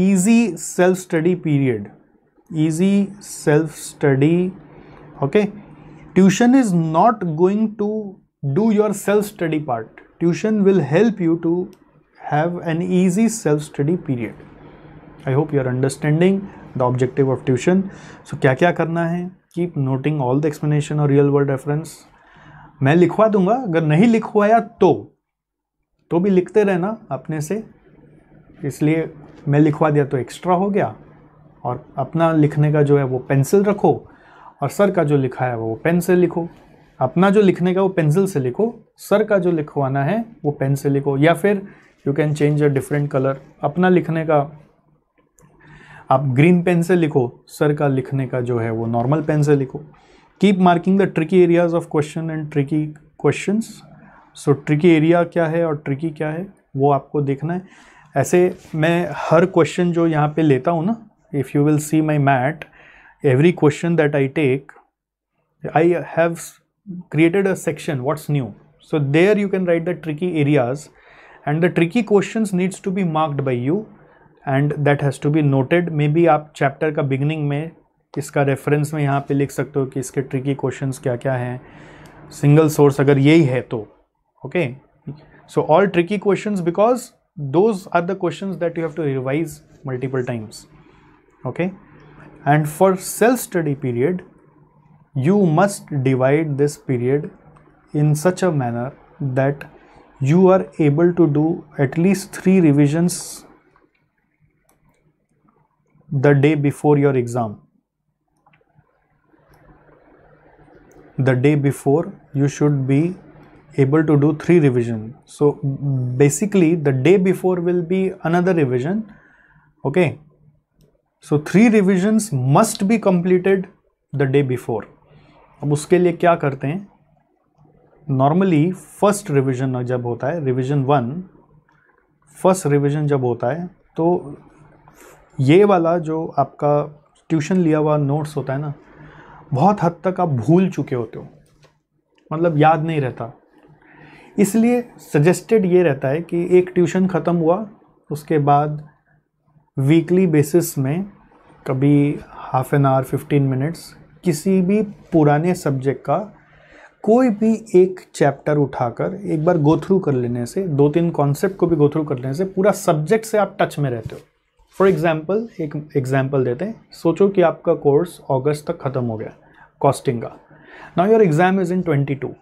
easy self study period easy self study okay tuition is not going to do your self study part tuition will help you to have an easy self study period i hope you are understanding the objective of tuition so kya kya karna hai keep noting all the explanation or real world reference मैं लिखवा दूंगा अगर नहीं लिखवाया तो तो भी लिखते रहना अपने से इसलिए मैं लिखवा दिया तो एक्स्ट्रा हो गया और अपना लिखने का जो है वो पेंसिल रखो और सर का जो लिखा है वो पेन से लिखो अपना जो लिखने का वो पेंसिल से लिखो सर का जो लिखवाना है वो पेन से लिखो या फिर you can change a different colour अपना लिखने का आप ग्रीन पेन से लिखो सर का लिखने का जो है वो नॉर्मल पेन से लिखो keep marking the tricky areas of question and tricky question so tricky area क्या है और ट्रिकी क्या है वो आपको देखना है ऐसे मैं हर क्वेश्चन जो यहाँ पे लेता हूँ ना if you will see my mat every question that i take i have created a section what's new so there you can write the tricky areas and the tricky questions needs to be marked by you and that has to be noted maybe up chapter ka beginning mein iska reference mein yahan pe likh sakte ho ki iske tricky questions kya kya hain single source agar yahi hai to okay so all tricky questions because those are the questions that you have to revise multiple times okay and for self study period you must divide this period in such a manner that you are able to do at least three revisions the day before your exam the day before you should be able to do three revision so basically the day before will be another revision okay so three revisions must be completed the day before अब उसके लिए क्या करते हैं normally first revision जब होता है revision one first revision जब होता है तो ये वाला जो आपका ट्यूशन लिया हुआ नोट्स होता है ना बहुत हद तक आप भूल चुके होते हो मतलब याद नहीं रहता इसलिए सजेस्टेड ये रहता है कि एक ट्यूशन ख़त्म हुआ उसके बाद वीकली बेसिस में कभी half an hour fifteen minutes किसी भी पुराने सब्जेक्ट का कोई भी एक चैप्टर उठाकर एक बार गो थ्रू कर लेने से दो तीन कॉन्सेप्ट को भी गो थ्रू कर लेने से पूरा सब्जेक्ट से आप टच में रहते हो फॉर एग्जाम्पल एक एग्जाम्पल देते हैं सोचो कि आपका कोर्स अगस्त तक ख़त्म हो गया कॉस्टिंग का now your exam is in twenty two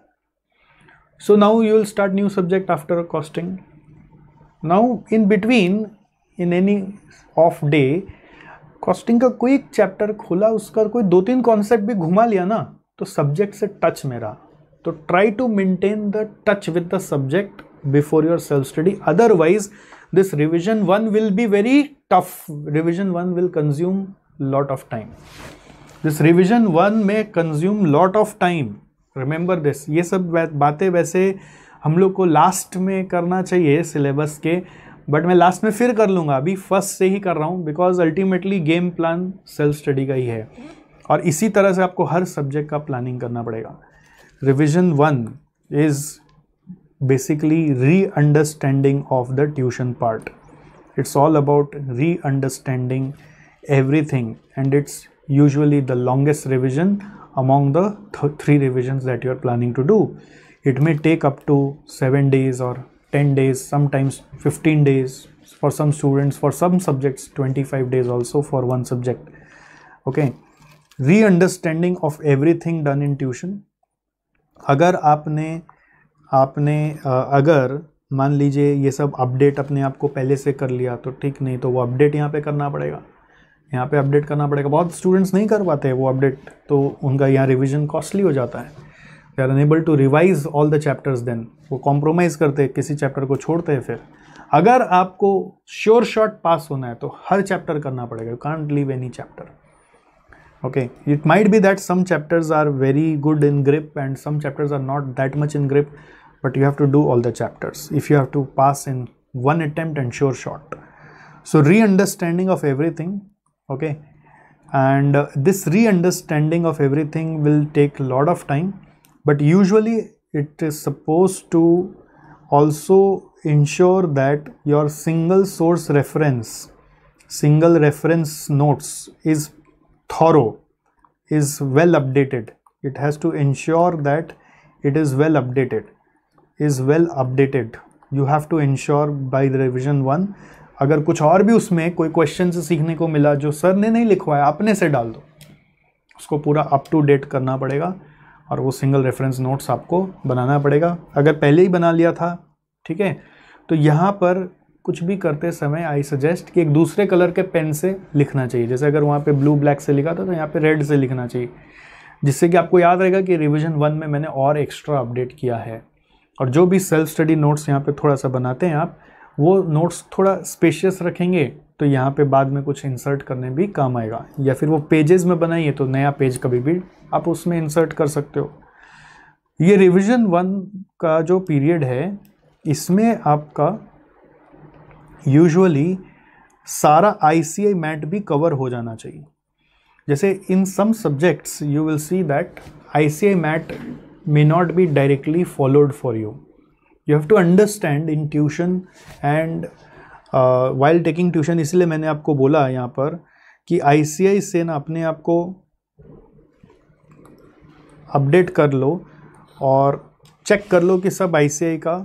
so now you will start new subject after costing now in between in any of day costing का कोई एक चैप्टर खोला उसका कोई दो तीन कॉन्सेप्ट भी घुमा लिया ना तो सब्जेक्ट से टच मेरा तो try to maintain the touch with the subject before your self study otherwise this revision one will be very tough revision one will consume lot of time this revision one में consume lot of time remember this ये सब बातें वैसे हम लोग को last में करना चाहिए सिलेबस के बट मैं लास्ट में फिर कर लूँगा अभी फर्स्ट से ही कर रहा हूँ because ultimately game plan self study का ही है और इसी तरह से आपको हर सब्जेक्ट का प्लानिंग करना पड़ेगा रिविजन वन इज बेसिकली री understanding of the tuition part it's all about reunderstanding everything and it's usually the longest revision among the three revisions that you are planning to do it may take up to seven days और 10 days sometimes 15 days for some students for some subjects 25 days also for one subject okay reunderstanding of everything done in tuition अगर आपने आपने अगर मान लीजिए ये सब update अपने आप को पहले से कर लिया तो ठीक नहीं तो वो अपडेट यहाँ पे करना पड़ेगा यहाँ पे अपडेट करना पड़ेगा बहुत स्टूडेंट्स नहीं कर पाते वो अपडेट तो उनका यहाँ रिवीजन कॉस्टली हो जाता है they are unable to revise all the chapters then वो कॉम्प्रोमाइज़ करते हैं किसी चैप्टर को छोड़ते हैं फिर अगर आपको श्योर शॉट पास होना है तो हर चैप्टर करना पड़ेगा you can't leave any chapter okay it might be that some chapters are very good in grip and some chapters are not that much in grip but you have to do all the chapters if you have to pass in one attempt and sure shot so re understanding of every okay and this re understanding of of will take lot of time but usually it is supposed to also ensure that your single source reference single reference notes is thorough is well updated it has to ensure that it is well updated is well updated you have to ensure by the revision 1 अगर कुछ और भी उसमें कोई question से सीखने को मिला जो सर ने नहीं लिखवाया आपने से डाल दो उसको पूरा अप टू डेट करना पड़ेगा और वो सिंगल रेफरेंस नोट्स आपको बनाना पड़ेगा अगर पहले ही बना लिया था ठीक है तो यहाँ पर कुछ भी करते समय आई सजेस्ट कि एक दूसरे कलर के पेन से लिखना चाहिए जैसे अगर वहाँ पे ब्लू ब्लैक से लिखा था तो यहाँ पे रेड से लिखना चाहिए जिससे कि आपको याद रहेगा कि रिविजन वन में मैंने और एक्स्ट्रा अपडेट किया है और जो भी सेल्फ स्टडी नोट्स यहाँ पर थोड़ा सा बनाते हैं आप वो नोट्स थोड़ा स्पेशियस रखेंगे तो यहाँ पे बाद में कुछ इंसर्ट करने भी काम आएगा या फिर वो पेजेस में बनाइए तो नया पेज कभी भी आप उसमें इंसर्ट कर सकते हो ये रिविज़न वन का जो पीरियड है इसमें आपका यूजुअली सारा आई सी आई मैट भी कवर हो जाना चाहिए जैसे in some subjects you will see that I C I mat not be directly followed for you you have to understand in tuition and while taking tuition इसलिए मैंने आपको बोला यहाँ पर कि आई से ना अपने आप को अपडेट कर लो और चेक कर लो कि सब आई का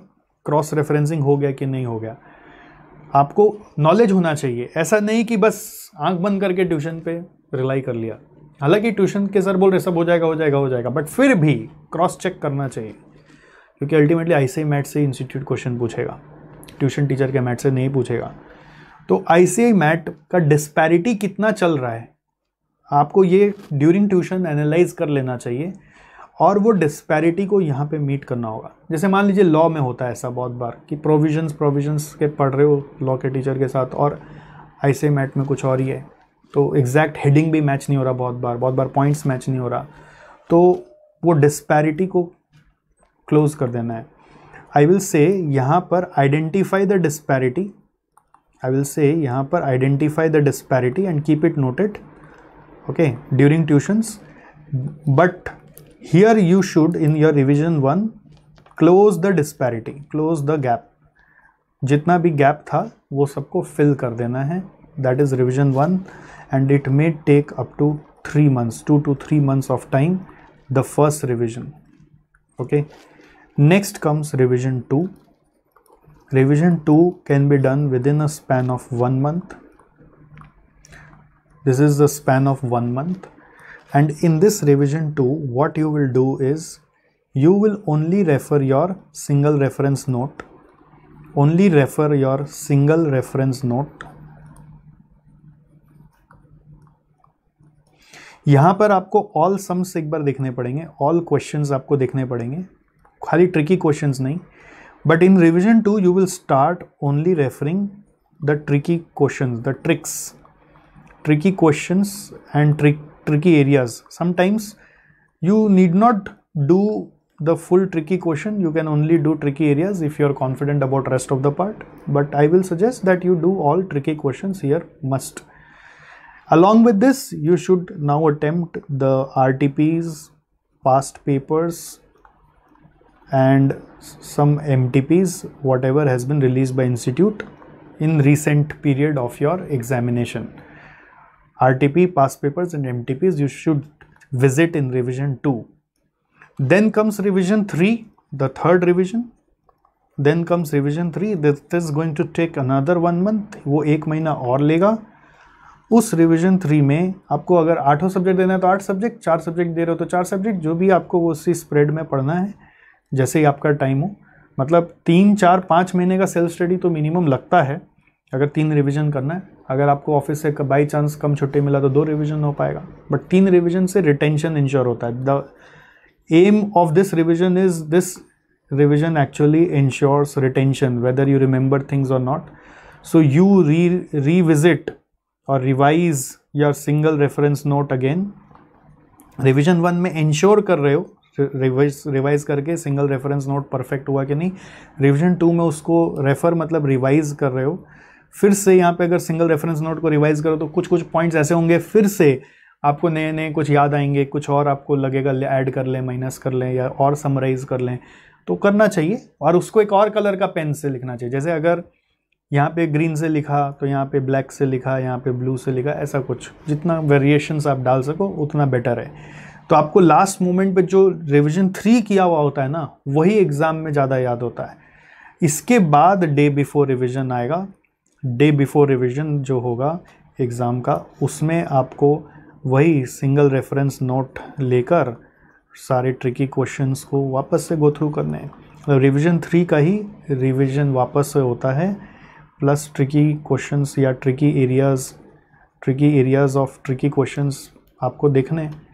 क्रॉस रेफरेंसिंग हो गया कि नहीं हो गया आपको नॉलेज होना चाहिए ऐसा नहीं कि बस आंख बंद करके ट्यूशन पे रिलाई कर लिया हालांकि ट्यूशन के सर बोल रहे सब हो जाएगा हो जाएगा हो जाएगा बट फिर भी क्रॉस चेक करना चाहिए क्योंकि अल्टीमेटली आई सी मैट से इंस्टीट्यूट क्वेश्चन पूछेगा ट्यूशन टीचर के मैट से नहीं पूछेगा तो आई मैट का डिस्पैरिटी कितना चल रहा है आपको ये ड्यूरिंग ट्यूशन एनालाइज कर लेना चाहिए और वो डिस्पैरिटी को यहाँ पे मीट करना होगा जैसे मान लीजिए लॉ में होता है ऐसा बहुत बार कि प्रोविजंस प्रोविजंस के पढ़ रहे हो लॉ के टीचर के साथ और आई मैट में कुछ और ही है तो एग्जैक्ट हेडिंग भी मैच नहीं हो रहा बहुत बार बहुत बार पॉइंट्स मैच नहीं हो रहा तो वो डिस्पैरिटी को क्लोज़ कर देना है आई विल से यहाँ पर identify the disparity I will say यहाँ पर identify the disparity and keep it noted okay during tuitions but here you should in your revision one close the disparity close the gap जितना भी gap था वो सबको fill कर देना है that is revision one and it may take up to three months to two three months of time the first revision okay Next comes revision 2. Revision 2 can be done within a span of one month. This is the span of one month. And in this revision 2, what you will do is you will only refer your single reference note. Only refer your single reference note. यहाँ पर आपको all sums एक बार देखने पड़ेंगे all questions आपको देखने पड़ेंगे खाली tricky questions, नहीं but in revision 2 you will start only referring the tricky questions the tricks tricky questions and tricky areas sometimes you need not do the full tricky question you can only do tricky areas if you are confident about rest of the part but i will suggest that you do all tricky questions here must along with this you should now attempt the rtps past papers and some MTPs whatever has been released by institute in recent period of your examination. RTP, past papers and MTPs you should visit in revision 2. Then comes revision 3, the third revision. Then comes revision 3, this is going to take another one month, wo एक mahina aur lega उस revision three में आपको अगर आठों subject देना है तो आठ सब्जेक्ट चार सब्जेक्ट दे रहे हो तो चार सब्जेक्ट जो भी आपको वो उसी स्प्रेड में पढ़ना है जैसे ही आपका टाइम हो मतलब तीन चार पाँच महीने का सेल्फ स्टडी तो मिनिमम लगता है अगर तीन रिवीजन करना है अगर आपको ऑफिस से बाई चांस कम छुट्टी मिला तो दो रिवीजन हो पाएगा बट तीन रिवीजन से रिटेंशन इंश्योर होता है the aim of this revision is this revision actually ensures retention whether you remember things or not so you re revisit और revise your single reference note again revision one में ensure कर रहे हो revise revise करके single reference note perfect हुआ कि नहीं revision to में उसको रेफर मतलब रिवाइज कर रहे हो फिर से यहाँ पे अगर सिंगल रेफरेंस नोट को रिवाइज करो तो कुछ कुछ पॉइंट्स ऐसे होंगे फिर से आपको नए नए कुछ याद आएंगे कुछ और आपको लगेगा ऐड कर लें माइनस कर लें या और समराइज़ कर लें तो करना चाहिए और उसको एक और कलर का पेन से लिखना चाहिए जैसे अगर यहाँ पे ग्रीन से लिखा तो यहाँ पे ब्लैक से लिखा यहाँ पे ब्लू से लिखा ऐसा कुछ जितना वेरिएशंस आप डाल सको उतना बेटर है तो आपको लास्ट मोमेंट पे जो रिवीजन थ्री किया हुआ होता है ना वही एग्ज़ाम में ज़्यादा याद होता है इसके बाद डे बिफोर रिवीजन आएगा डे बिफोर रिवीजन जो होगा एग्ज़ाम का उसमें आपको वही सिंगल रेफरेंस नोट लेकर सारे ट्रिकी क्वेश्चंस को वापस से गो थ्रू करने हैं रिविज़न तो थ्री का ही रिविज़न वापस से होता है प्लस ट्रिकी क्वेश्चंस या tricky areas tricky areas of tricky questions आपको देखने हैं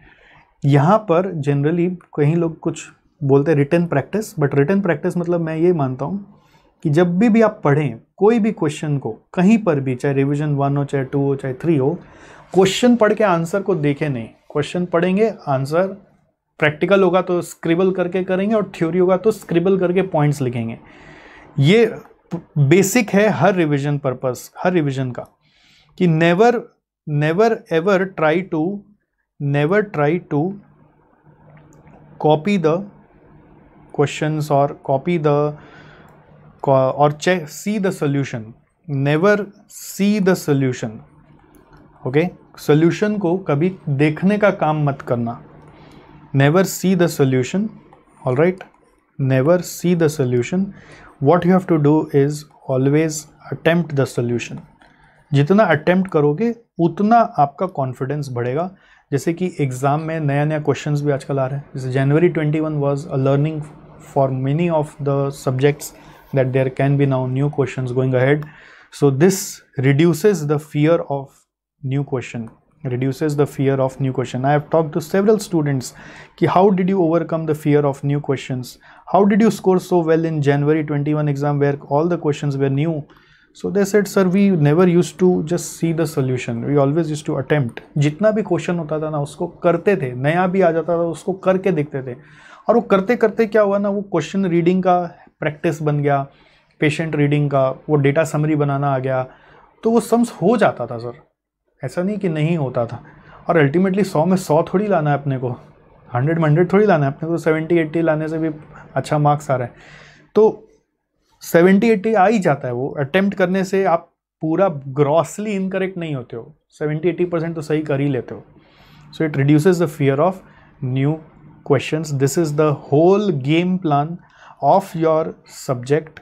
यहाँ पर जनरली कहीं लोग कुछ बोलते हैं written practice but written practice मतलब मैं ये मानता हूँ कि जब भी भी आप पढ़ें कोई भी क्वेश्चन को कहीं पर भी चाहे रिविजन वन हो चाहे टू हो चाहे थ्री हो क्वेश्चन पढ़ के आंसर को देखें नहीं क्वेश्चन पढ़ेंगे आंसर प्रैक्टिकल होगा तो स्क्रिबल करके करेंगे और थ्योरी होगा तो स्क्रिबल करके पॉइंट्स लिखेंगे ये बेसिक है हर रिविजन पर्पज हर रिविजन का कि never never ever try to never try to copy the question और copy the or check see the solution never see the solution okay solution को कभी देखने का काम मत करना never see the solution all right never see the solution what you have to do is always attempt solution जितना attempt करोगे उतना आपका कॉन्फिडेंस बढ़ेगा जैसे कि एग्ज़ाम में नया नया क्वेश्चन भी आजकल आ रहे हैं जैसे January twenty one was a learning for many of the subjects that there can be now new question going ahead so this reduces the fear of new question reduces the fear of new question I have talk to several students कि how did you overcome the fear of new question how did you score so well in January twenty one exam where all the question where new so they said sir we never use to just see the solution we always use to attempt जितना भी question होता था ना उसको करते थे नया भी आ जाता था उसको करके देखते थे और वो करते करते क्या हुआ ना वो क्वेश्चन रीडिंग का प्रैक्टिस बन गया पेशेंट रीडिंग का वो डेटा समरी बनाना आ गया तो वो सम्स हो जाता था सर ऐसा नहीं कि नहीं होता था और अल्टीमेटली सौ में सौ थोड़ी लाना है अपने को हंड्रेड में हंड्रेड थोड़ी लाना है अपने को सेवेंटी एट्टी लाने से भी अच्छा मार्क्स आ रहा है तो सेवेंटी एट्टी आ ही जाता है वो अटेम्प्ट करने से आप पूरा ग्रॉसली इनकरेक्ट नहीं होते हो सेवेंटी एट्टी परसेंट तो सही कर ही लेते हो so it reduces the fear of new question this is the whole game plan of your subject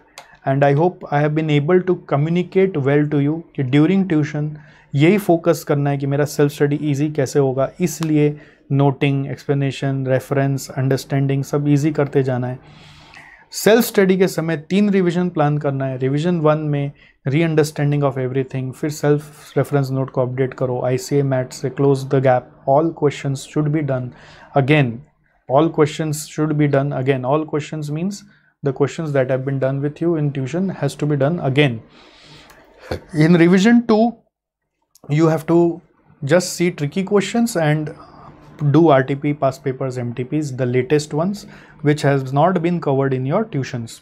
and I hope I have been able to communicate well to you कि during tuition यही focus करना है कि मेरा self study easy कैसे होगा इसलिए noting explanation reference understanding सब ईजी करते जाना है सेल्फ स्टडी के समय तीन रिवीजन प्लान करना है रिवीजन वन में री अंडरस्टैंडिंग ऑफ एवरीथिंग फिर सेल्फ रेफरेंस नोट को अपडेट करो आई सी ए मैट से close the gap all question should be done again all question should be done again all question means the question that have been done with you in tuition has to be done again in revision two you have to just see tricky question and do RTP, past papers, MTPs, the latest ones which has not been covered in your tuitions.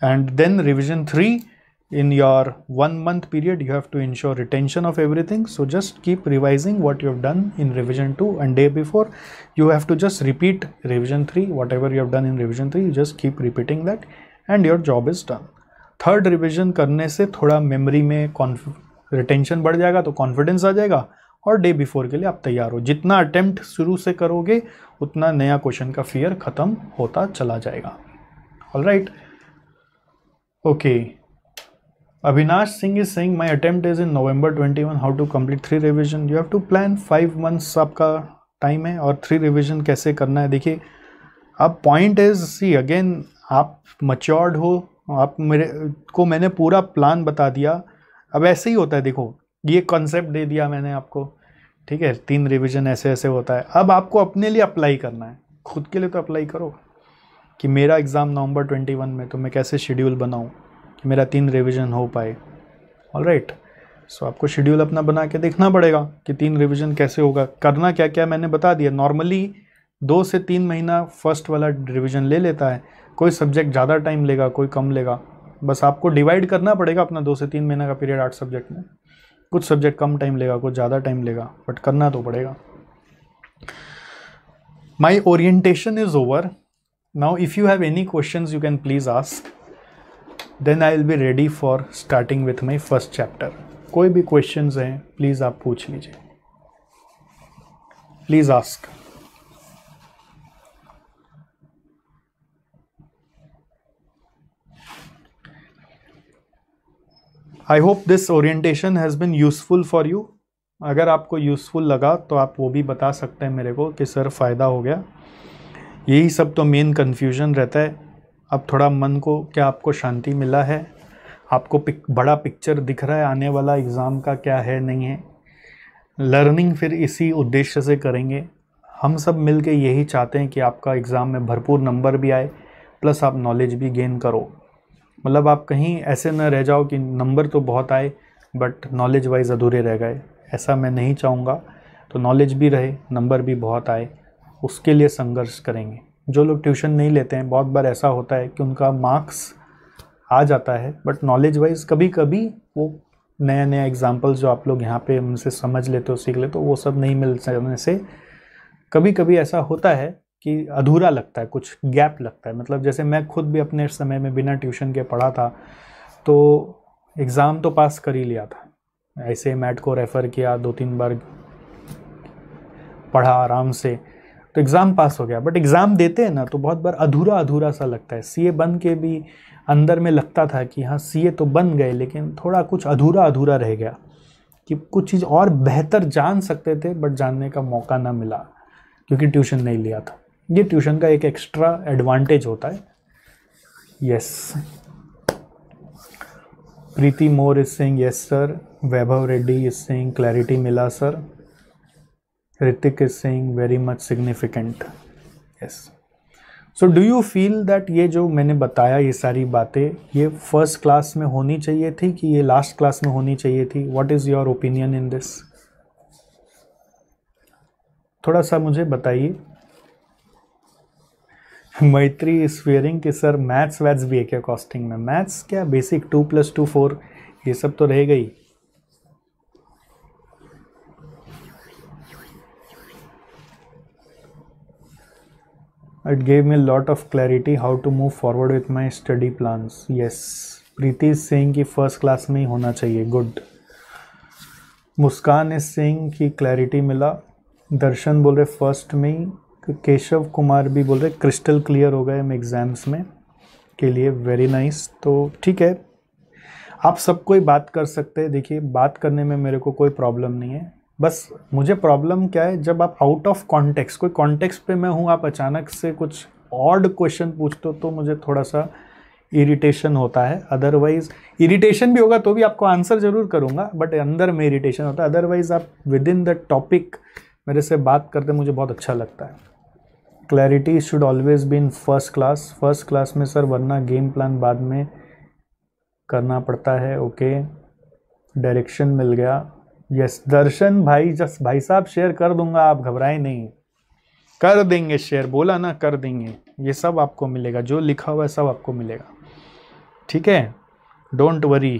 And then revision 3 in your one month period you have to ensure retention of everything so just keep revising what you have done in revision 2 and day before you have to just repeat revision 3 whatever you have done in revision 3 you just keep repeating that and your job is done third revision करने से थोड़ा memory में retention बढ़ जाएगा तो confidence आ जाएगा और day before के लिए आप तैयार हो जितना अटेम्प्ट शुरू से करोगे उतना नया क्वेश्चन का फियर ख़त्म होता चला जाएगा all right okay Avinash Singh is saying my attempt is in November 21 how to complete three revision you have to plan five months आपका टाइम है और थ्री रिविजन कैसे करना है देखिए अब पॉइंट इज सी अगेन आप मच्योर्ड हो आप मेरे को मैंने पूरा प्लान बता दिया अब ऐसे ही होता है देखो ये कॉन्सेप्ट दे दिया मैंने आपको ठीक है तीन रिविज़न ऐसे ऐसे होता है अब आपको अपने लिए अप्लाई करना है खुद के लिए तो अप्लाई करो कि मेरा एग्ज़ाम नवंबर 21 में तो मैं कैसे शेड्यूल बनाऊँ कि मेरा तीन रिविज़न हो पाए ऑल राइट सो आपको शेड्यूल अपना बना के देखना पड़ेगा कि तीन रिविज़न कैसे होगा करना क्या क्या मैंने बता दिया नॉर्मली दो से तीन महीना फर्स्ट वाला रिविज़न ले लेता है कोई सब्जेक्ट ज़्यादा टाइम लेगा कोई कम लेगा बस आपको डिवाइड करना पड़ेगा अपना दो से तीन महीना का पीरियड आठ सब्जेक्ट में कुछ सब्जेक्ट कम टाइम लेगा कुछ ज़्यादा टाइम लेगा बट करना तो पड़ेगा my orientation is over now if you have any question you can please ask then I will be ready for starting with my first chapter कोई भी क्वेश्चन हैं प्लीज़ आप पूछ लीजिए please ask I hope this orientation has been useful for you अगर आपको useful लगा तो आप वो भी बता सकते हैं मेरे को कि सर फ़ायदा हो गया यही सब तो मेन कन्फ्यूजन रहता है अब थोड़ा मन को क्या आपको शांति मिला है आपको पिक, बड़ा पिक्चर दिख रहा है आने वाला एग्ज़ाम का क्या है नहीं है लर्निंग फिर इसी उद्देश्य से करेंगे हम सब मिल के यही चाहते हैं कि आपका एग्ज़ाम में भरपूर नंबर भी आए प्लस आप नॉलेज भी गेन करो मतलब आप कहीं ऐसे न रह जाओ कि नंबर तो बहुत आए बट नॉलेज वाइज अधूरे रह गए ऐसा मैं नहीं चाहूँगा तो नॉलेज भी रहे नंबर भी बहुत आए उसके लिए संघर्ष करेंगे जो लोग ट्यूशन नहीं लेते हैं बहुत बार ऐसा होता है कि उनका मार्क्स आ जाता है बट नॉलेज वाइज कभी कभी वो नया नया एग्जाम्पल्स जो आप लोग यहाँ पे उनसे समझ लेते हो सीख लेते हो वो सब नहीं मिल सकने से कभी कभी ऐसा होता है कि अधूरा लगता है कुछ गैप लगता है मतलब जैसे मैं खुद भी अपने समय में बिना ट्यूशन के पढ़ा था तो एग्ज़ाम तो पास कर ही लिया था ऐसे मैट को रेफ़र किया दो तीन बार पढ़ा आराम से तो एग्ज़ाम पास हो गया बट एग्ज़ाम देते हैं ना तो बहुत बार अधूरा अधूरा सा लगता है सीए बन के भी अंदर में लगता था कि हाँ सीए तो बन गए लेकिन थोड़ा कुछ अधूरा अधूरा रह गया कि कुछ चीज़ और बेहतर जान सकते थे बट जानने का मौका ना मिला क्योंकि ट्यूशन नहीं लिया था ये ट्यूशन का एक एक्स्ट्रा एडवांटेज होता है yes Preeti More is saying yes sir Vaibhav Reddy is saying clarity मिला sir Hrithik is saying very much significant yes so do you feel that ये जो मैंने बताया ये सारी बातें ये फर्स्ट क्लास में होनी चाहिए थी कि ये लास्ट क्लास में होनी चाहिए थी what is your opinion in this थोड़ा सा मुझे बताइए मैत्री स्वेयरिंग कि सर मैथ्स वैथ्स भी है क्या कॉस्टिंग में मैथ्स क्या basic two plus two four ये सब तो रह गई it gave me lot of clarity how to move forward with my study plan yes Preeti Singh की फर्स्ट क्लास में ही होना चाहिए गुड मुस्कान सिंह की क्लैरिटी मिला दर्शन बोल रहे फर्स्ट में ही केशव कुमार भी बोल रहे क्रिस्टल क्लियर हो गए हम एग्ज़ाम्स में के लिए वेरी नाइस nice. तो ठीक है आप सबको ही बात कर सकते हैं देखिए बात करने में मेरे को कोई प्रॉब्लम नहीं है बस मुझे प्रॉब्लम क्या है जब आप आउट ऑफ कॉन्टेक्स्ट कोई कॉन्टेक्स्ट पे मैं हूँ आप अचानक से कुछ ऑड क्वेश्चन पूछते हो तो मुझे थोड़ा सा इरिटेशन होता है अदरवाइज इरिटेशन भी होगा तो भी आपको आंसर ज़रूर करूँगा बट अंदर में इरिटेशन होता है अदरवाइज़ आप विद इन द टॉपिक मेरे से बात करते मुझे बहुत अच्छा लगता है clarity should always be in first class first class में सर वरना गेम प्लान बाद में करना पड़ता है ओके डायरेक्शन मिल गया यस दर्शन भाई जस भाई साहब शेयर कर दूंगा आप घबराए नहीं कर देंगे शेयर बोला ना कर देंगे ये सब आपको मिलेगा जो लिखा हुआ है सब आपको मिलेगा ठीक है don't worry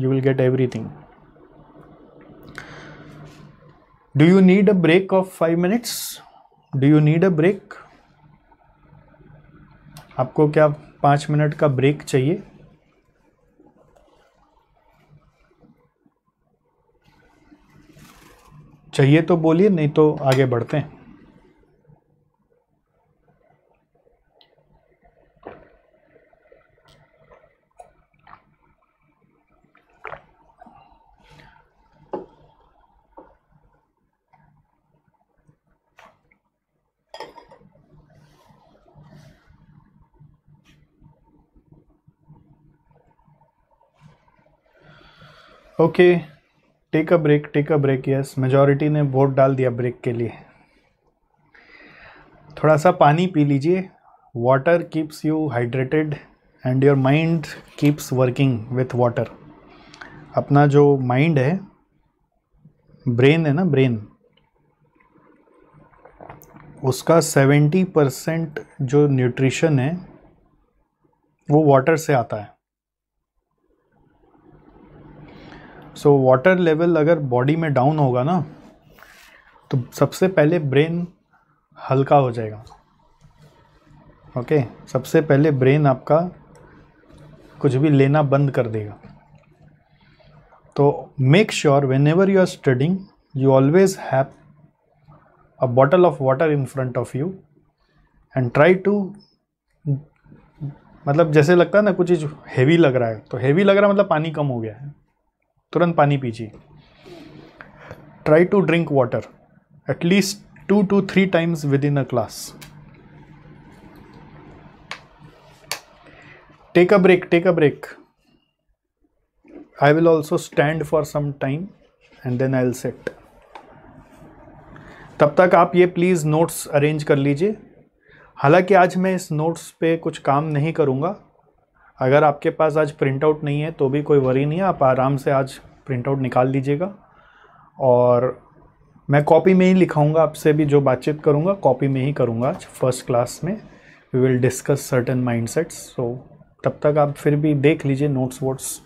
you will get everything do you need a break of five minutes do you need a break आपको क्या पाँच मिनट का ब्रेक चाहिए चाहिए तो बोलिए नहीं तो आगे बढ़ते हैं okay take a break take a break yes majority ने वोट डाल दिया ब्रेक के लिए थोड़ा सा पानी पी लीजिए water keeps you hydrated and your mind keeps working with water अपना जो माइंड है ब्रेन है ना ब्रेन उसका सेवेंटी परसेंट जो न्यूट्रिशन है वो वाटर से आता है सो वाटर लेवल अगर बॉडी में डाउन होगा ना तो सबसे पहले ब्रेन हल्का हो जाएगा ओके okay? सबसे पहले ब्रेन आपका कुछ भी लेना बंद कर देगा तो make sure whenever you are studying you always have a bottle of water in front of you and try to मतलब जैसे लगता है ना कुछ चीज़ हैवी लग रहा है तो हैवी लग रहा है मतलब पानी कम हो गया है तुरंत पानी पीजिए try to drink water at least two two three times within a class a break take a break I will also stand for some time and then I will sit तब तक आप ये प्लीज़ नोट्स अरेंज कर लीजिए हालांकि आज मैं इस नोट्स पे कुछ काम नहीं करूँगा अगर आपके पास आज प्रिंट आउट नहीं है तो भी कोई वरी नहीं है आप आराम से आज प्रिंट आउट निकाल लीजिएगा और मैं कॉपी में ही लिखाऊंगा आपसे भी जो बातचीत करूंगा कॉपी में ही करूंगा आज फर्स्ट क्लास में we will discuss certain mindsets so तब तक आप फिर भी देख लीजिए notes votes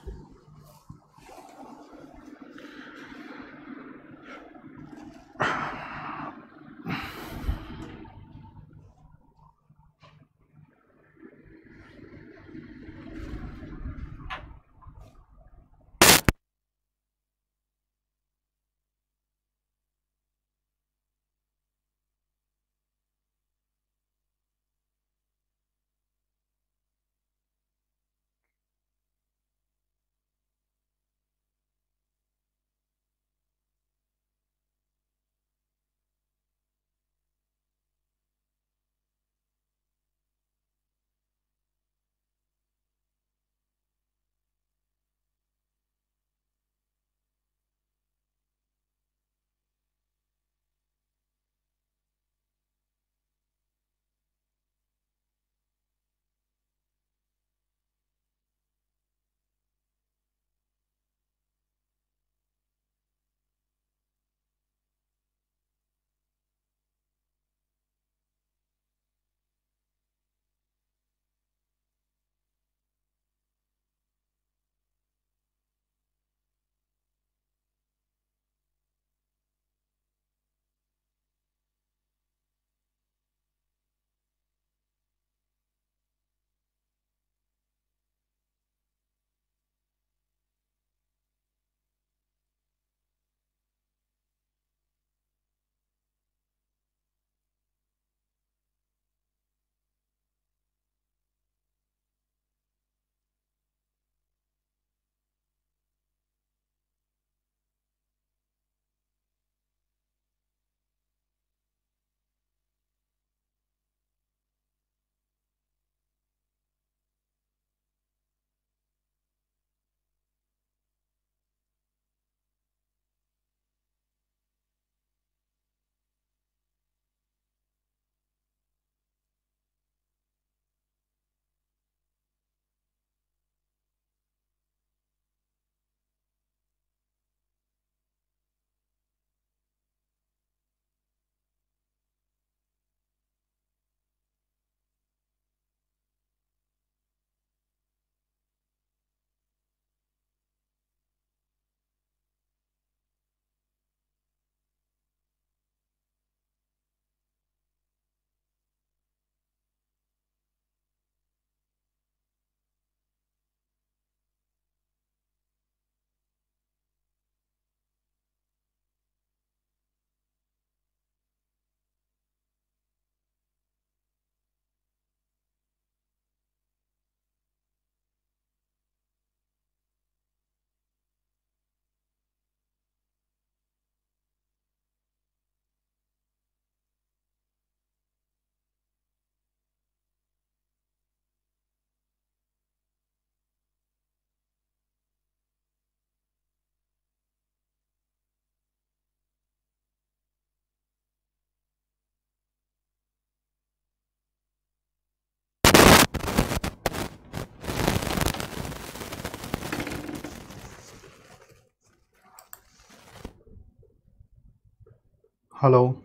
Hello.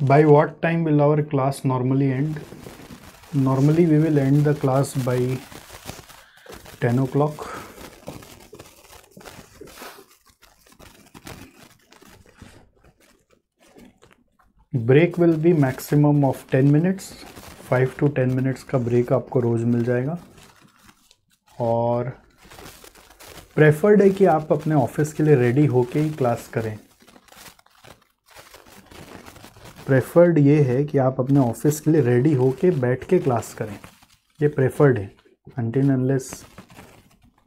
By what time will our class normally end? Normally we will end the class by 10 o'clock. break will be maximum of 10 minutes five to ten minutes का break आपको रोज़ मिल जाएगा और प्रेफर्ड है कि आप अपने office के लिए रेडी होके ही क्लास करें प्रेफर्ड ये है कि आप अपने ऑफिस के लिए रेडी होके बैठ के क्लास करें ये प्रेफर्ड है अंटिन अनलेस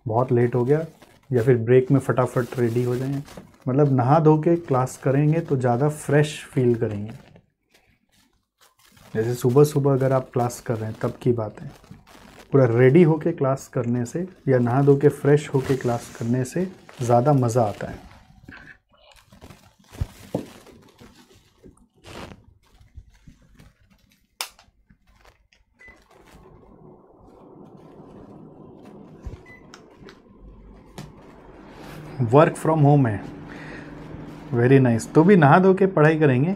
बहुत लेट हो गया या फिर ब्रेक में फटाफट रेडी हो जाएं मतलब नहा धो के क्लास करेंगे तो ज़्यादा फ्रेश फील करेंगे जैसे सुबह सुबह अगर आप क्लास कर रहे हैं तब की बात है पूरा रेडी होके क्लास करने से या नहा धो के फ्रेश होके क्लास करने से ज़्यादा मज़ा आता है वर्क फ्रॉम होम है वेरी नाइस nice. तो भी नहा धो के पढ़ाई करेंगे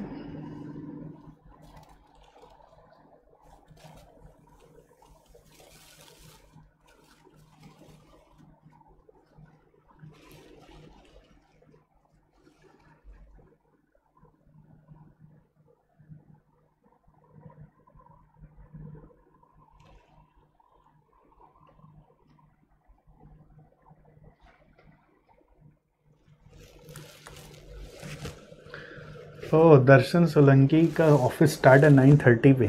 तो दर्शन सोलंकी का ऑफिस स्टार्ट है नाइन थर्टी पे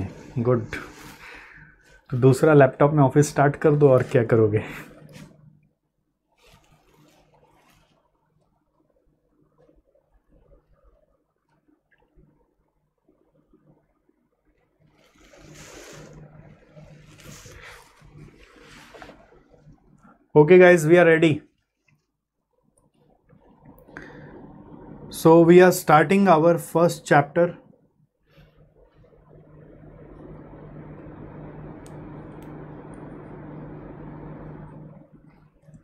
गुड तो दूसरा लैपटॉप में ऑफिस स्टार्ट कर दो और क्या करोगे okay guys we are ready so we are starting our first chapter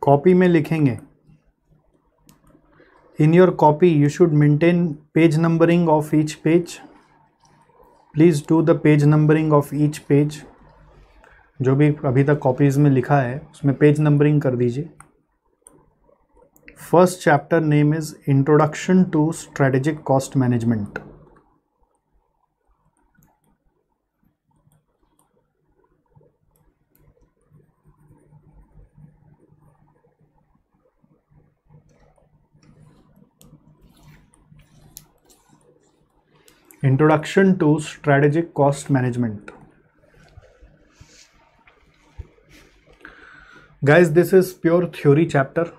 copy में लिखेंगे in your copy you should maintain page numbering of each page please do the page numbering of each page जो भी अभी तक copies में लिखा है उसमें पेज नंबरिंग कर दीजिए First chapter name is Introduction to Strategic Cost Management. Introduction to Strategic Cost Management. Guys, this is pure theory chapter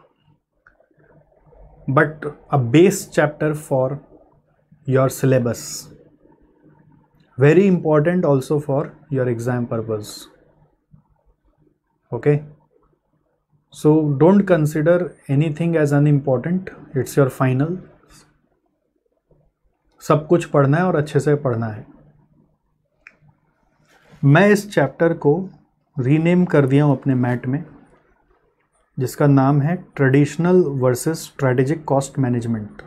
but a base chapter for your syllabus very important also for your exam purpose okay so don't consider anything as unimportant it's your final सब कुछ पढ़ना है और अच्छे से पढ़ना है मैं इस चैप्टर को रीनेम कर दिया हूँ अपने मैट में जिसका नाम है traditional versus strategic cost management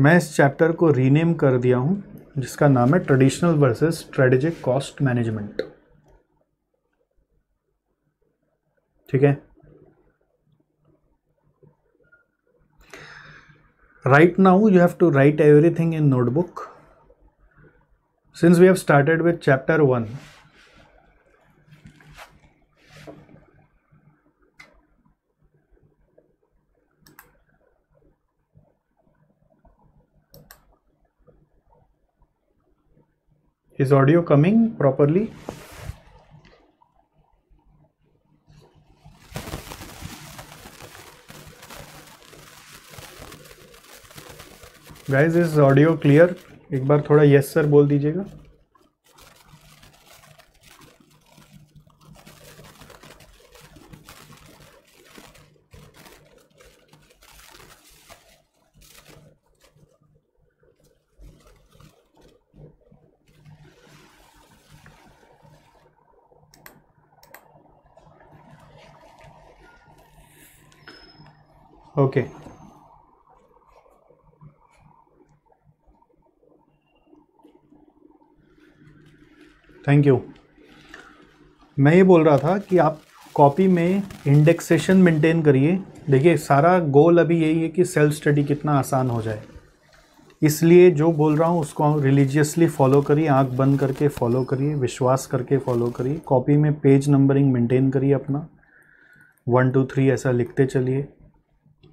मैं इस चैप्टर को रीनेम कर दिया हूं जिसका नाम है traditional versus strategic cost management ठीक है right now you have to write everything in notebook since we have started with chapter 1 is audio coming properly guys is audio clear एक बार थोड़ा यस सर बोल दीजिएगा ओके okay. थैंक यू मैं ये बोल रहा था कि आप कॉपी में इंडेक्सेशन मेंटेन करिए देखिए सारा गोल अभी यही है कि सेल्फ स्टडी कितना आसान हो जाए इसलिए जो बोल रहा हूँ उसको रिलीजियसली फॉलो करिए आंख बंद करके फॉलो करिए विश्वास करके फॉलो करिए कॉपी में पेज नंबरिंग मेंटेन करिए अपना वन टू थ्री ऐसा लिखते चलिए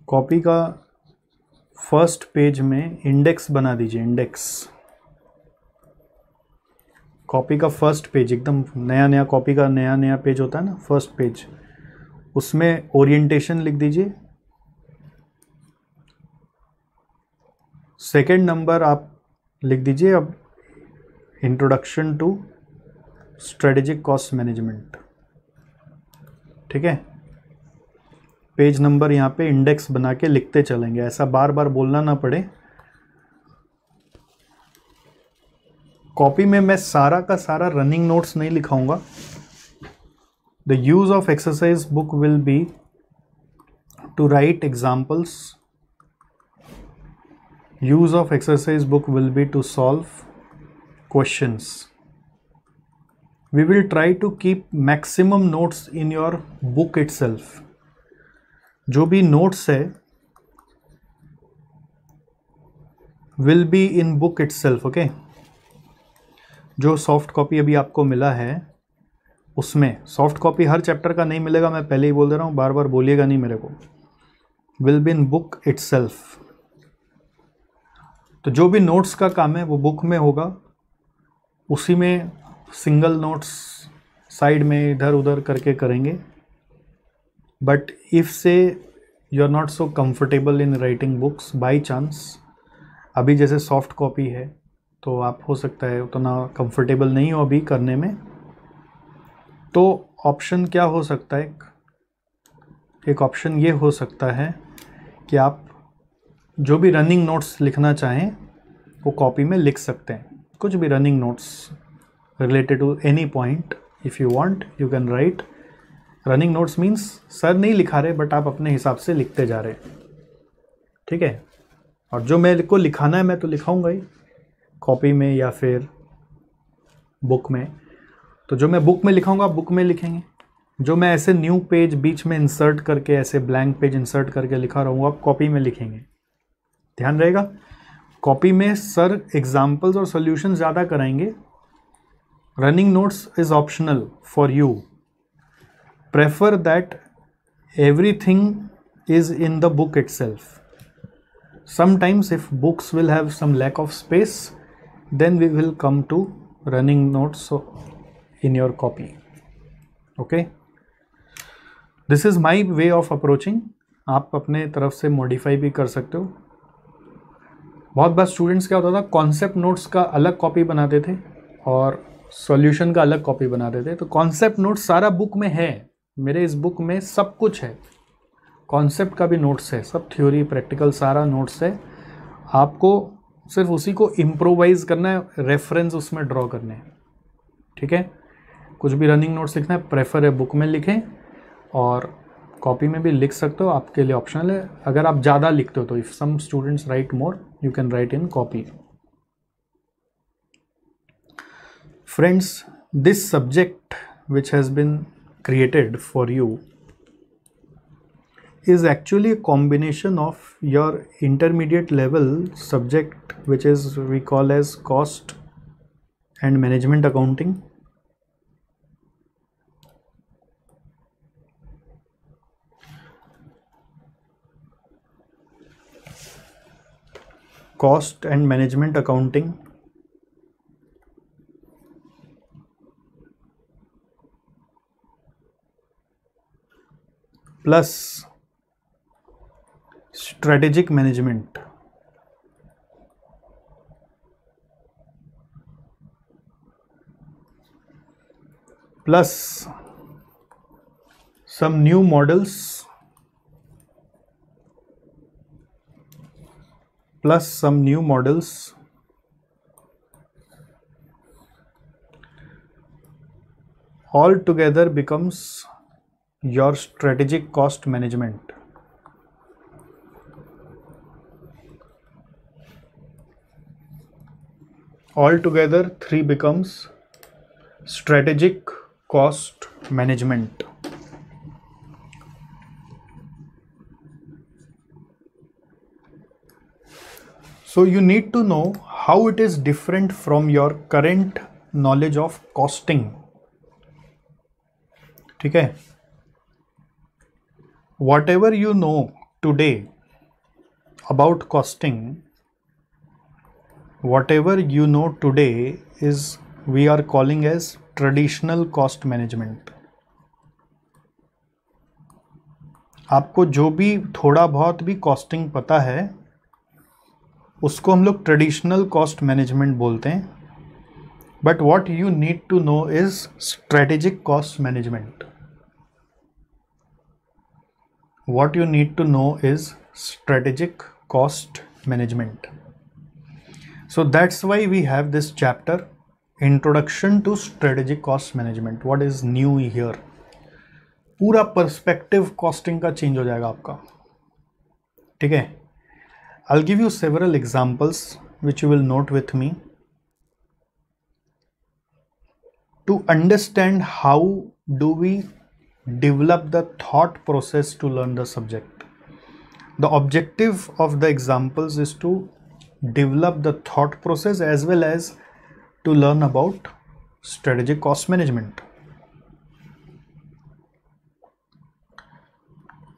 कॉपी का फर्स्ट पेज में इंडेक्स बना दीजिए इंडेक्स कॉपी का फर्स्ट पेज एकदम नया नया कॉपी का नया नया पेज होता है ना फर्स्ट पेज उसमें ओरिएंटेशन लिख दीजिए सेकेंड नंबर आप लिख दीजिए अब introduction to strategic cost management ठीक है पेज नंबर यहाँ पे इंडेक्स बना के लिखते चलेंगे ऐसा बार बार बोलना ना पड़े कॉपी में मैं सारा का सारा रनिंग नोट्स नहीं लिखाऊंगा the use of exercise book will be to write examples use of exercise book will be to solve question we will try to keep maximum notes in your book it जो भी notes है will be in book it's okay जो soft copy अभी आपको मिला है उसमें soft copy हर chapter का नहीं मिलेगा मैं पहले ही बोल दे रहा हूँ बार बार बोलिएगा नहीं मेरे को विल बिन बुक इट्स तो जो भी नोट्स का काम है वो बुक में होगा उसी में सिंगल नोट्स साइड में इधर उधर करके करेंगे but if say you are not so comfortable in writing books by chance अभी जैसे सॉफ्ट कॉपी है तो आप हो सकता है उतना कंफर्टेबल नहीं हो अभी करने में तो ऑप्शन क्या हो सकता है एक ऑप्शन ये हो सकता है कि आप जो भी रनिंग नोट्स लिखना चाहें वो कॉपी में लिख सकते हैं कुछ भी running notes related to any point if you want you can write running notes means sir नहीं लिखा रहे बट आप अपने हिसाब से लिखते जा रहे ठीक है और जो मेरे को लिखाना है मैं तो लिखाऊंगा ही कॉपी में या फिर बुक में तो जो मैं बुक में लिखाऊंगा बुक में लिखेंगे जो मैं ऐसे न्यू पेज बीच में इंसर्ट करके ऐसे ब्लैंक पेज इंसर्ट करके लिखा रहूँगा आप कॉपी में लिखेंगे ध्यान रहेगा कॉपी में सर एग्जाम्पल्स और सोल्यूशन ज़्यादा कराएंगे running notes is optional for you prefer that everything is in the book itself sometimes if books will have some lack of space then we will come to running nodes so in your copy okay this is my way of approaching आप अपने तरफ से modify भी कर सकते हो बहुत बार students क्या होता था कॉन्सेप्ट नोट्स का अलग कॉपी बनाते थे और सॉल्यूशन का अलग कॉपी बनाते थे तो कॉन्सेप्ट नोट्स सारा बुक में है मेरे इस बुक में सब कुछ है कॉन्सेप्ट का भी नोट्स है सब थ्योरी प्रैक्टिकल सारा नोट्स है आपको सिर्फ उसी को इम्प्रोवाइज करना है रेफरेंस उसमें ड्रॉ करने हैं ठीक है कुछ भी रनिंग नोट्स लिखना है प्रेफर है बुक में लिखें और कॉपी में भी लिख सकते हो आपके लिए ऑप्शनल है अगर आप ज़्यादा लिखते हो तो if some students write more you can write in copy friends this subject which has been created for you is actually a combination of your intermediate level subject which is we call as cost and management accounting cost and management accounting plus strategic management plus some new models plus some new models all together becomes your strategic cost management altogether 3 becomes strategic cost management so you need to know how it is different from your current knowledge of costing Okay. whatever you know today about costing whatever you know today is we are calling as traditional cost management आपको जो भी थोड़ा बहुत भी costing पता है उसको हम लोग ट्रेडिशनल कॉस्ट मैनेजमेंट बोलते हैं but what you need to know is strategic cost management what you need to know is strategic cost management So that's why we have this chapter introduction to strategic cost management what is new here पूरा perspective costing का change हो जाएगा आपका ठीक है I'll give you several examples which you will note with me to understand how do we develop the thought process to learn the subject. The objective of the examples is to develop the thought process as well as to learn about strategic cost management.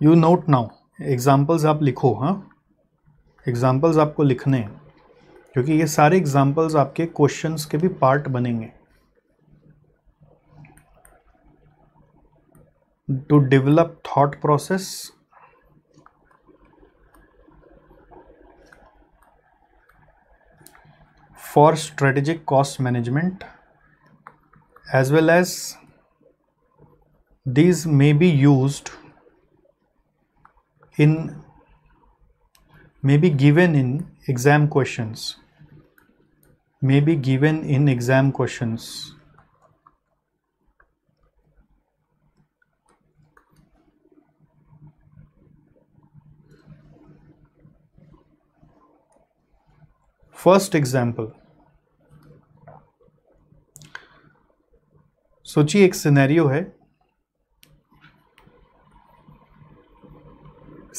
You note now examples आप लिखो हाँ examples aapko likhne hain kyunki ye sare examples aapke questions ke bhi part banenge to develop thought process for strategic cost management as well as these may be used in may be given in exam questions may be given in exam questions First example सोचिए एक scenario है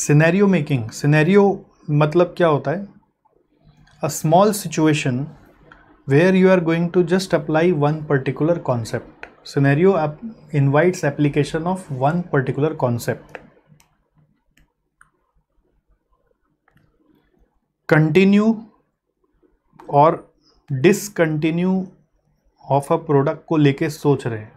scenario making scenario मतलब क्या होता है a small situation where you are going to just apply one particular concept scenario invites application of one particular concept continue और discontinue of a product को लेके सोच रहे हैं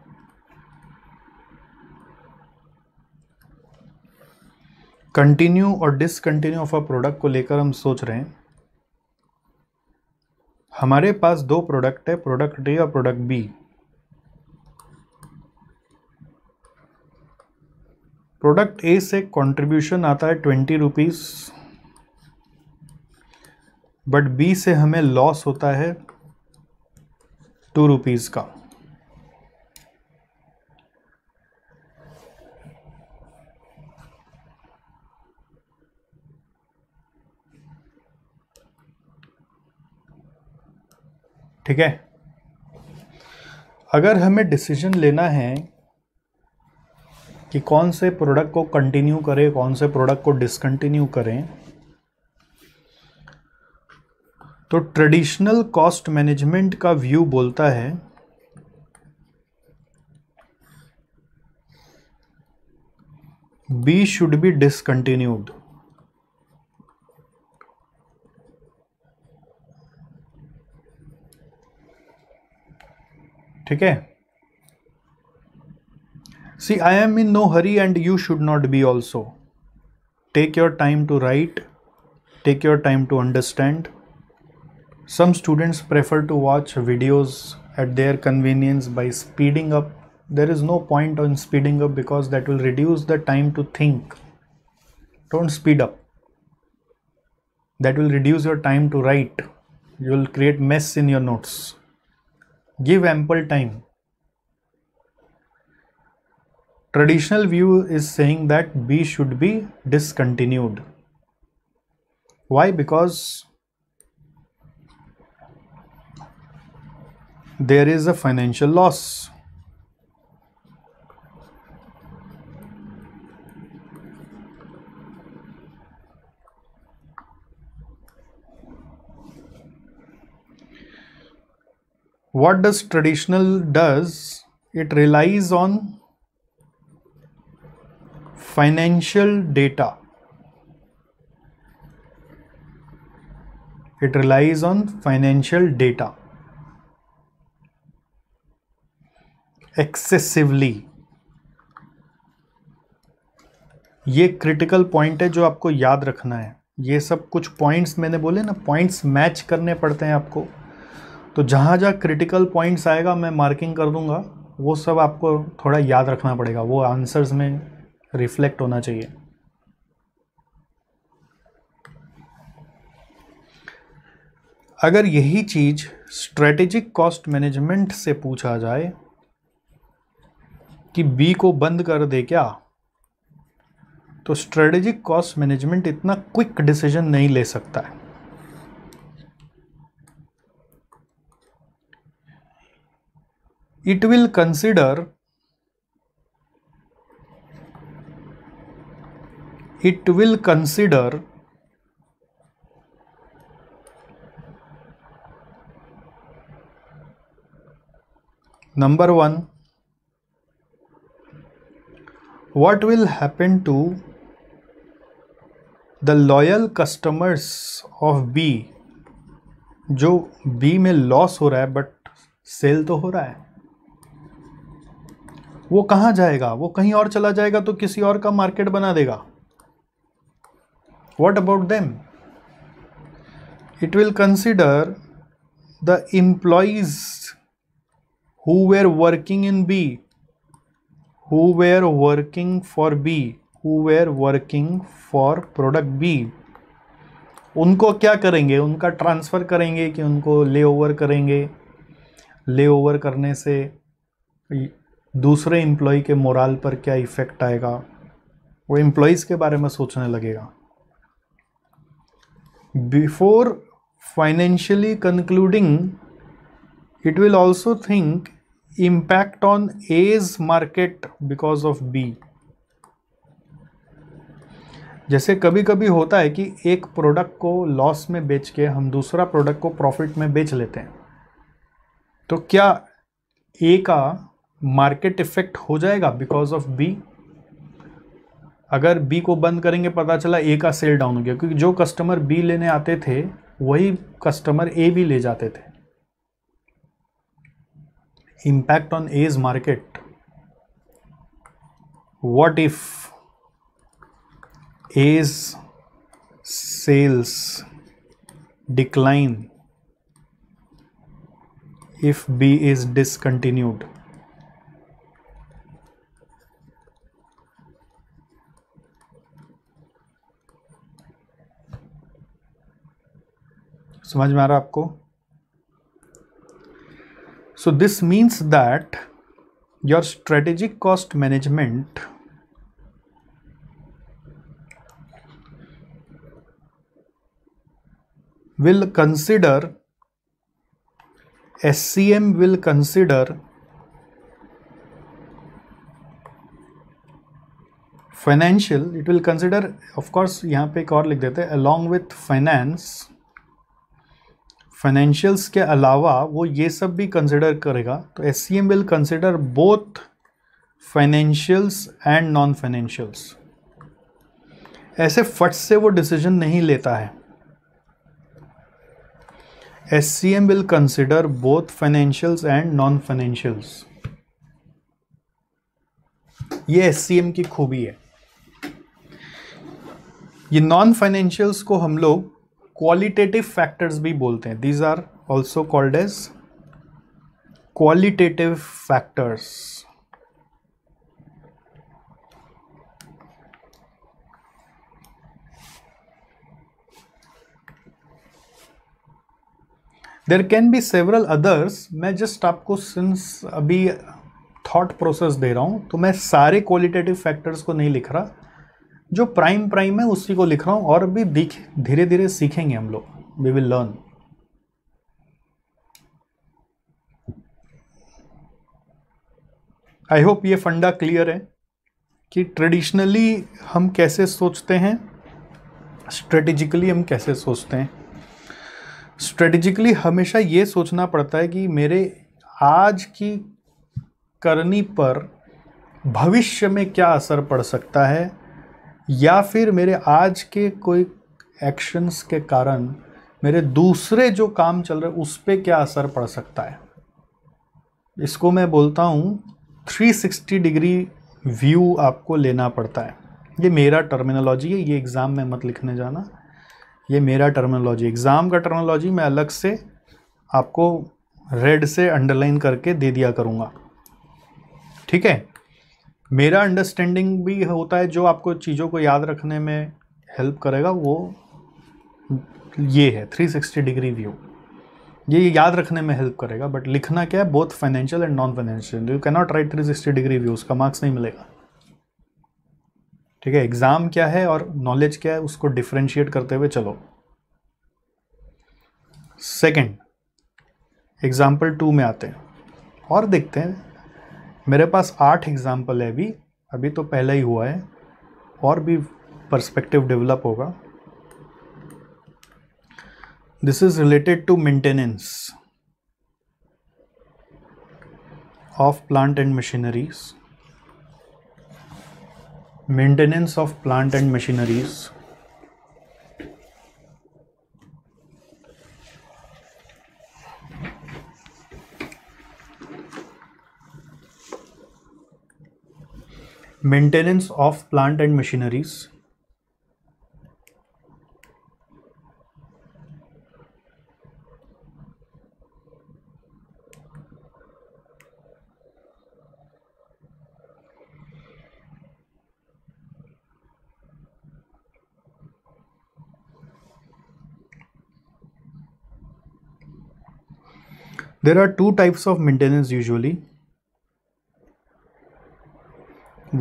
कंटिन्यू और डिसकंटिन्यू ऑफ अ प्रोडक्ट को लेकर हम सोच रहे हैं हमारे पास दो प्रोडक्ट है प्रोडक्ट ए और प्रोडक्ट बी प्रोडक्ट ए से कंट्रीब्यूशन आता है ट्वेंटी रुपीज़ बट बी से हमें लॉस होता है टू रुपीज़ का ठीक है अगर हमें डिसीजन लेना है कि कौन से प्रोडक्ट को कंटिन्यू करें कौन से प्रोडक्ट को डिसकंटिन्यू करें तो ट्रेडिशनल कॉस्ट मैनेजमेंट का व्यू बोलता है बी शुड बी डिसकंटिन्यूड ठीक है see I am in no hurry and you should not be also take your time to write take your time to understand Some students prefer to watch videos at their convenience by speeding up. There is no point on speeding up because that will reduce the time to think. Don't speed up. That will reduce your time to write. You will create mess in your notes. Give ample time. Traditional view is saying that B should be discontinued. Why? Because there is a financial loss. What does traditional does? It relies on financial data. It relies on financial data. Excessively ये critical point है जो आपको याद रखना है ये सब कुछ पॉइंट्स मैंने बोले ना पॉइंट्स मैच करने पड़ते हैं आपको तो जहाँ जहाँ क्रिटिकल पॉइंट्स आएगा मैं मार्किंग कर दूंगा वो सब आपको थोड़ा याद रखना पड़ेगा वो आंसर्स में रिफ्लेक्ट होना चाहिए अगर यही चीज़ स्ट्रेटेजिक कॉस्ट मैनेजमेंट से पूछा जाए कि बी को बंद कर दे क्या तो स्ट्रेटेजिक कॉस्ट मैनेजमेंट इतना क्विक डिसीजन नहीं ले सकता है it will consider it will consider number one what will happen to the loyal customers of B जो बी में लॉस हो रहा है बट सेल तो हो रहा है वो कहाँ जाएगा वो कहीं और चला जाएगा तो किसी और का मार्केट बना देगा what about them it will consider the employees who were working in B who were working for B who were working for product B उनको क्या करेंगे उनका ट्रांसफ़र करेंगे कि उनको ले ओवर करेंगे ले ओवर करने से दूसरे एम्प्लॉय के मोराल पर क्या इफ़ेक्ट आएगा वो एम्प्लॉयज़ के बारे में सोचने लगेगा before financially concluding it will also think impact on A's market because of B जैसे कभी कभी होता है कि एक प्रोडक्ट को लॉस में बेच के हम दूसरा प्रोडक्ट को प्रॉफिट में बेच लेते हैं तो क्या ए का मार्केट इफेक्ट हो जाएगा बिकॉज ऑफ बी अगर बी को बंद करेंगे पता चला ए का सेल डाउन हो गया क्योंकि जो कस्टमर बी लेने आते थे वही कस्टमर ए भी ले जाते थे impact on A's market. What if A's sales decline if B is discontinued? समझ में आ रहा आपको so this means that your strategic cost management will consider SCM will consider financial. It will consider, of course, यहाँ पे एक और लिख देते हैं फाइनेंशियल्स के अलावा वो ये सब भी कंसिडर करेगा तो S C M will consider both financials and non financials ऐसे फट से वो डिसीजन नहीं लेता है S C M will consider both financials and non financials ये एस सी एम की खूबी है ये नॉन फाइनेंशियल्स को हम लोग क्वालिटेटिव फैक्टर्स भी बोलते हैं these are also called as qualitative factors there can be several others मैं जस्ट आपको सिंस अभी थॉट प्रोसेस दे रहा हूं तो मैं सारे क्वालिटेटिव फैक्टर्स को नहीं लिख रहा जो प्राइम प्राइम है उसी को लिख रहा हूँ और भी दिख धीरे धीरे सीखेंगे हम लोग we will learn I hope ये फंडा क्लियर है कि ट्रेडिशनली हम कैसे सोचते हैं स्ट्रेटेजिकली हम कैसे सोचते हैं स्ट्रेटेजिकली हमेशा ये सोचना पड़ता है कि मेरे आज की करनी पर भविष्य में क्या असर पड़ सकता है या फिर मेरे आज के कोई एक्शंस के कारण मेरे दूसरे जो काम चल रहे उस पर क्या असर पड़ सकता है इसको मैं बोलता हूँ 360 डिग्री व्यू आपको लेना पड़ता है ये मेरा टर्मिनोलॉजी है ये एग्ज़ाम में मत लिखने जाना ये मेरा टर्मिनोलॉजी एग्ज़ाम का टर्मिनोलॉजी मैं अलग से आपको रेड से अंडरलाइन करके दे दिया करूँगा ठीक है मेरा अंडरस्टैंडिंग भी होता है जो आपको चीज़ों को याद रखने में हेल्प करेगा वो ये है 360 डिग्री व्यू ये याद रखने में हेल्प करेगा बट लिखना क्या है both financial and non financial you can write राइट 360 डिग्री व्यू उसका मार्क्स नहीं मिलेगा ठीक है एग्ज़ाम क्या है और नॉलेज क्या है उसको डिफ्रेंशिएट करते हुए चलो सेकंड एग्जाम्पल टू में आते हैं और देखते हैं मेरे पास आठ एग्ज़ाम्पल है अभी अभी तो पहला ही हुआ है और भी पर्सपेक्टिव डेवलप होगा this is related to maintenance of plant and machineries maintenance of plant and machineries maintenance of plant and machineries There are two types of maintenance usually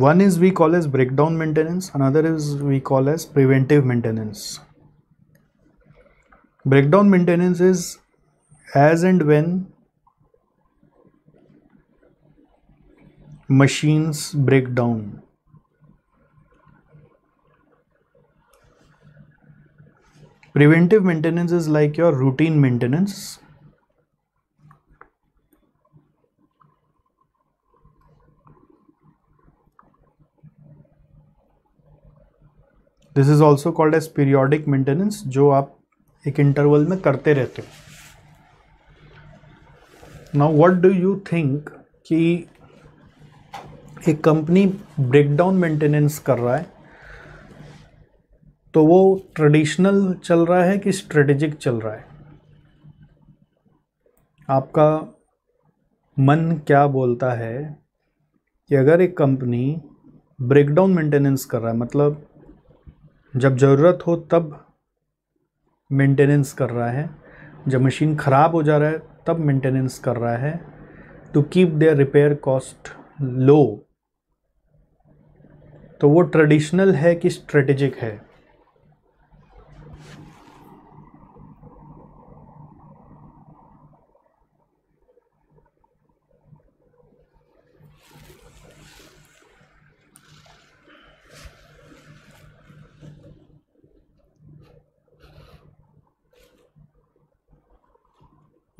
one is we call as breakdown maintenance another is we call as preventive maintenance breakdown maintenance is as and when machines break down preventive maintenance is like your routine maintenance this is also called as periodic maintenance जो आप एक interval में करते रहते हो now what do you think कि एक company breakdown maintenance कर रहा है तो वो ट्रेडिशनल चल रहा है कि स्ट्रेटेजिक चल रहा है आपका मन क्या बोलता है कि अगर एक कंपनी ब्रेकडाउन मेंटेनेंस कर रहा है मतलब जब ज़रूरत हो तब मेंटेनेंस कर रहा है जब मशीन ख़राब हो जा रहा है तब मेंटेनेंस कर रहा है to keep their repair cost low तो वो ट्रेडिशनल है कि स्ट्रेटेजिक है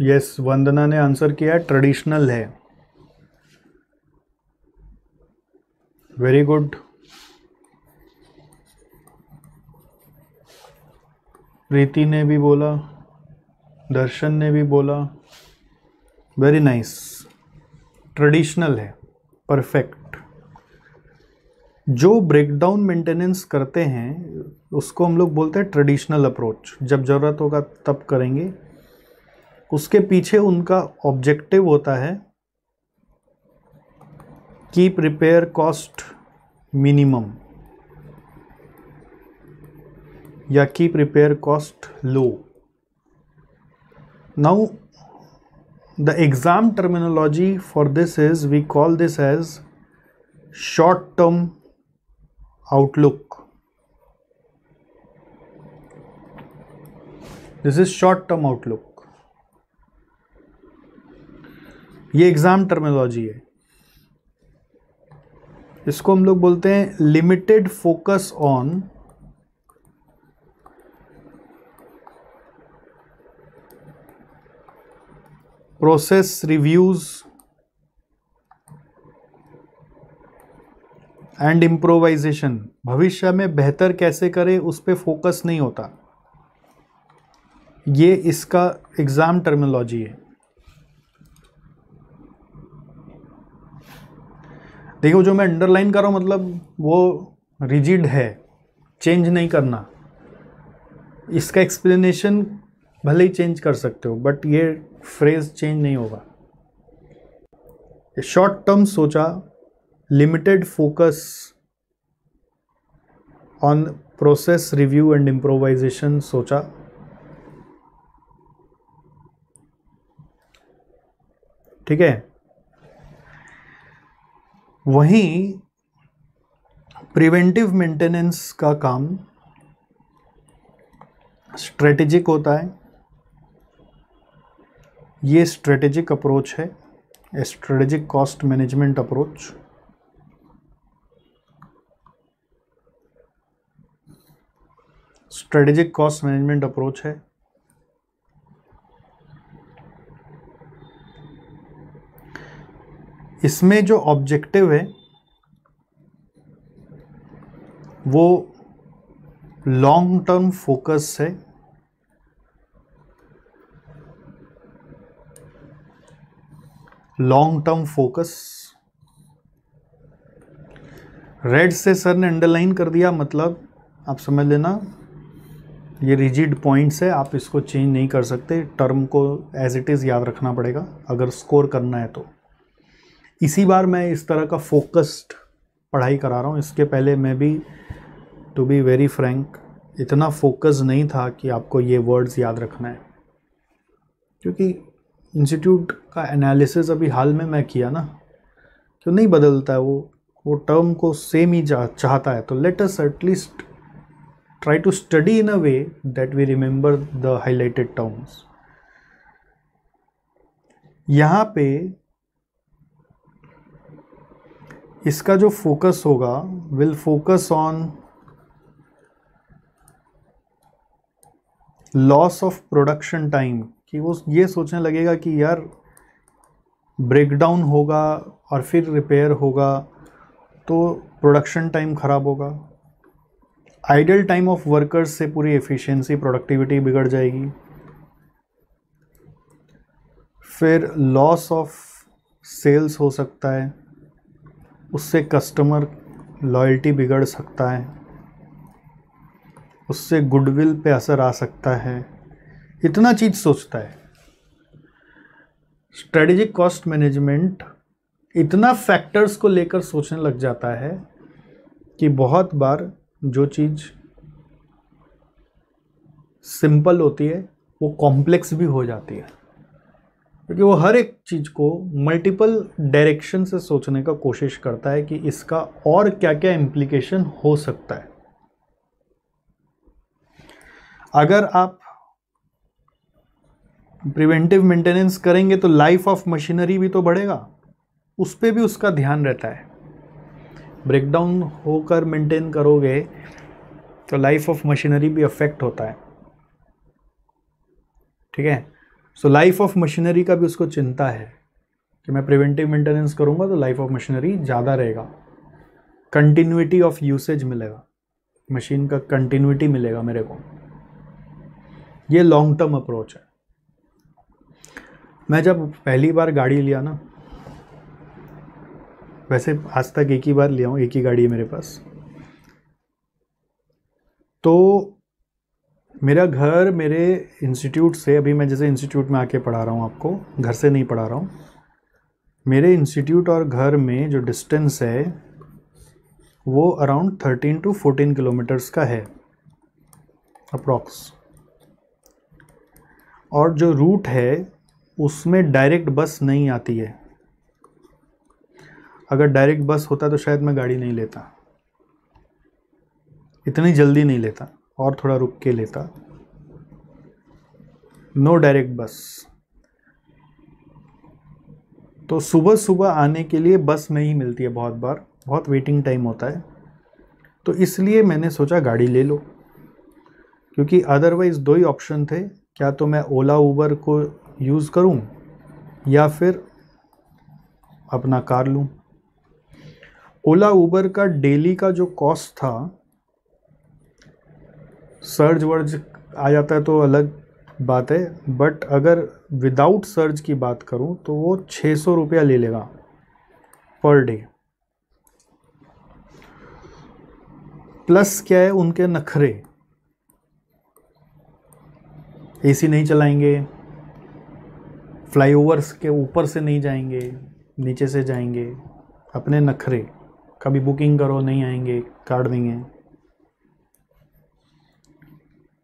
यस वंदना ने आंसर किया ट्रेडिशनल है वेरी गुड प्रीति ने भी बोला दर्शन ने भी बोला वेरी नाइस ट्रेडिशनल है परफेक्ट जो ब्रेकडाउन मेंटेनेंस करते हैं उसको हम लोग बोलते हैं ट्रेडिशनल अप्रोच जब ज़रूरत होगा तब करेंगे उसके पीछे उनका ऑब्जेक्टिव होता है की प्रिपेयर कॉस्ट मिनिमम या की repair cost low now the exam terminology for this is we call this as short term outlook this is short term outlook ये एग्ज़ाम टर्मिनोलॉजी है इसको हम लोग बोलते हैं limited focus on process reviews and improvisation भविष्य में बेहतर कैसे करें उस पर फोकस नहीं होता ये इसका एग्ज़ाम टर्मिनोलॉजी है देखो जो मैं अंडरलाइन कर रहा हूँ मतलब वो रिजिड है चेंज नहीं करना इसका एक्सप्लेनेशन भले ही चेंज कर सकते हो बट ये फ्रेज चेंज नहीं होगा शॉर्ट टर्म सोचा limited focus on process review and improvisation सोचा ठीक है वहीं प्रिवेंटिव मेंटेनेंस का काम स्ट्रेटेजिक होता है ये स्ट्रेटेजिक अप्रोच है strategic cost management approach strategic cost management approach है इसमें जो ऑब्जेक्टिव है वो लॉन्ग टर्म फोकस है लॉन्ग टर्म फोकस रेड से सर ने अंडरलाइन कर दिया मतलब आप समझ लेना ये रिजिड पॉइंट्स है आप इसको चेंज नहीं कर सकते टर्म को एज इट इज़ याद रखना पड़ेगा अगर स्कोर करना है तो इसी बार मैं इस तरह का फोकस्ड पढ़ाई करा रहा हूँ इसके पहले मैं भी टू बी वेरी फ्रैंक इतना फोकस नहीं था कि आपको ये वर्ड्स याद रखना है क्योंकि इंस्टीट्यूट का एनालिसिस अभी हाल में मैं किया ना क्यों तो नहीं बदलता है वो वो टर्म को सेम ही चाहता है तो let us at least try to study in a way that we remember the highlighted terms यहाँ पे इसका जो फोकस होगा will focus on loss of production time कि वो ये सोचने लगेगा कि यार ब्रेकडाउन होगा और फिर रिपेयर होगा तो प्रोडक्शन टाइम ख़राब होगा आइडल टाइम ऑफ वर्कर्स से पूरी एफिशिएंसी प्रोडक्टिविटी बिगड़ जाएगी फिर लॉस ऑफ सेल्स हो सकता है उससे कस्टमर लॉयल्टी बिगड़ सकता है उससे गुडविल पे असर आ सकता है इतना चीज़ सोचता है स्ट्रेटेजिक कॉस्ट मैनेजमेंट इतना फैक्टर्स को लेकर सोचने लग जाता है कि बहुत बार जो चीज़ सिंपल होती है वो कॉम्प्लेक्स भी हो जाती है क्योंकि वो हर एक चीज़ को मल्टीपल डायरेक्शन से सोचने का कोशिश करता है कि इसका और क्या क्या इम्प्लीकेशन हो सकता है अगर आप प्रिवेंटिव मेंटेनेंस करेंगे तो लाइफ ऑफ मशीनरी भी तो बढ़ेगा उस पर भी उसका ध्यान रहता है ब्रेकडाउन होकर मेंटेन करोगे तो लाइफ ऑफ मशीनरी भी अफेक्ट होता है ठीक है सो लाइफ ऑफ मशीनरी का भी उसको चिंता है कि मैं प्रिवेंटिव मेंटेनेंस करूँगा तो लाइफ ऑफ मशीनरी ज़्यादा रहेगा कंटिन्यूटी ऑफ यूसेज मिलेगा मशीन का कंटिन्यूटी मिलेगा मेरे को ये लॉन्ग टर्म अप्रोच है मैं जब पहली बार गाड़ी लिया ना वैसे आज तक एक ही बार लिया हूँ एक ही गाड़ी है मेरे पास तो मेरा घर मेरे इंस्टीट्यूट से अभी मैं जैसे इंस्टीट्यूट में आके पढ़ा रहा हूँ आपको घर से नहीं पढ़ा रहा हूँ मेरे इंस्टीट्यूट और घर में जो डिस्टेंस है वो around thirteen to fourteen kilometers का है अप्रॉक्स और जो रूट है उसमें डायरेक्ट बस नहीं आती है अगर डायरेक्ट बस होता तो शायद मैं गाड़ी नहीं लेता इतनी जल्दी नहीं लेता और थोड़ा रुक के लेता नो डायरेक्ट बस तो सुबह सुबह आने के लिए बस नहीं मिलती है बहुत बार बहुत वेटिंग टाइम होता है तो इसलिए मैंने सोचा गाड़ी ले लो क्योंकि अदरवाइज़ दो ही ऑप्शन थे क्या तो मैं ओला उबर को यूज़ करूं या फिर अपना कार लूं ओला उबर का डेली का जो कॉस्ट था सर्ज वर्ज आ जाता है तो अलग बात है बट अगर विदाउट सर्ज की बात करूं तो वो छः सौ रुपया ले लेगा पर डे प्लस क्या है उनके नखरे एसी नहीं चलाएंगे फ्लाईओवर्स के ऊपर से नहीं जाएंगे नीचे से जाएंगे अपने नखरे कभी बुकिंग करो नहीं आएंगे काट देंगे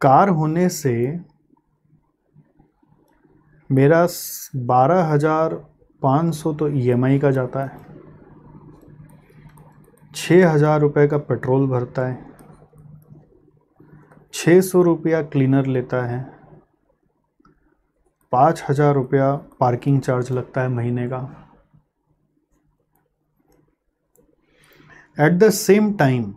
कार होने से मेरा बारह हज़ार पाँच सौ तो ई e का जाता है छः हज़ार रुपये का पेट्रोल भरता है छः सौ रुपया क्लीनर लेता है पाँच हज़ार रुपया पार्किंग चार्ज लगता है महीने का at the same time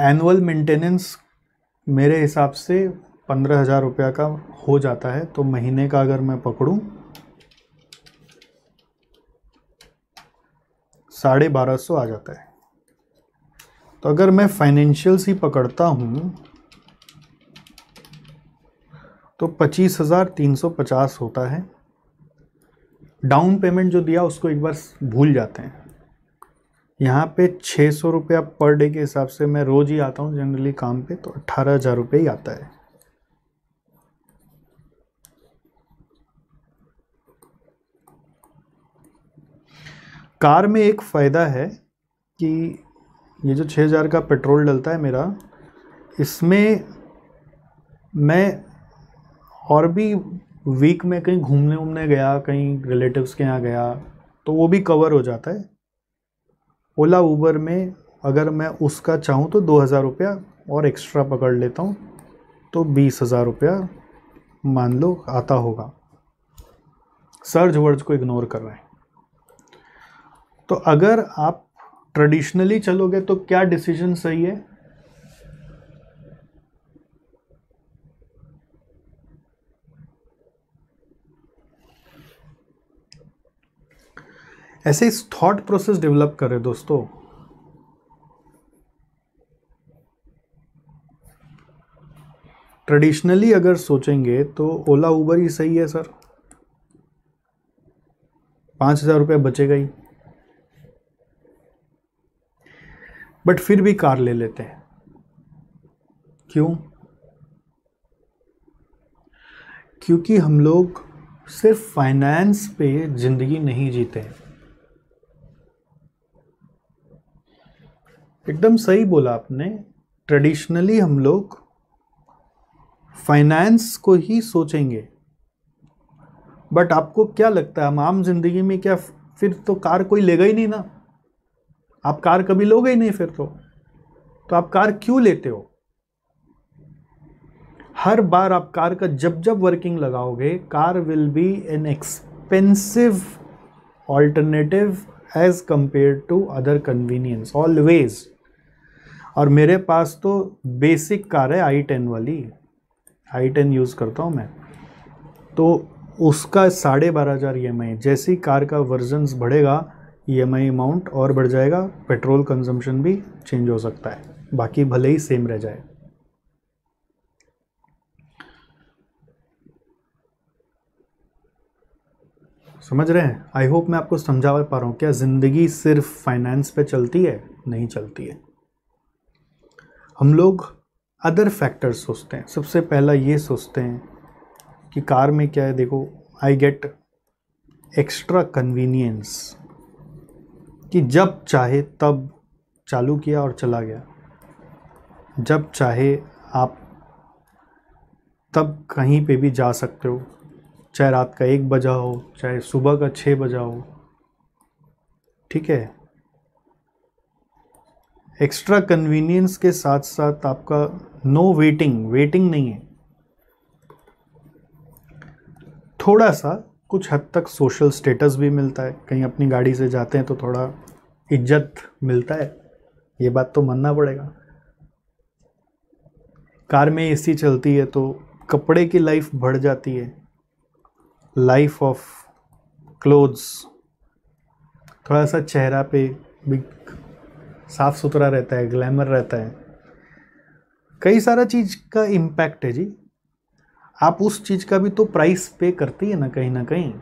annual maintenance मेरे हिसाब से पंद्रह हज़ार रुपया का हो जाता है तो महीने का अगर मैं पकड़ूँ साढ़े बारह सौ आ जाता है तो अगर मैं फाइनेंशियल्स ही पकड़ता हूँ तो पच्चीस हज़ार तीन सौ पचास होता है डाउन पेमेंट जो दिया उसको एक बार भूल जाते हैं यहाँ पे छः सौ रुपया पर डे के हिसाब से मैं रोज़ ही आता हूँ जनरली काम पे तो अट्ठारह हज़ार रुपये ही आता है कार में एक फ़ायदा है कि ये जो छः हज़ार का पेट्रोल डलता है मेरा इसमें मैं और भी वीक में कहीं घूमने उमने गया कहीं रिलेटिव्स के यहाँ गया तो वो भी कवर हो जाता है ओला ऊबर में अगर मैं उसका चाहूँ तो दो हज़ार रुपया और एक्स्ट्रा पकड़ लेता हूँ तो बीस हज़ार रुपया मान लो आता होगा सर्ज वर्ड्स को इग्नोर कर रहे हैं तो अगर आप ट्रेडिशनली चलोगे तो क्या डिसीजन सही है ऐसे इस थॉट प्रोसेस डेवलप करें दोस्तों ट्रेडिशनली अगर सोचेंगे तो ओला उबर ही सही है सर पांच हज़ार रुपये बचेगा ही बट फिर भी कार ले लेते हैं क्यों क्योंकि हम लोग सिर्फ फाइनेंस पे ज़िंदगी नहीं जीते हैं एकदम सही बोला आपने ट्रेडिशनली हम लोग फाइनेंस को ही सोचेंगे बट आपको क्या लगता है हम आम जिंदगी में क्या फिर तो कार कोई लेगा ही नहीं ना आप कार कभी लोगे ही नहीं फिर तो तो आप कार क्यों लेते हो हर बार आप कार का जब जब वर्किंग लगाओगे car will be an expensive alternative as compare to other convenience always और मेरे पास तो बेसिक कार है आई टेन वाली आई टेन यूज़ करता हूँ मैं तो उसका साढ़े बारह हज़ार ई e एम आई जैसी कार का वर्जन्स बढ़ेगा ई एम आई अमाउंट और बढ़ जाएगा पेट्रोल कंजम्पशन भी चेंज हो सकता है बाकी भले ही सेम रह जाए समझ रहे हैं आई होप मैं आपको समझा पा रहा हूँ क्या ज़िंदगी सिर्फ फाइनेंस पे चलती है नहीं चलती है हम लोग अदर फैक्टर्स सोचते हैं सबसे पहला ये सोचते हैं कि कार में क्या है देखो आई गेट एक्स्ट्रा कन्वीनियंस कि जब चाहे तब चालू किया और चला गया जब चाहे आप तब कहीं पे भी जा सकते हो चाहे रात का एक बजा हो चाहे सुबह का छः बजा हो ठीक है एक्स्ट्रा कन्वीनियंस के साथ साथ आपका नो वेटिंग वेटिंग नहीं है थोड़ा सा कुछ हद तक सोशल स्टेटस भी मिलता है कहीं अपनी गाड़ी से जाते हैं तो थोड़ा इज्जत मिलता है ये बात तो मानना पड़ेगा कार में एसी चलती है तो कपड़े की लाइफ बढ़ जाती है लाइफ ऑफ क्लोथ्स थोड़ा सा चेहरा पे भी साफ़ सुथरा रहता है ग्लैमर रहता है कई सारा चीज़ का इम्पैक्ट है जी आप उस चीज़ का भी तो प्राइस पे करती है ना कहीं ना कहीं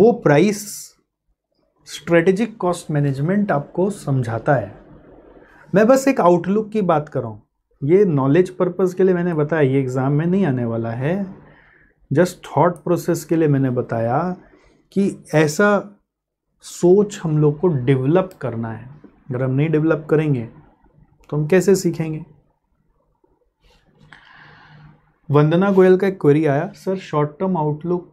वो प्राइस स्ट्रेटेजिक कॉस्ट मैनेजमेंट आपको समझाता है मैं बस एक आउटलुक की बात कर रहा ये नॉलेज पर्पस के लिए मैंने बताया ये एग्ज़ाम में नहीं आने वाला है जस्ट थॉट प्रोसेस के लिए मैंने बताया कि ऐसा सोच हम लोग को डेवलप करना है अगर हम नहीं डेवलप करेंगे तो हम कैसे सीखेंगे वंदना गोयल का एक क्वेरी आया सर शॉर्ट टर्म आउटलुक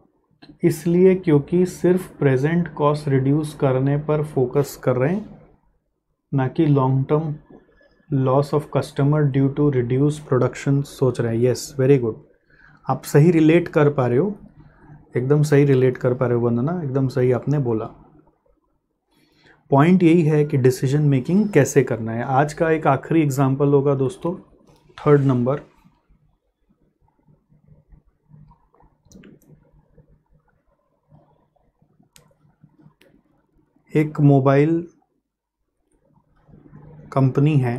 इसलिए क्योंकि सिर्फ प्रेजेंट कॉस्ट रिड्यूस करने पर फोकस कर रहे हैं ना कि long term loss of customer due to reduce production सोच रहे हैं यस वेरी गुड आप सही रिलेट कर पा रहे हो एकदम सही रिलेट कर पा रहे हो वंदना एकदम सही आपने बोला पॉइंट यही है कि डिसीजन मेकिंग कैसे करना है आज का एक आखिरी एग्जाम्पल होगा दोस्तों थर्ड नंबर एक मोबाइल कंपनी है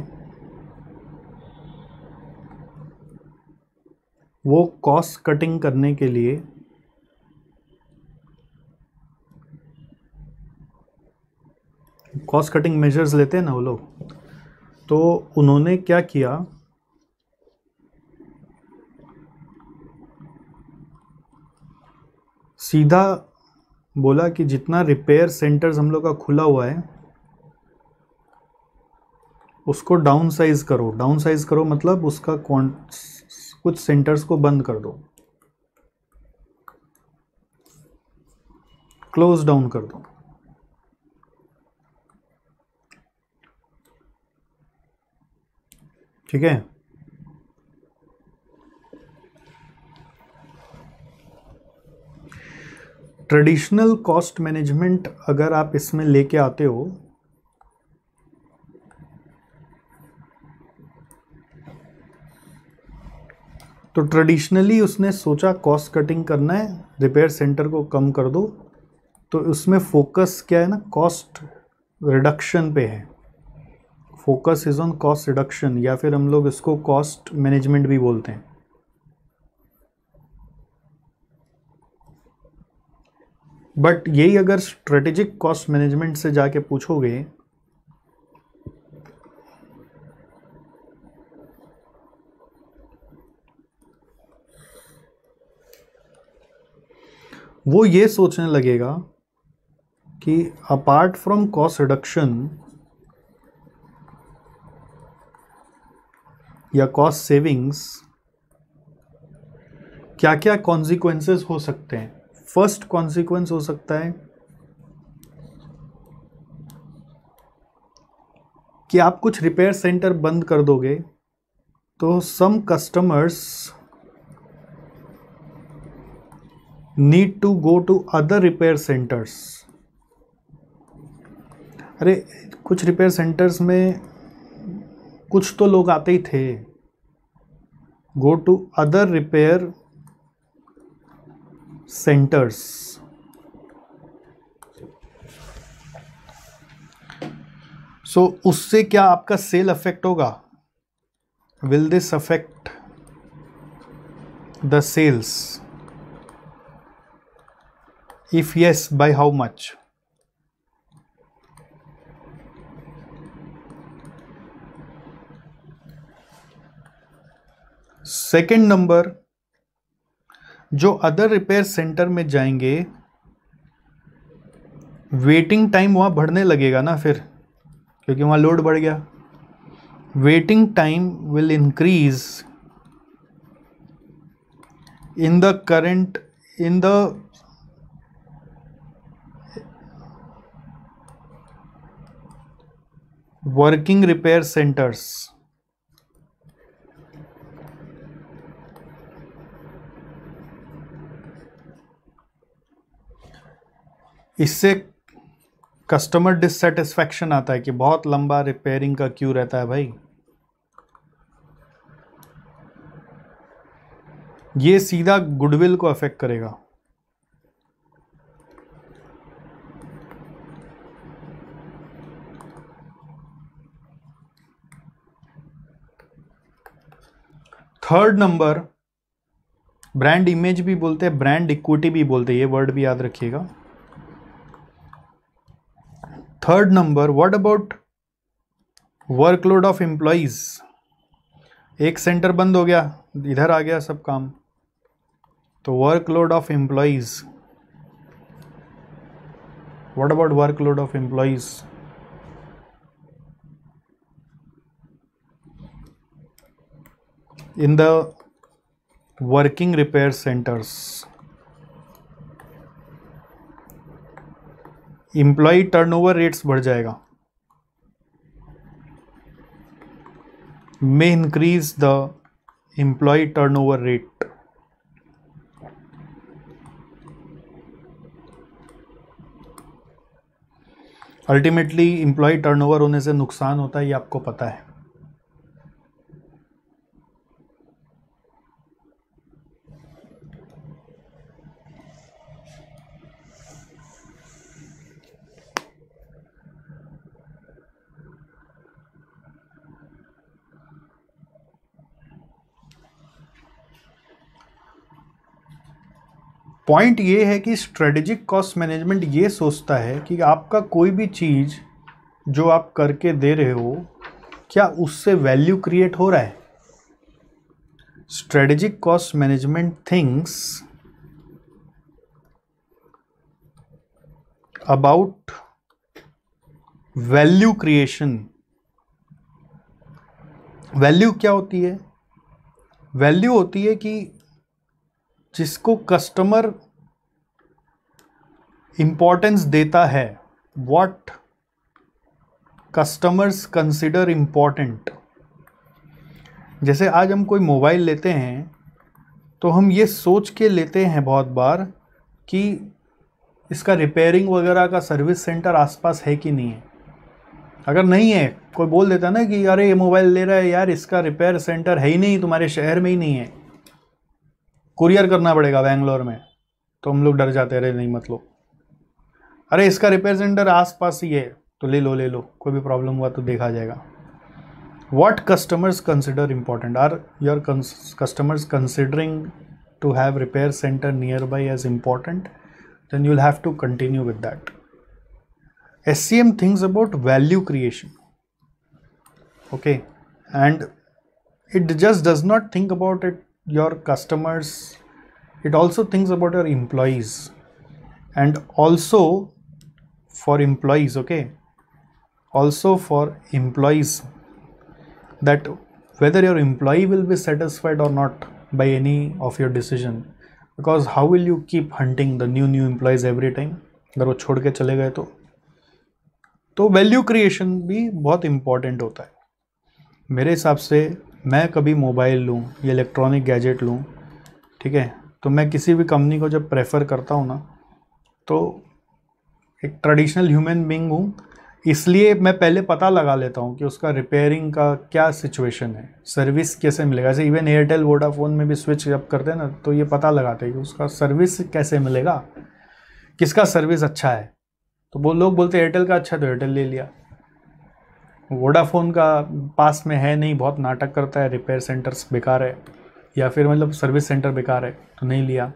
वो कॉस्ट कटिंग करने के लिए कॉस्ट कटिंग मेजर्स लेते हैं ना वो लोग तो उन्होंने क्या किया सीधा बोला कि जितना रिपेयर सेंटर्स हम लोग का खुला हुआ है उसको डाउन साइज करो डाउन साइज करो मतलब उसका कुछ सेंटर्स को बंद कर दो क्लोज डाउन कर दो ठीक है ट्रेडिशनल कॉस्ट मैनेजमेंट अगर आप इसमें लेके आते हो तो ट्रेडिशनली उसने सोचा कॉस्ट कटिंग करना है रिपेयर सेंटर को कम कर दो तो उसमें फोकस क्या है ना कॉस्ट रिडक्शन पे है focus is on cost reduction या फिर हम लोग इसको कॉस्ट मैनेजमेंट भी बोलते हैं बट यही अगर स्ट्रेटेजिक कॉस्ट मैनेजमेंट से जाके पूछोगे वो ये सोचने लगेगा कि अपार्ट फ्रॉम कॉस्ट रिडक्शन या कॉस्ट सेविंग्स क्या क्या कॉन्सिक्वेंसेस हो सकते हैं फर्स्ट कॉन्सिक्वेंस हो सकता है कि आप कुछ रिपेयर सेंटर बंद कर दोगे तो some customers need to go to other repair centers अरे कुछ रिपेयर सेंटर्स में कुछ तो लोग आते ही थे go to other repair centers so उससे क्या आपका सेल अफेक्ट होगा will this affect the sales if yes by how much second number जो अदर रिपेयर सेंटर में जाएंगे वेटिंग टाइम वहाँ बढ़ने लगेगा ना फिर क्योंकि वहाँ लोड बढ़ गया waiting time will increase in the current in the working repair centers इससे कस्टमर डिससेटिस्फेक्शन आता है कि बहुत लंबा रिपेयरिंग का क्यू रहता है भाई ये सीधा गुडविल को अफेक्ट करेगा थर्ड नंबर ब्रांड इमेज भी बोलते हैं ब्रांड इक्विटी भी बोलते हैं ये वर्ड भी याद रखिएगा third number what about workload of employees एक सेंटर बंद हो गया इधर आ गया सब काम तो workload of employees what about workload of employees in the working repair centers turn turnover rates बढ़ जाएगा increase the the turnover rate ultimately employee turnover होने से नुकसान होता है ये आपको पता है पॉइंट ये है कि स्ट्रेटेजिक कॉस्ट मैनेजमेंट ये सोचता है कि आपका कोई भी चीज़ जो आप करके दे रहे हो क्या उससे वैल्यू क्रिएट हो रहा है strategic cost management things about value creation value क्या होती है वैल्यू होती है कि जिसको कस्टमर इम्पोर्टेंस देता है वॉट कस्टमर्स कंसिडर इम्पोर्टेंट जैसे आज हम कोई मोबाइल लेते हैं तो हम ये सोच के लेते हैं बहुत बार कि इसका रिपेयरिंग वगैरह का सर्विस सेंटर आसपास है कि नहीं है अगर नहीं है कोई बोल देता ना कि अरे ये मोबाइल ले रहा है यार इसका रिपेयर सेंटर है ही नहीं तुम्हारे शहर में ही नहीं है कुरियर करना पड़ेगा बैंगलोर में तो हम लोग डर जाते रहे नहीं मतलब अरे इसका रिपेयर सेंटर आस पास ही है तो ले लो ले लो कोई भी प्रॉब्लम हुआ तो देखा जाएगा what customers consider important are your customers considering to have repair center nearby as important have to continue with continue S C M things about value creation okay and it just does not think about it your customers it also thinks about your employees and also for employees okay also for employees that whether your employee will be satisfied or not by any of your decision because how will you keep hunting the new new employees every time अगर वो छोड़ के चले गए तो तो value creation भी बहुत इम्पॉर्टेंट होता है मेरे हिसाब से मैं कभी मोबाइल लूँ या इलेक्ट्रॉनिक गैजेट लूँ ठीक है तो मैं किसी भी कंपनी को जब प्रेफर करता हूँ ना तो एक ट्रेडिशनल ह्यूमन बींग हूँ इसलिए मैं पहले पता लगा लेता हूँ कि उसका रिपेयरिंग का क्या सिचुएशन है सर्विस कैसे मिलेगा ऐसे इवन एयरटेल वोडाफोन में भी स्विच अप करते हैं ना तो ये पता लगाते हैं कि उसका सर्विस कैसे मिलेगा किसका सर्विस अच्छा है तो वो लोग बोलते एयरटेल का अच्छा तो एयरटेल ले लिया वोडाफोन का पास में है नहीं बहुत नाटक करता है रिपेयर सेंटर्स बेकार है या फिर मतलब सर्विस सेंटर बेकार है तो नहीं लिया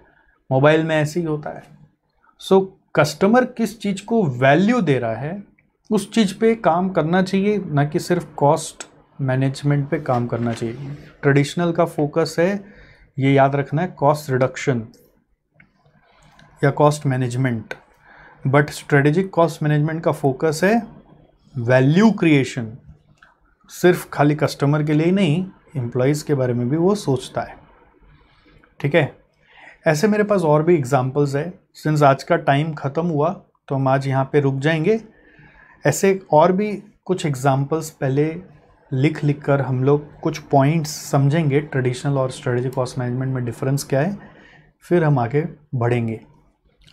मोबाइल में ऐसे ही होता है सो so, कस्टमर किस चीज़ को वैल्यू दे रहा है उस चीज़ पे काम करना चाहिए ना कि सिर्फ कॉस्ट मैनेजमेंट पे काम करना चाहिए ट्रेडिशनल का फोकस है ये याद रखना है कॉस्ट रिडक्शन या cost management but strategic cost management का फोकस है वैल्यू क्रिएशन सिर्फ खाली कस्टमर के लिए ही नहीं एम्प्लॉयज़ के बारे में भी वो सोचता है ठीक है ऐसे मेरे पास और भी एग्जाम्पल्स है सिंस आज का टाइम ख़त्म हुआ तो हम आज यहाँ पे रुक जाएंगे ऐसे और भी कुछ एग्जाम्पल्स पहले लिख लिख कर हम लोग कुछ पॉइंट्स समझेंगे ट्रेडिशनल और स्ट्रेटेजिक कॉस्ट मैनेजमेंट में डिफरेंस क्या है फिर हम आगे बढ़ेंगे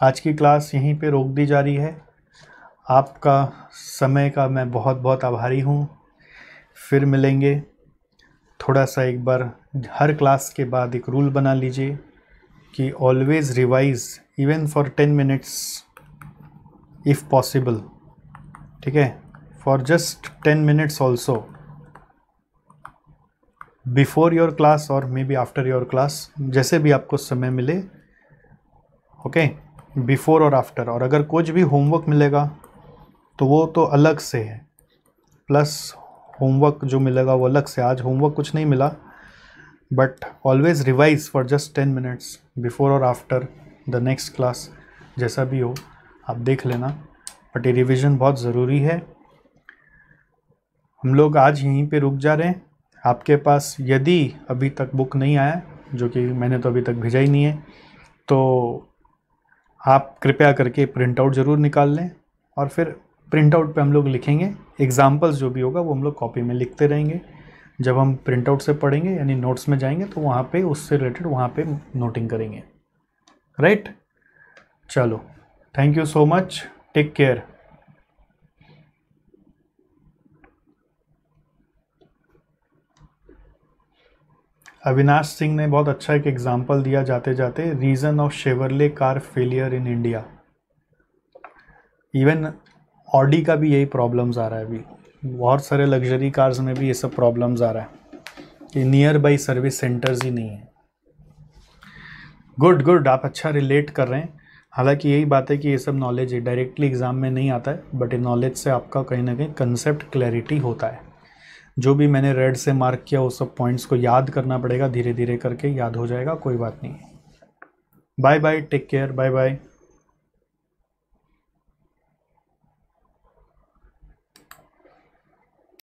आज की क्लास यहीं पे रोक दी जा रही है आपका समय का मैं बहुत बहुत आभारी हूँ फिर मिलेंगे थोड़ा सा एक बार हर क्लास के बाद एक रूल बना लीजिए कि always revise even for ten minutes if possible ठीक है for just ten minutes also before your class और maybe after your class जैसे भी आपको समय मिले ओके बिफोर और आफ्टर और अगर कुछ भी होमवर्क मिलेगा तो वो तो अलग से है प्लस होमवर्क जो मिलेगा वो अलग से आज होमवर्क कुछ नहीं मिला but always revise for just ten minutes before और आफ्टर द नेक्स्ट क्लास जैसा भी हो आप देख लेना बट ये रिविज़न बहुत ज़रूरी है हम लोग आज यहीं पे रुक जा रहे हैं आपके पास यदि अभी तक बुक नहीं आया जो कि मैंने तो अभी तक भेजा ही नहीं है तो आप कृपया करके प्रिंट आउट ज़रूर निकाल लें और फिर प्रिंट आउट पर हम लोग लिखेंगे एग्जाम्पल्स जो भी होगा वो हम लोग कॉपी में लिखते रहेंगे जब हम प्रिंट आउट से पढ़ेंगे यानी नोट्स में जाएंगे तो वहाँ पे उससे रिलेटेड वहाँ पे नोटिंग करेंगे राइट right? चलो thank you so much take care Avinash Singh ने बहुत अच्छा एक एग्जाम्पल दिया जाते जाते reason of Chevrolet car failure in India even Audi का भी यही प्रॉब्लम्स आ रहा है अभी बहुत सारे लग्जरी कार्स में भी ये सब प्रॉब्लम्स आ रहा है कि नियर बाई सर्विस सेंटर्स ही नहीं है गुड गुड आप अच्छा रिलेट कर रहे हैं हालांकि यही बात है कि ये सब नॉलेज डायरेक्टली एग्ज़ाम में नहीं आता है बट इन नॉलेज से आपका कहीं ना कहीं कंसेप्ट क्लैरिटी होता है जो भी मैंने रेड से मार्क किया वो सब पॉइंट्स को याद करना पड़ेगा धीरे धीरे करके याद हो जाएगा कोई बात नहीं bye bye take care bye bye